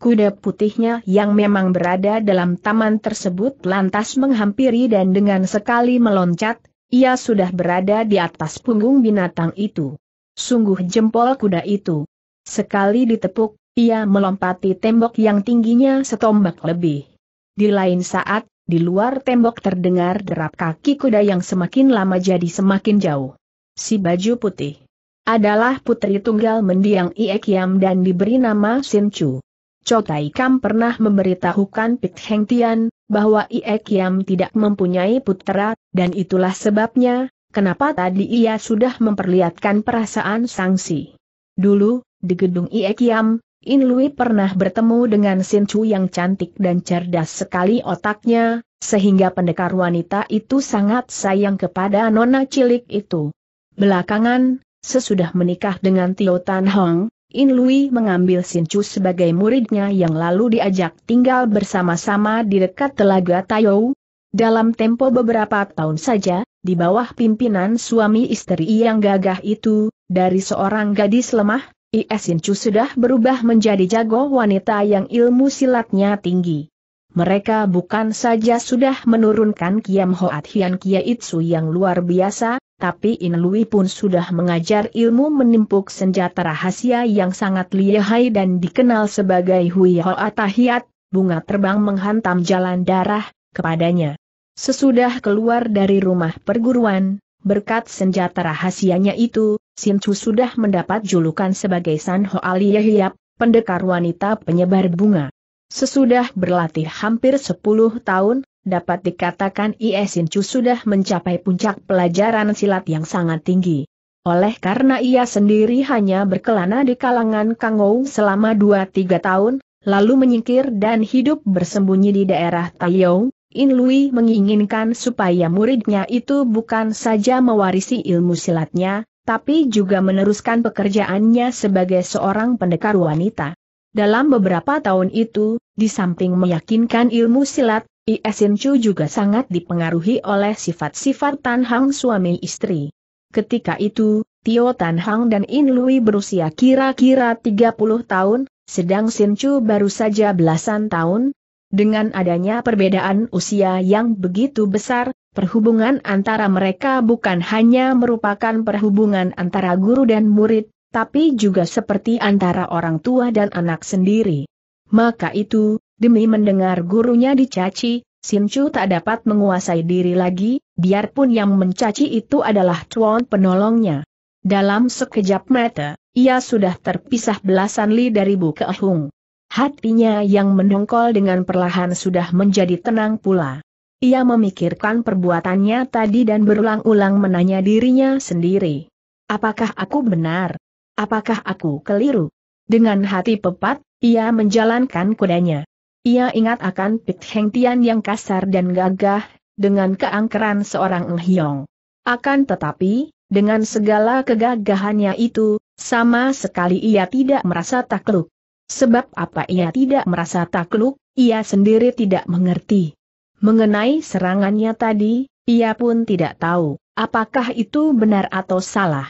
Kuda putihnya yang memang berada dalam taman tersebut lantas menghampiri dan dengan sekali meloncat, ia sudah berada di atas punggung binatang itu. Sungguh jempol kuda itu, Sekali ditepuk, ia melompati tembok yang tingginya setombak lebih. Di lain saat, di luar tembok terdengar derap kaki kuda yang semakin lama jadi semakin jauh. Si baju putih adalah putri tunggal mendiang Iekiam dan diberi nama Sin Chu. Cotai Kam pernah memberitahukan Pit Heng Tian, bahwa Iekiam tidak mempunyai putera, dan itulah sebabnya, kenapa tadi ia sudah memperlihatkan perasaan sangsi. Dulu, di gedung Iekiam, In Lui pernah bertemu dengan Sin Chu yang cantik dan cerdas sekali otaknya, sehingga pendekar wanita itu sangat sayang kepada nona cilik itu. Belakangan, sesudah menikah dengan Tio Tan Hong, In Lui mengambil Sin Chu sebagai muridnya yang lalu diajak tinggal bersama-sama di dekat Telaga Tayo. Dalam tempo beberapa tahun saja, di bawah pimpinan suami istri yang gagah itu, dari seorang gadis lemah, Iesin Chu sudah berubah menjadi jago wanita yang ilmu silatnya tinggi. Mereka bukan saja sudah menurunkan Kiam Hoat Hian Kia Itsu yang luar biasa, tapi In Lui pun sudah mengajar ilmu menimpuk senjata rahasia yang sangat lihai dan dikenal sebagai Hui Hoat Hiat, bunga terbang menghantam jalan darah, kepadanya. Sesudah keluar dari rumah perguruan, Berkat senjata rahasianya itu, Sin Chu sudah mendapat julukan sebagai San Ho Aliyahiap, pendekar wanita penyebar bunga. Sesudah berlatih hampir 10 tahun, dapat dikatakan Ie Sin Chu sudah mencapai puncak pelajaran silat yang sangat tinggi. Oleh karena ia sendiri hanya berkelana di kalangan Kangou selama 2-3 tahun, lalu menyingkir dan hidup bersembunyi di daerah Taiyong, In Lui menginginkan supaya muridnya itu bukan saja mewarisi ilmu silatnya, tapi juga meneruskan pekerjaannya sebagai seorang pendekar wanita. Dalam beberapa tahun itu, di samping meyakinkan ilmu silat, Iesin Chu juga sangat dipengaruhi oleh sifat-sifat Tan Hang suami istri. Ketika itu, Tio Tan Hang dan In Lui berusia kira-kira 30 tahun, sedang Sin Chu baru saja belasan tahun, dengan adanya perbedaan usia yang begitu besar, perhubungan antara mereka bukan hanya merupakan perhubungan antara guru dan murid, tapi juga seperti antara orang tua dan anak sendiri. Maka itu, demi mendengar gurunya dicaci, Simcu tak dapat menguasai diri lagi, biarpun yang mencaci itu adalah tuan penolongnya. Dalam sekejap mata, ia sudah terpisah belasan li dari Bu Keahung. Hatinya yang mendongkol dengan perlahan sudah menjadi tenang pula. Ia memikirkan perbuatannya tadi dan berulang-ulang menanya dirinya sendiri. Apakah aku benar? Apakah aku keliru? Dengan hati pepat, ia menjalankan kudanya. Ia ingat akan Pit Heng Tian yang kasar dan gagah, dengan keangkeran seorang Ng Akan tetapi, dengan segala kegagahannya itu, sama sekali ia tidak merasa takluk. Sebab apa ia tidak merasa takluk, ia sendiri tidak mengerti. Mengenai serangannya tadi, ia pun tidak tahu, apakah itu benar atau salah.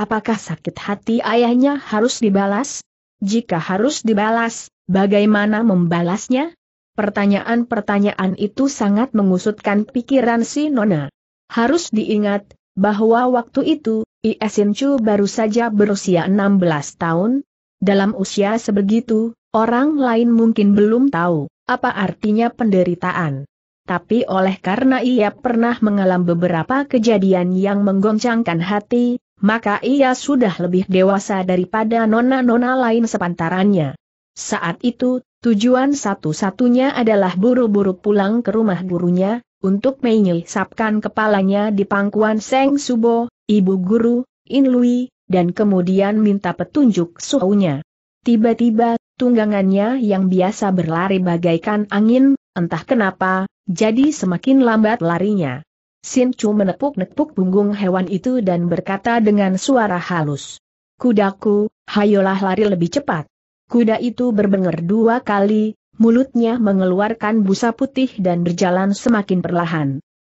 Apakah sakit hati ayahnya harus dibalas? Jika harus dibalas, bagaimana membalasnya? Pertanyaan-pertanyaan itu sangat mengusutkan pikiran si Nona. Harus diingat, bahwa waktu itu, Ia Chu baru saja berusia 16 tahun, dalam usia sebegitu, orang lain mungkin belum tahu apa artinya penderitaan. Tapi oleh karena ia pernah mengalami beberapa kejadian yang menggoncangkan hati, maka ia sudah lebih dewasa daripada nona-nona lain sepantarannya. Saat itu, tujuan satu-satunya adalah buru-buru pulang ke rumah gurunya, untuk menyisapkan kepalanya di pangkuan Seng Subo, ibu guru, In Lui, dan kemudian minta petunjuk suhunya. Tiba-tiba, tunggangannya yang biasa berlari bagaikan angin, entah kenapa, jadi semakin lambat larinya. Sin Chu menepuk-nepuk punggung hewan itu dan berkata dengan suara halus. Kudaku, hayolah lari lebih cepat. Kuda itu berbengar dua kali, mulutnya mengeluarkan busa putih dan berjalan semakin perlahan.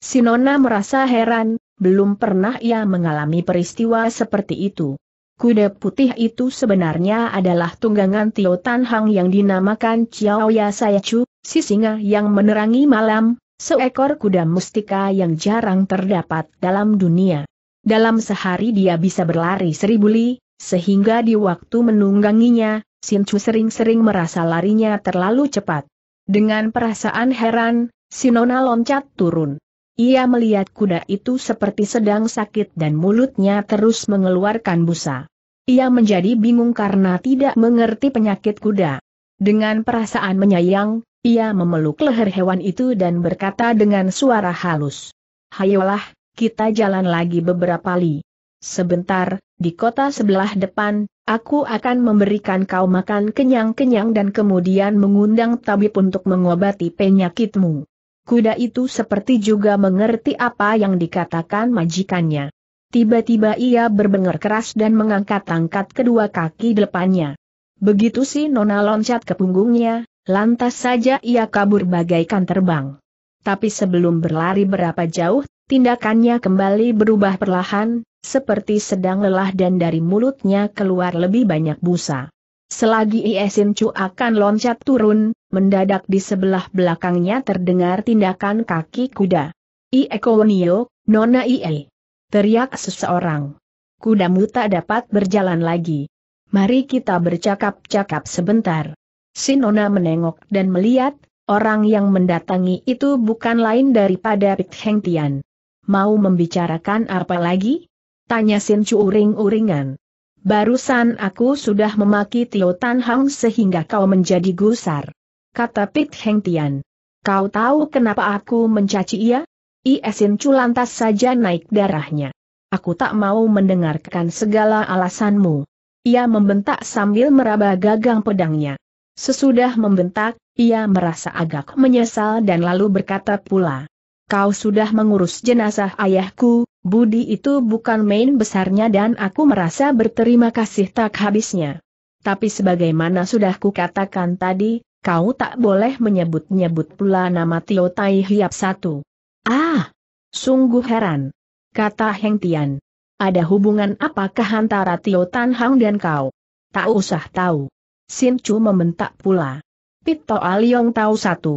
Sinona merasa heran, belum pernah ia mengalami peristiwa seperti itu. Kuda putih itu sebenarnya adalah tunggangan Tio Tan Hang yang dinamakan Chiao Ya Sayachu, si singa yang menerangi malam, seekor kuda mustika yang jarang terdapat dalam dunia. Dalam sehari dia bisa berlari seribu li, sehingga di waktu menungganginya, Sin Chu sering-sering merasa larinya terlalu cepat. Dengan perasaan heran, Sinona loncat turun. Ia melihat kuda itu seperti sedang sakit dan mulutnya terus mengeluarkan busa. Ia menjadi bingung karena tidak mengerti penyakit kuda. Dengan perasaan menyayang, ia memeluk leher hewan itu dan berkata dengan suara halus. Hayolah, kita jalan lagi beberapa li. Sebentar, di kota sebelah depan, aku akan memberikan kau makan kenyang-kenyang dan kemudian mengundang tabib untuk mengobati penyakitmu. Kuda itu seperti juga mengerti apa yang dikatakan majikannya. Tiba-tiba ia berbengar keras dan mengangkat-angkat kedua kaki depannya. Begitu si Nona loncat ke punggungnya, lantas saja ia kabur bagaikan terbang. Tapi sebelum berlari berapa jauh, tindakannya kembali berubah perlahan, seperti sedang lelah dan dari mulutnya keluar lebih banyak busa. Selagi Iesin Chu akan loncat turun, mendadak di sebelah belakangnya terdengar tindakan kaki kuda. Eko Nio, Nona Ie. Teriak seseorang. Kudamu tak dapat berjalan lagi. Mari kita bercakap-cakap sebentar. Si Nona menengok dan melihat, orang yang mendatangi itu bukan lain daripada Pit Heng Tian. Mau membicarakan apa lagi? Tanya Sin Chu uring-uringan barusan aku sudah memaki Tio Tan Hang sehingga kau menjadi gusar. Kata Pit Heng Tian. Kau tahu kenapa aku mencaci ia? Iesin Chu lantas saja naik darahnya. Aku tak mau mendengarkan segala alasanmu. Ia membentak sambil meraba gagang pedangnya. Sesudah membentak, ia merasa agak menyesal dan lalu berkata pula. Kau sudah mengurus jenazah ayahku, Budi itu bukan main besarnya dan aku merasa berterima kasih tak habisnya. Tapi sebagaimana sudah kukatakan tadi, kau tak boleh menyebut-nyebut pula nama Tio Tai Hiap satu. Ah! Sungguh heran. Kata Heng Tian. Ada hubungan apakah antara Tio Tan Hang dan kau? Tak usah tahu. Sin Chu membentak pula. Pito Aliong tahu satu.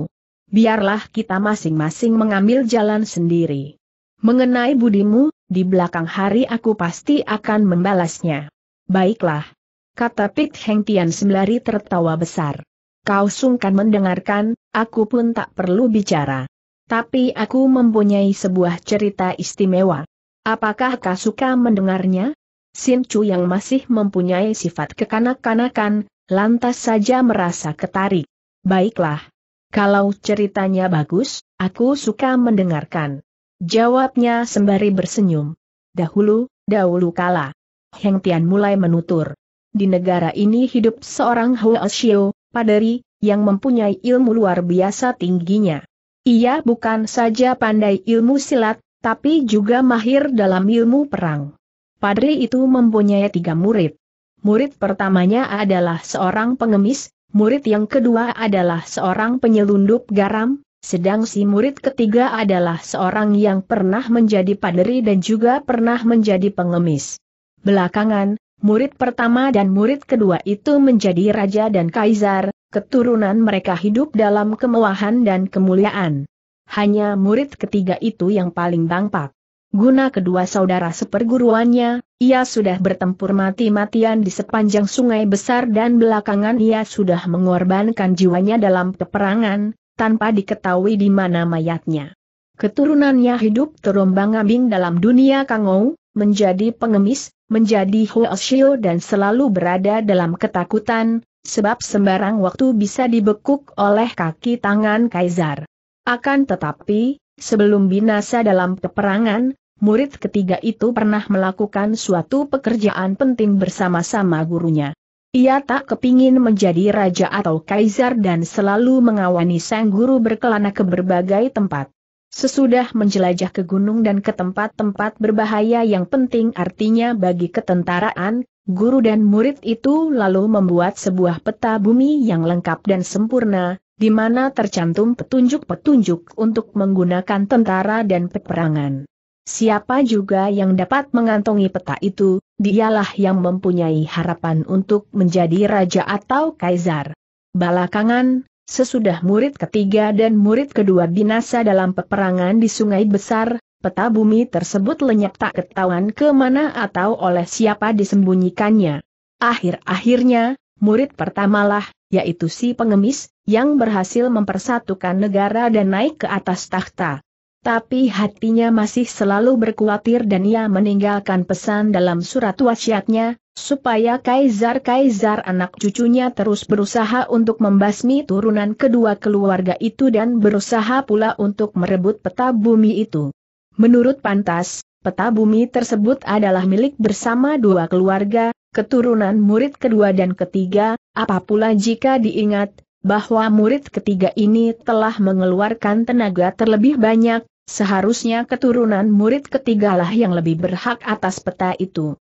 Biarlah kita masing-masing mengambil jalan sendiri. Mengenai budimu, di belakang hari aku pasti akan membalasnya. Baiklah. Kata Pit Heng Tian sembari tertawa besar. Kau sungkan mendengarkan, aku pun tak perlu bicara. Tapi aku mempunyai sebuah cerita istimewa. Apakah kau suka mendengarnya? Sin Chu yang masih mempunyai sifat kekanak-kanakan, lantas saja merasa ketarik. Baiklah. Kalau ceritanya bagus, aku suka mendengarkan. Jawabnya sembari bersenyum. Dahulu, dahulu kala. Heng Tian mulai menutur. Di negara ini hidup seorang Hua Xiu, paderi, yang mempunyai ilmu luar biasa tingginya. Ia bukan saja pandai ilmu silat, tapi juga mahir dalam ilmu perang. Padri itu mempunyai tiga murid. Murid pertamanya adalah seorang pengemis, murid yang kedua adalah seorang penyelundup garam, sedang si murid ketiga adalah seorang yang pernah menjadi paderi dan juga pernah menjadi pengemis. Belakangan, murid pertama dan murid kedua itu menjadi raja dan kaisar, keturunan mereka hidup dalam kemewahan dan kemuliaan. Hanya murid ketiga itu yang paling bangpak. Guna kedua saudara seperguruannya, ia sudah bertempur mati-matian di sepanjang sungai besar dan belakangan ia sudah mengorbankan jiwanya dalam peperangan, tanpa diketahui di mana mayatnya. Keturunannya hidup terombang-ambing dalam dunia Kangou, menjadi pengemis, menjadi huoshio dan selalu berada dalam ketakutan, sebab sembarang waktu bisa dibekuk oleh kaki tangan kaisar. Akan tetapi, sebelum binasa dalam peperangan, murid ketiga itu pernah melakukan suatu pekerjaan penting bersama-sama gurunya. Ia tak kepingin menjadi raja atau kaisar dan selalu mengawani sang guru berkelana ke berbagai tempat. Sesudah menjelajah ke gunung dan ke tempat-tempat berbahaya yang penting artinya bagi ketentaraan, guru dan murid itu lalu membuat sebuah peta bumi yang lengkap dan sempurna, di mana tercantum petunjuk-petunjuk untuk menggunakan tentara dan peperangan. Siapa juga yang dapat mengantongi peta itu, dialah yang mempunyai harapan untuk menjadi raja atau kaisar. Balakangan, sesudah murid ketiga dan murid kedua binasa dalam peperangan di Sungai Besar, peta bumi tersebut lenyap tak ketahuan kemana atau oleh siapa disembunyikannya. Akhir-akhirnya, murid pertamalah, yaitu si pengemis, yang berhasil mempersatukan negara dan naik ke atas takhta. Tapi hatinya masih selalu berkuatir dan ia meninggalkan pesan dalam surat wasiatnya, supaya kaisar-kaisar anak cucunya terus berusaha untuk membasmi turunan kedua keluarga itu dan berusaha pula untuk merebut peta bumi itu. Menurut Pantas, peta bumi tersebut adalah milik bersama dua keluarga, keturunan murid kedua dan ketiga, apapula jika diingat, bahwa murid ketiga ini telah mengeluarkan tenaga terlebih banyak, Seharusnya keturunan murid ketigalah yang lebih berhak atas peta itu.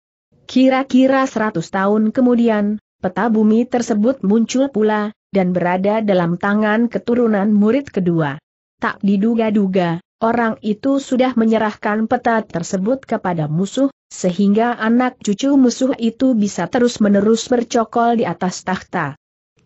Kira-kira 100 tahun kemudian, peta bumi tersebut muncul pula, dan berada dalam tangan keturunan murid kedua. Tak diduga-duga, orang itu sudah menyerahkan peta tersebut kepada musuh, sehingga anak cucu musuh itu bisa terus-menerus bercokol di atas tahta.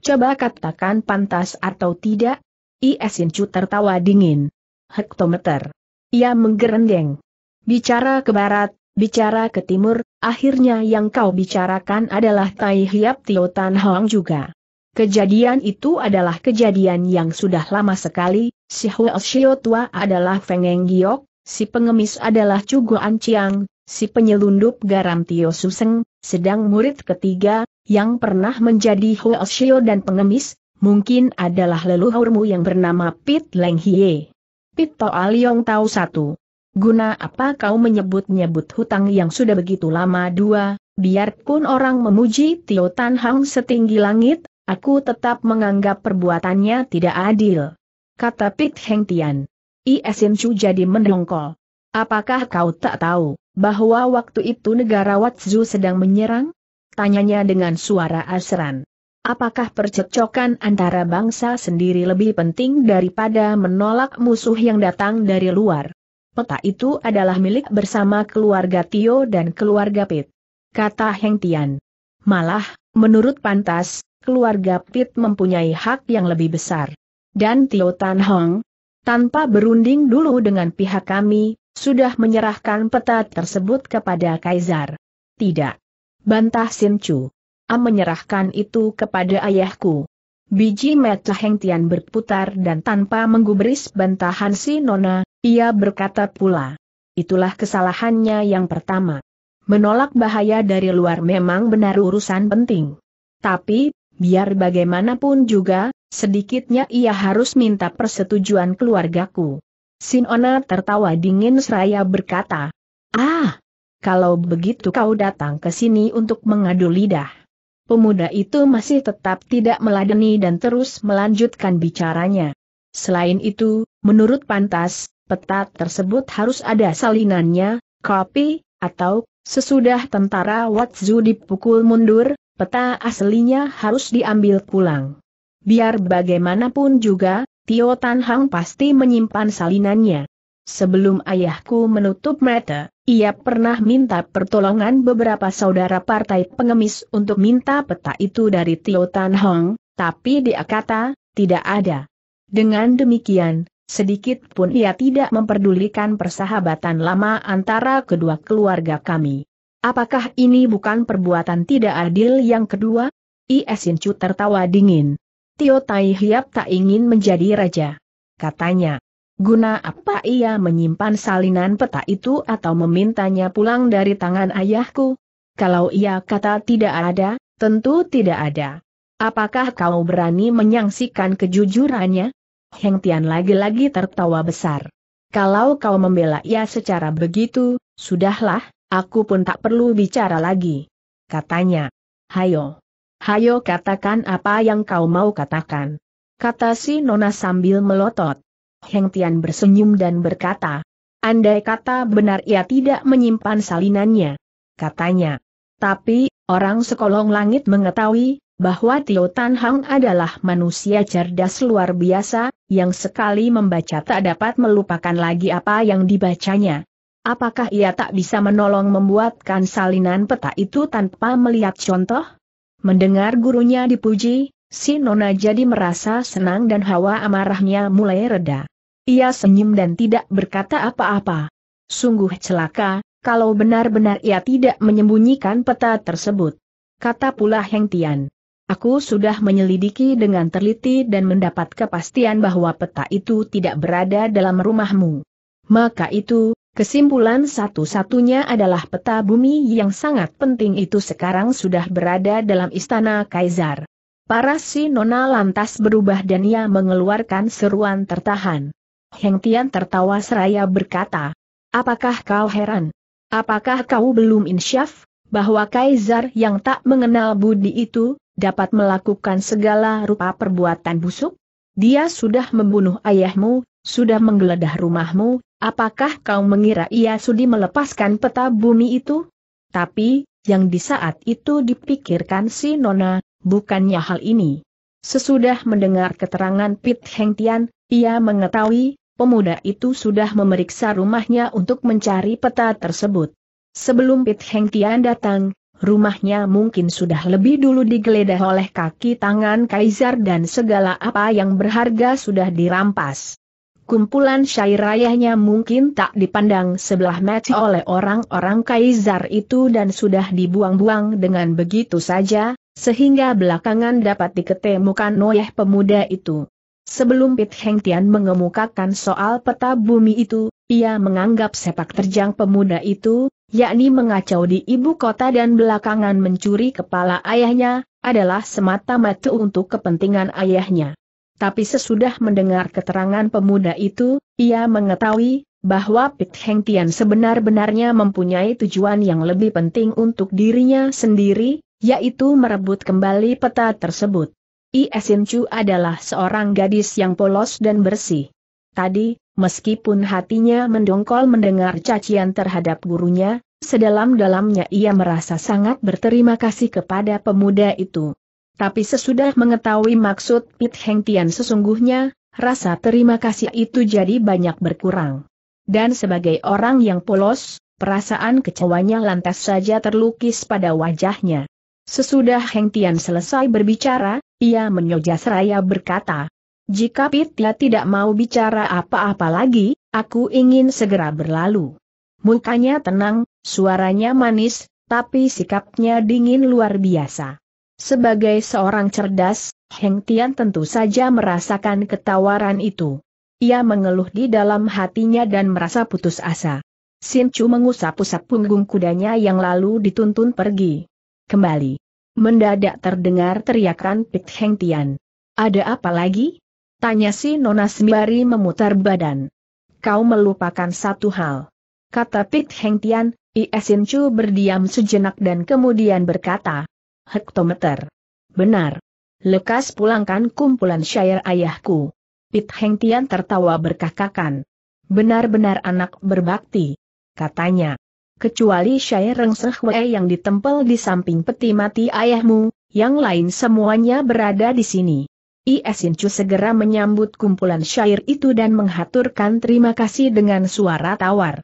Coba katakan pantas atau tidak? Iesin Chu tertawa dingin hektometer. Ia menggerendeng. Bicara ke barat, bicara ke timur, akhirnya yang kau bicarakan adalah Tai Hiap Tio Tan Hong juga. Kejadian itu adalah kejadian yang sudah lama sekali, si Huo Shio Tua adalah Feng Eng Giok, si pengemis adalah Chu Guan Chiang, si penyelundup garam Tio Suseng, sedang murid ketiga, yang pernah menjadi Huo Shio dan pengemis, mungkin adalah leluhurmu yang bernama Pit Leng Hie. Pito Aliong tahu satu. Guna apa kau menyebut-nyebut hutang yang sudah begitu lama dua, biarpun orang memuji Tio Tan Hang setinggi langit, aku tetap menganggap perbuatannya tidak adil. Kata Pit Heng Tian. Iesin Chu jadi mendongkol. Apakah kau tak tahu bahwa waktu itu negara Watsu sedang menyerang? Tanyanya dengan suara asran. Apakah percecokan antara bangsa sendiri lebih penting daripada menolak musuh yang datang dari luar? Peta itu adalah milik bersama keluarga Tio dan keluarga Pit. Kata Heng Tian. Malah, menurut Pantas, keluarga Pit mempunyai hak yang lebih besar. Dan Tio Tan Hong, tanpa berunding dulu dengan pihak kami, sudah menyerahkan peta tersebut kepada Kaisar. Tidak. Bantah Sin Chu. A menyerahkan itu kepada ayahku. Biji mata Heng Tian berputar dan tanpa menggubris bantahan si Nona, ia berkata pula. Itulah kesalahannya yang pertama. Menolak bahaya dari luar memang benar urusan penting. Tapi, biar bagaimanapun juga, sedikitnya ia harus minta persetujuan keluargaku. Sinona tertawa dingin seraya berkata, Ah, kalau begitu kau datang ke sini untuk mengadu lidah. Pemuda itu masih tetap tidak meladeni dan terus melanjutkan bicaranya. Selain itu, menurut Pantas, peta tersebut harus ada salinannya, kopi, atau, sesudah tentara Watsu dipukul mundur, peta aslinya harus diambil pulang. Biar bagaimanapun juga, Tio Tan Hang pasti menyimpan salinannya. Sebelum ayahku menutup mata, ia pernah minta pertolongan beberapa saudara partai pengemis untuk minta peta itu dari Tio Tan Hong, tapi dia kata, tidak ada. Dengan demikian, sedikit pun ia tidak memperdulikan persahabatan lama antara kedua keluarga kami. Apakah ini bukan perbuatan tidak adil yang kedua? Iesin Chu tertawa dingin. Tio Tai Hiap tak ingin menjadi raja. Katanya, Guna apa ia menyimpan salinan peta itu atau memintanya pulang dari tangan ayahku? Kalau ia kata tidak ada, tentu tidak ada. Apakah kau berani menyangsikan kejujurannya? Heng Tian lagi-lagi tertawa besar. Kalau kau membela ia secara begitu, sudahlah, aku pun tak perlu bicara lagi. Katanya. Hayo. Hayo katakan apa yang kau mau katakan. Kata si Nona sambil melotot. Heng Tian bersenyum dan berkata, Andai kata benar ia tidak menyimpan salinannya. Katanya. Tapi, orang sekolong langit mengetahui, bahwa Tio Tan Hang adalah manusia cerdas luar biasa, yang sekali membaca tak dapat melupakan lagi apa yang dibacanya. Apakah ia tak bisa menolong membuatkan salinan peta itu tanpa melihat contoh? Mendengar gurunya dipuji, Si Nona jadi merasa senang dan hawa amarahnya mulai reda. Ia senyum dan tidak berkata apa-apa. Sungguh celaka, kalau benar-benar ia tidak menyembunyikan peta tersebut. Kata pula Heng Tian. Aku sudah menyelidiki dengan teliti dan mendapat kepastian bahwa peta itu tidak berada dalam rumahmu. Maka itu, kesimpulan satu-satunya adalah peta bumi yang sangat penting itu sekarang sudah berada dalam istana Kaisar. Para si nona lantas berubah dan ia mengeluarkan seruan tertahan. Heng Tian tertawa seraya berkata, Apakah kau heran? Apakah kau belum insyaf? Bahwa kaisar yang tak mengenal budi itu, dapat melakukan segala rupa perbuatan busuk? Dia sudah membunuh ayahmu, sudah menggeledah rumahmu, apakah kau mengira ia sudi melepaskan peta bumi itu? Tapi, yang di saat itu dipikirkan si Nona, bukannya hal ini. Sesudah mendengar keterangan Pit Heng Tian, ia mengetahui, pemuda itu sudah memeriksa rumahnya untuk mencari peta tersebut. Sebelum Pit Heng Tian datang, rumahnya mungkin sudah lebih dulu digeledah oleh kaki tangan kaisar dan segala apa yang berharga sudah dirampas. Kumpulan syair rayahnya mungkin tak dipandang sebelah mata oleh orang-orang kaisar itu dan sudah dibuang-buang dengan begitu saja, sehingga belakangan dapat diketemukan noyah pemuda itu. Sebelum Pit Heng Tian mengemukakan soal peta bumi itu, ia menganggap sepak terjang pemuda itu, yakni mengacau di ibu kota dan belakangan mencuri kepala ayahnya, adalah semata-mata untuk kepentingan ayahnya. Tapi sesudah mendengar keterangan pemuda itu, ia mengetahui bahwa Pit Heng Tian sebenar-benarnya mempunyai tujuan yang lebih penting untuk dirinya sendiri, yaitu merebut kembali peta tersebut. Iesin Chu adalah seorang gadis yang polos dan bersih. Tadi, meskipun hatinya mendongkol mendengar cacian terhadap gurunya, sedalam-dalamnya ia merasa sangat berterima kasih kepada pemuda itu. Tapi sesudah mengetahui maksud Pit Heng Tian sesungguhnya, rasa terima kasih itu jadi banyak berkurang. Dan sebagai orang yang polos, perasaan kecewanya lantas saja terlukis pada wajahnya. Sesudah Heng Tian selesai berbicara, ia menyoja seraya berkata, Jika Pitya tidak mau bicara apa-apa lagi, aku ingin segera berlalu. Mukanya tenang, suaranya manis, tapi sikapnya dingin luar biasa. Sebagai seorang cerdas, Heng Tian tentu saja merasakan ketawaran itu. Ia mengeluh di dalam hatinya dan merasa putus asa. Sin Chu mengusap-usap punggung kudanya yang lalu dituntun pergi kembali. Mendadak terdengar teriakan Pit Heng Tian. Ada apa lagi? Tanya si Nona sembari memutar badan. Kau melupakan satu hal. Kata Pit Heng Tian, Iesin Chu berdiam sejenak dan kemudian berkata. Hektometer. Benar. Lekas pulangkan kumpulan syair ayahku. Pit Heng Tian tertawa berkakakan. Benar-benar anak berbakti. Katanya kecuali syair Reng Sehwe yang ditempel di samping peti mati ayahmu, yang lain semuanya berada di sini. Iesin Chu segera menyambut kumpulan syair itu dan menghaturkan terima kasih dengan suara tawar.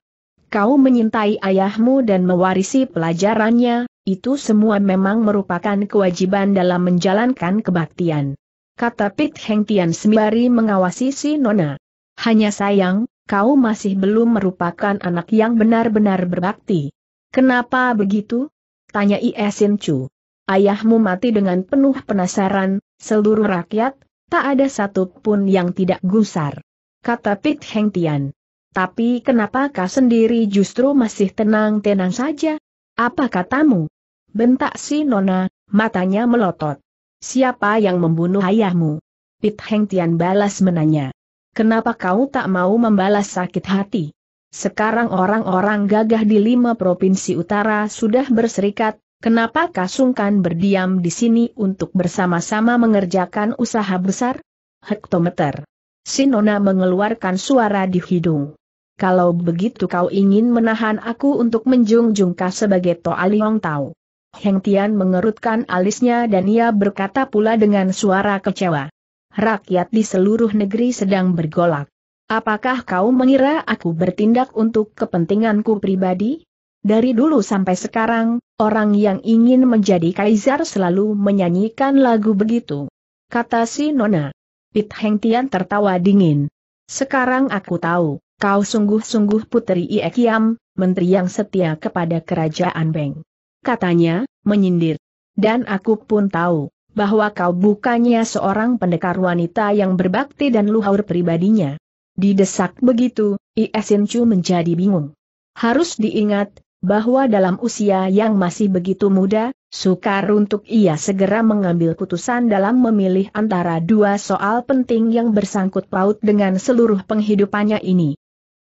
Kau menyintai ayahmu dan mewarisi pelajarannya, itu semua memang merupakan kewajiban dalam menjalankan kebaktian. Kata Pit Heng Tian sembari mengawasi si Nona. Hanya sayang, kau masih belum merupakan anak yang benar-benar berbakti. Kenapa begitu? Tanya Iesin Chu. Ayahmu mati dengan penuh penasaran, seluruh rakyat, tak ada satupun yang tidak gusar. Kata Pit Heng Tian. Tapi kenapa kau sendiri justru masih tenang-tenang saja? Apa katamu? Bentak si Nona, matanya melotot. Siapa yang membunuh ayahmu? Pit Heng Tian balas menanya. Kenapa kau tak mau membalas sakit hati? Sekarang orang-orang gagah di lima provinsi utara sudah berserikat, kenapa kasungkan berdiam di sini untuk bersama-sama mengerjakan usaha besar? Hektometer. Sinona mengeluarkan suara di hidung. Kalau begitu kau ingin menahan aku untuk menjunjung kau sebagai Toa Liong Tau. Heng Tian mengerutkan alisnya dan ia berkata pula dengan suara kecewa rakyat di seluruh negeri sedang bergolak. Apakah kau mengira aku bertindak untuk kepentinganku pribadi? Dari dulu sampai sekarang, orang yang ingin menjadi kaisar selalu menyanyikan lagu begitu. Kata si Nona. Pit Heng Tian tertawa dingin. Sekarang aku tahu, kau sungguh-sungguh putri Ie Kiam, menteri yang setia kepada kerajaan Beng. Katanya, menyindir. Dan aku pun tahu, bahwa kau bukannya seorang pendekar wanita yang berbakti dan luhur pribadinya. Didesak begitu, Iesin Chu menjadi bingung. Harus diingat, bahwa dalam usia yang masih begitu muda, sukar untuk ia segera mengambil putusan dalam memilih antara dua soal penting yang bersangkut paut dengan seluruh penghidupannya ini.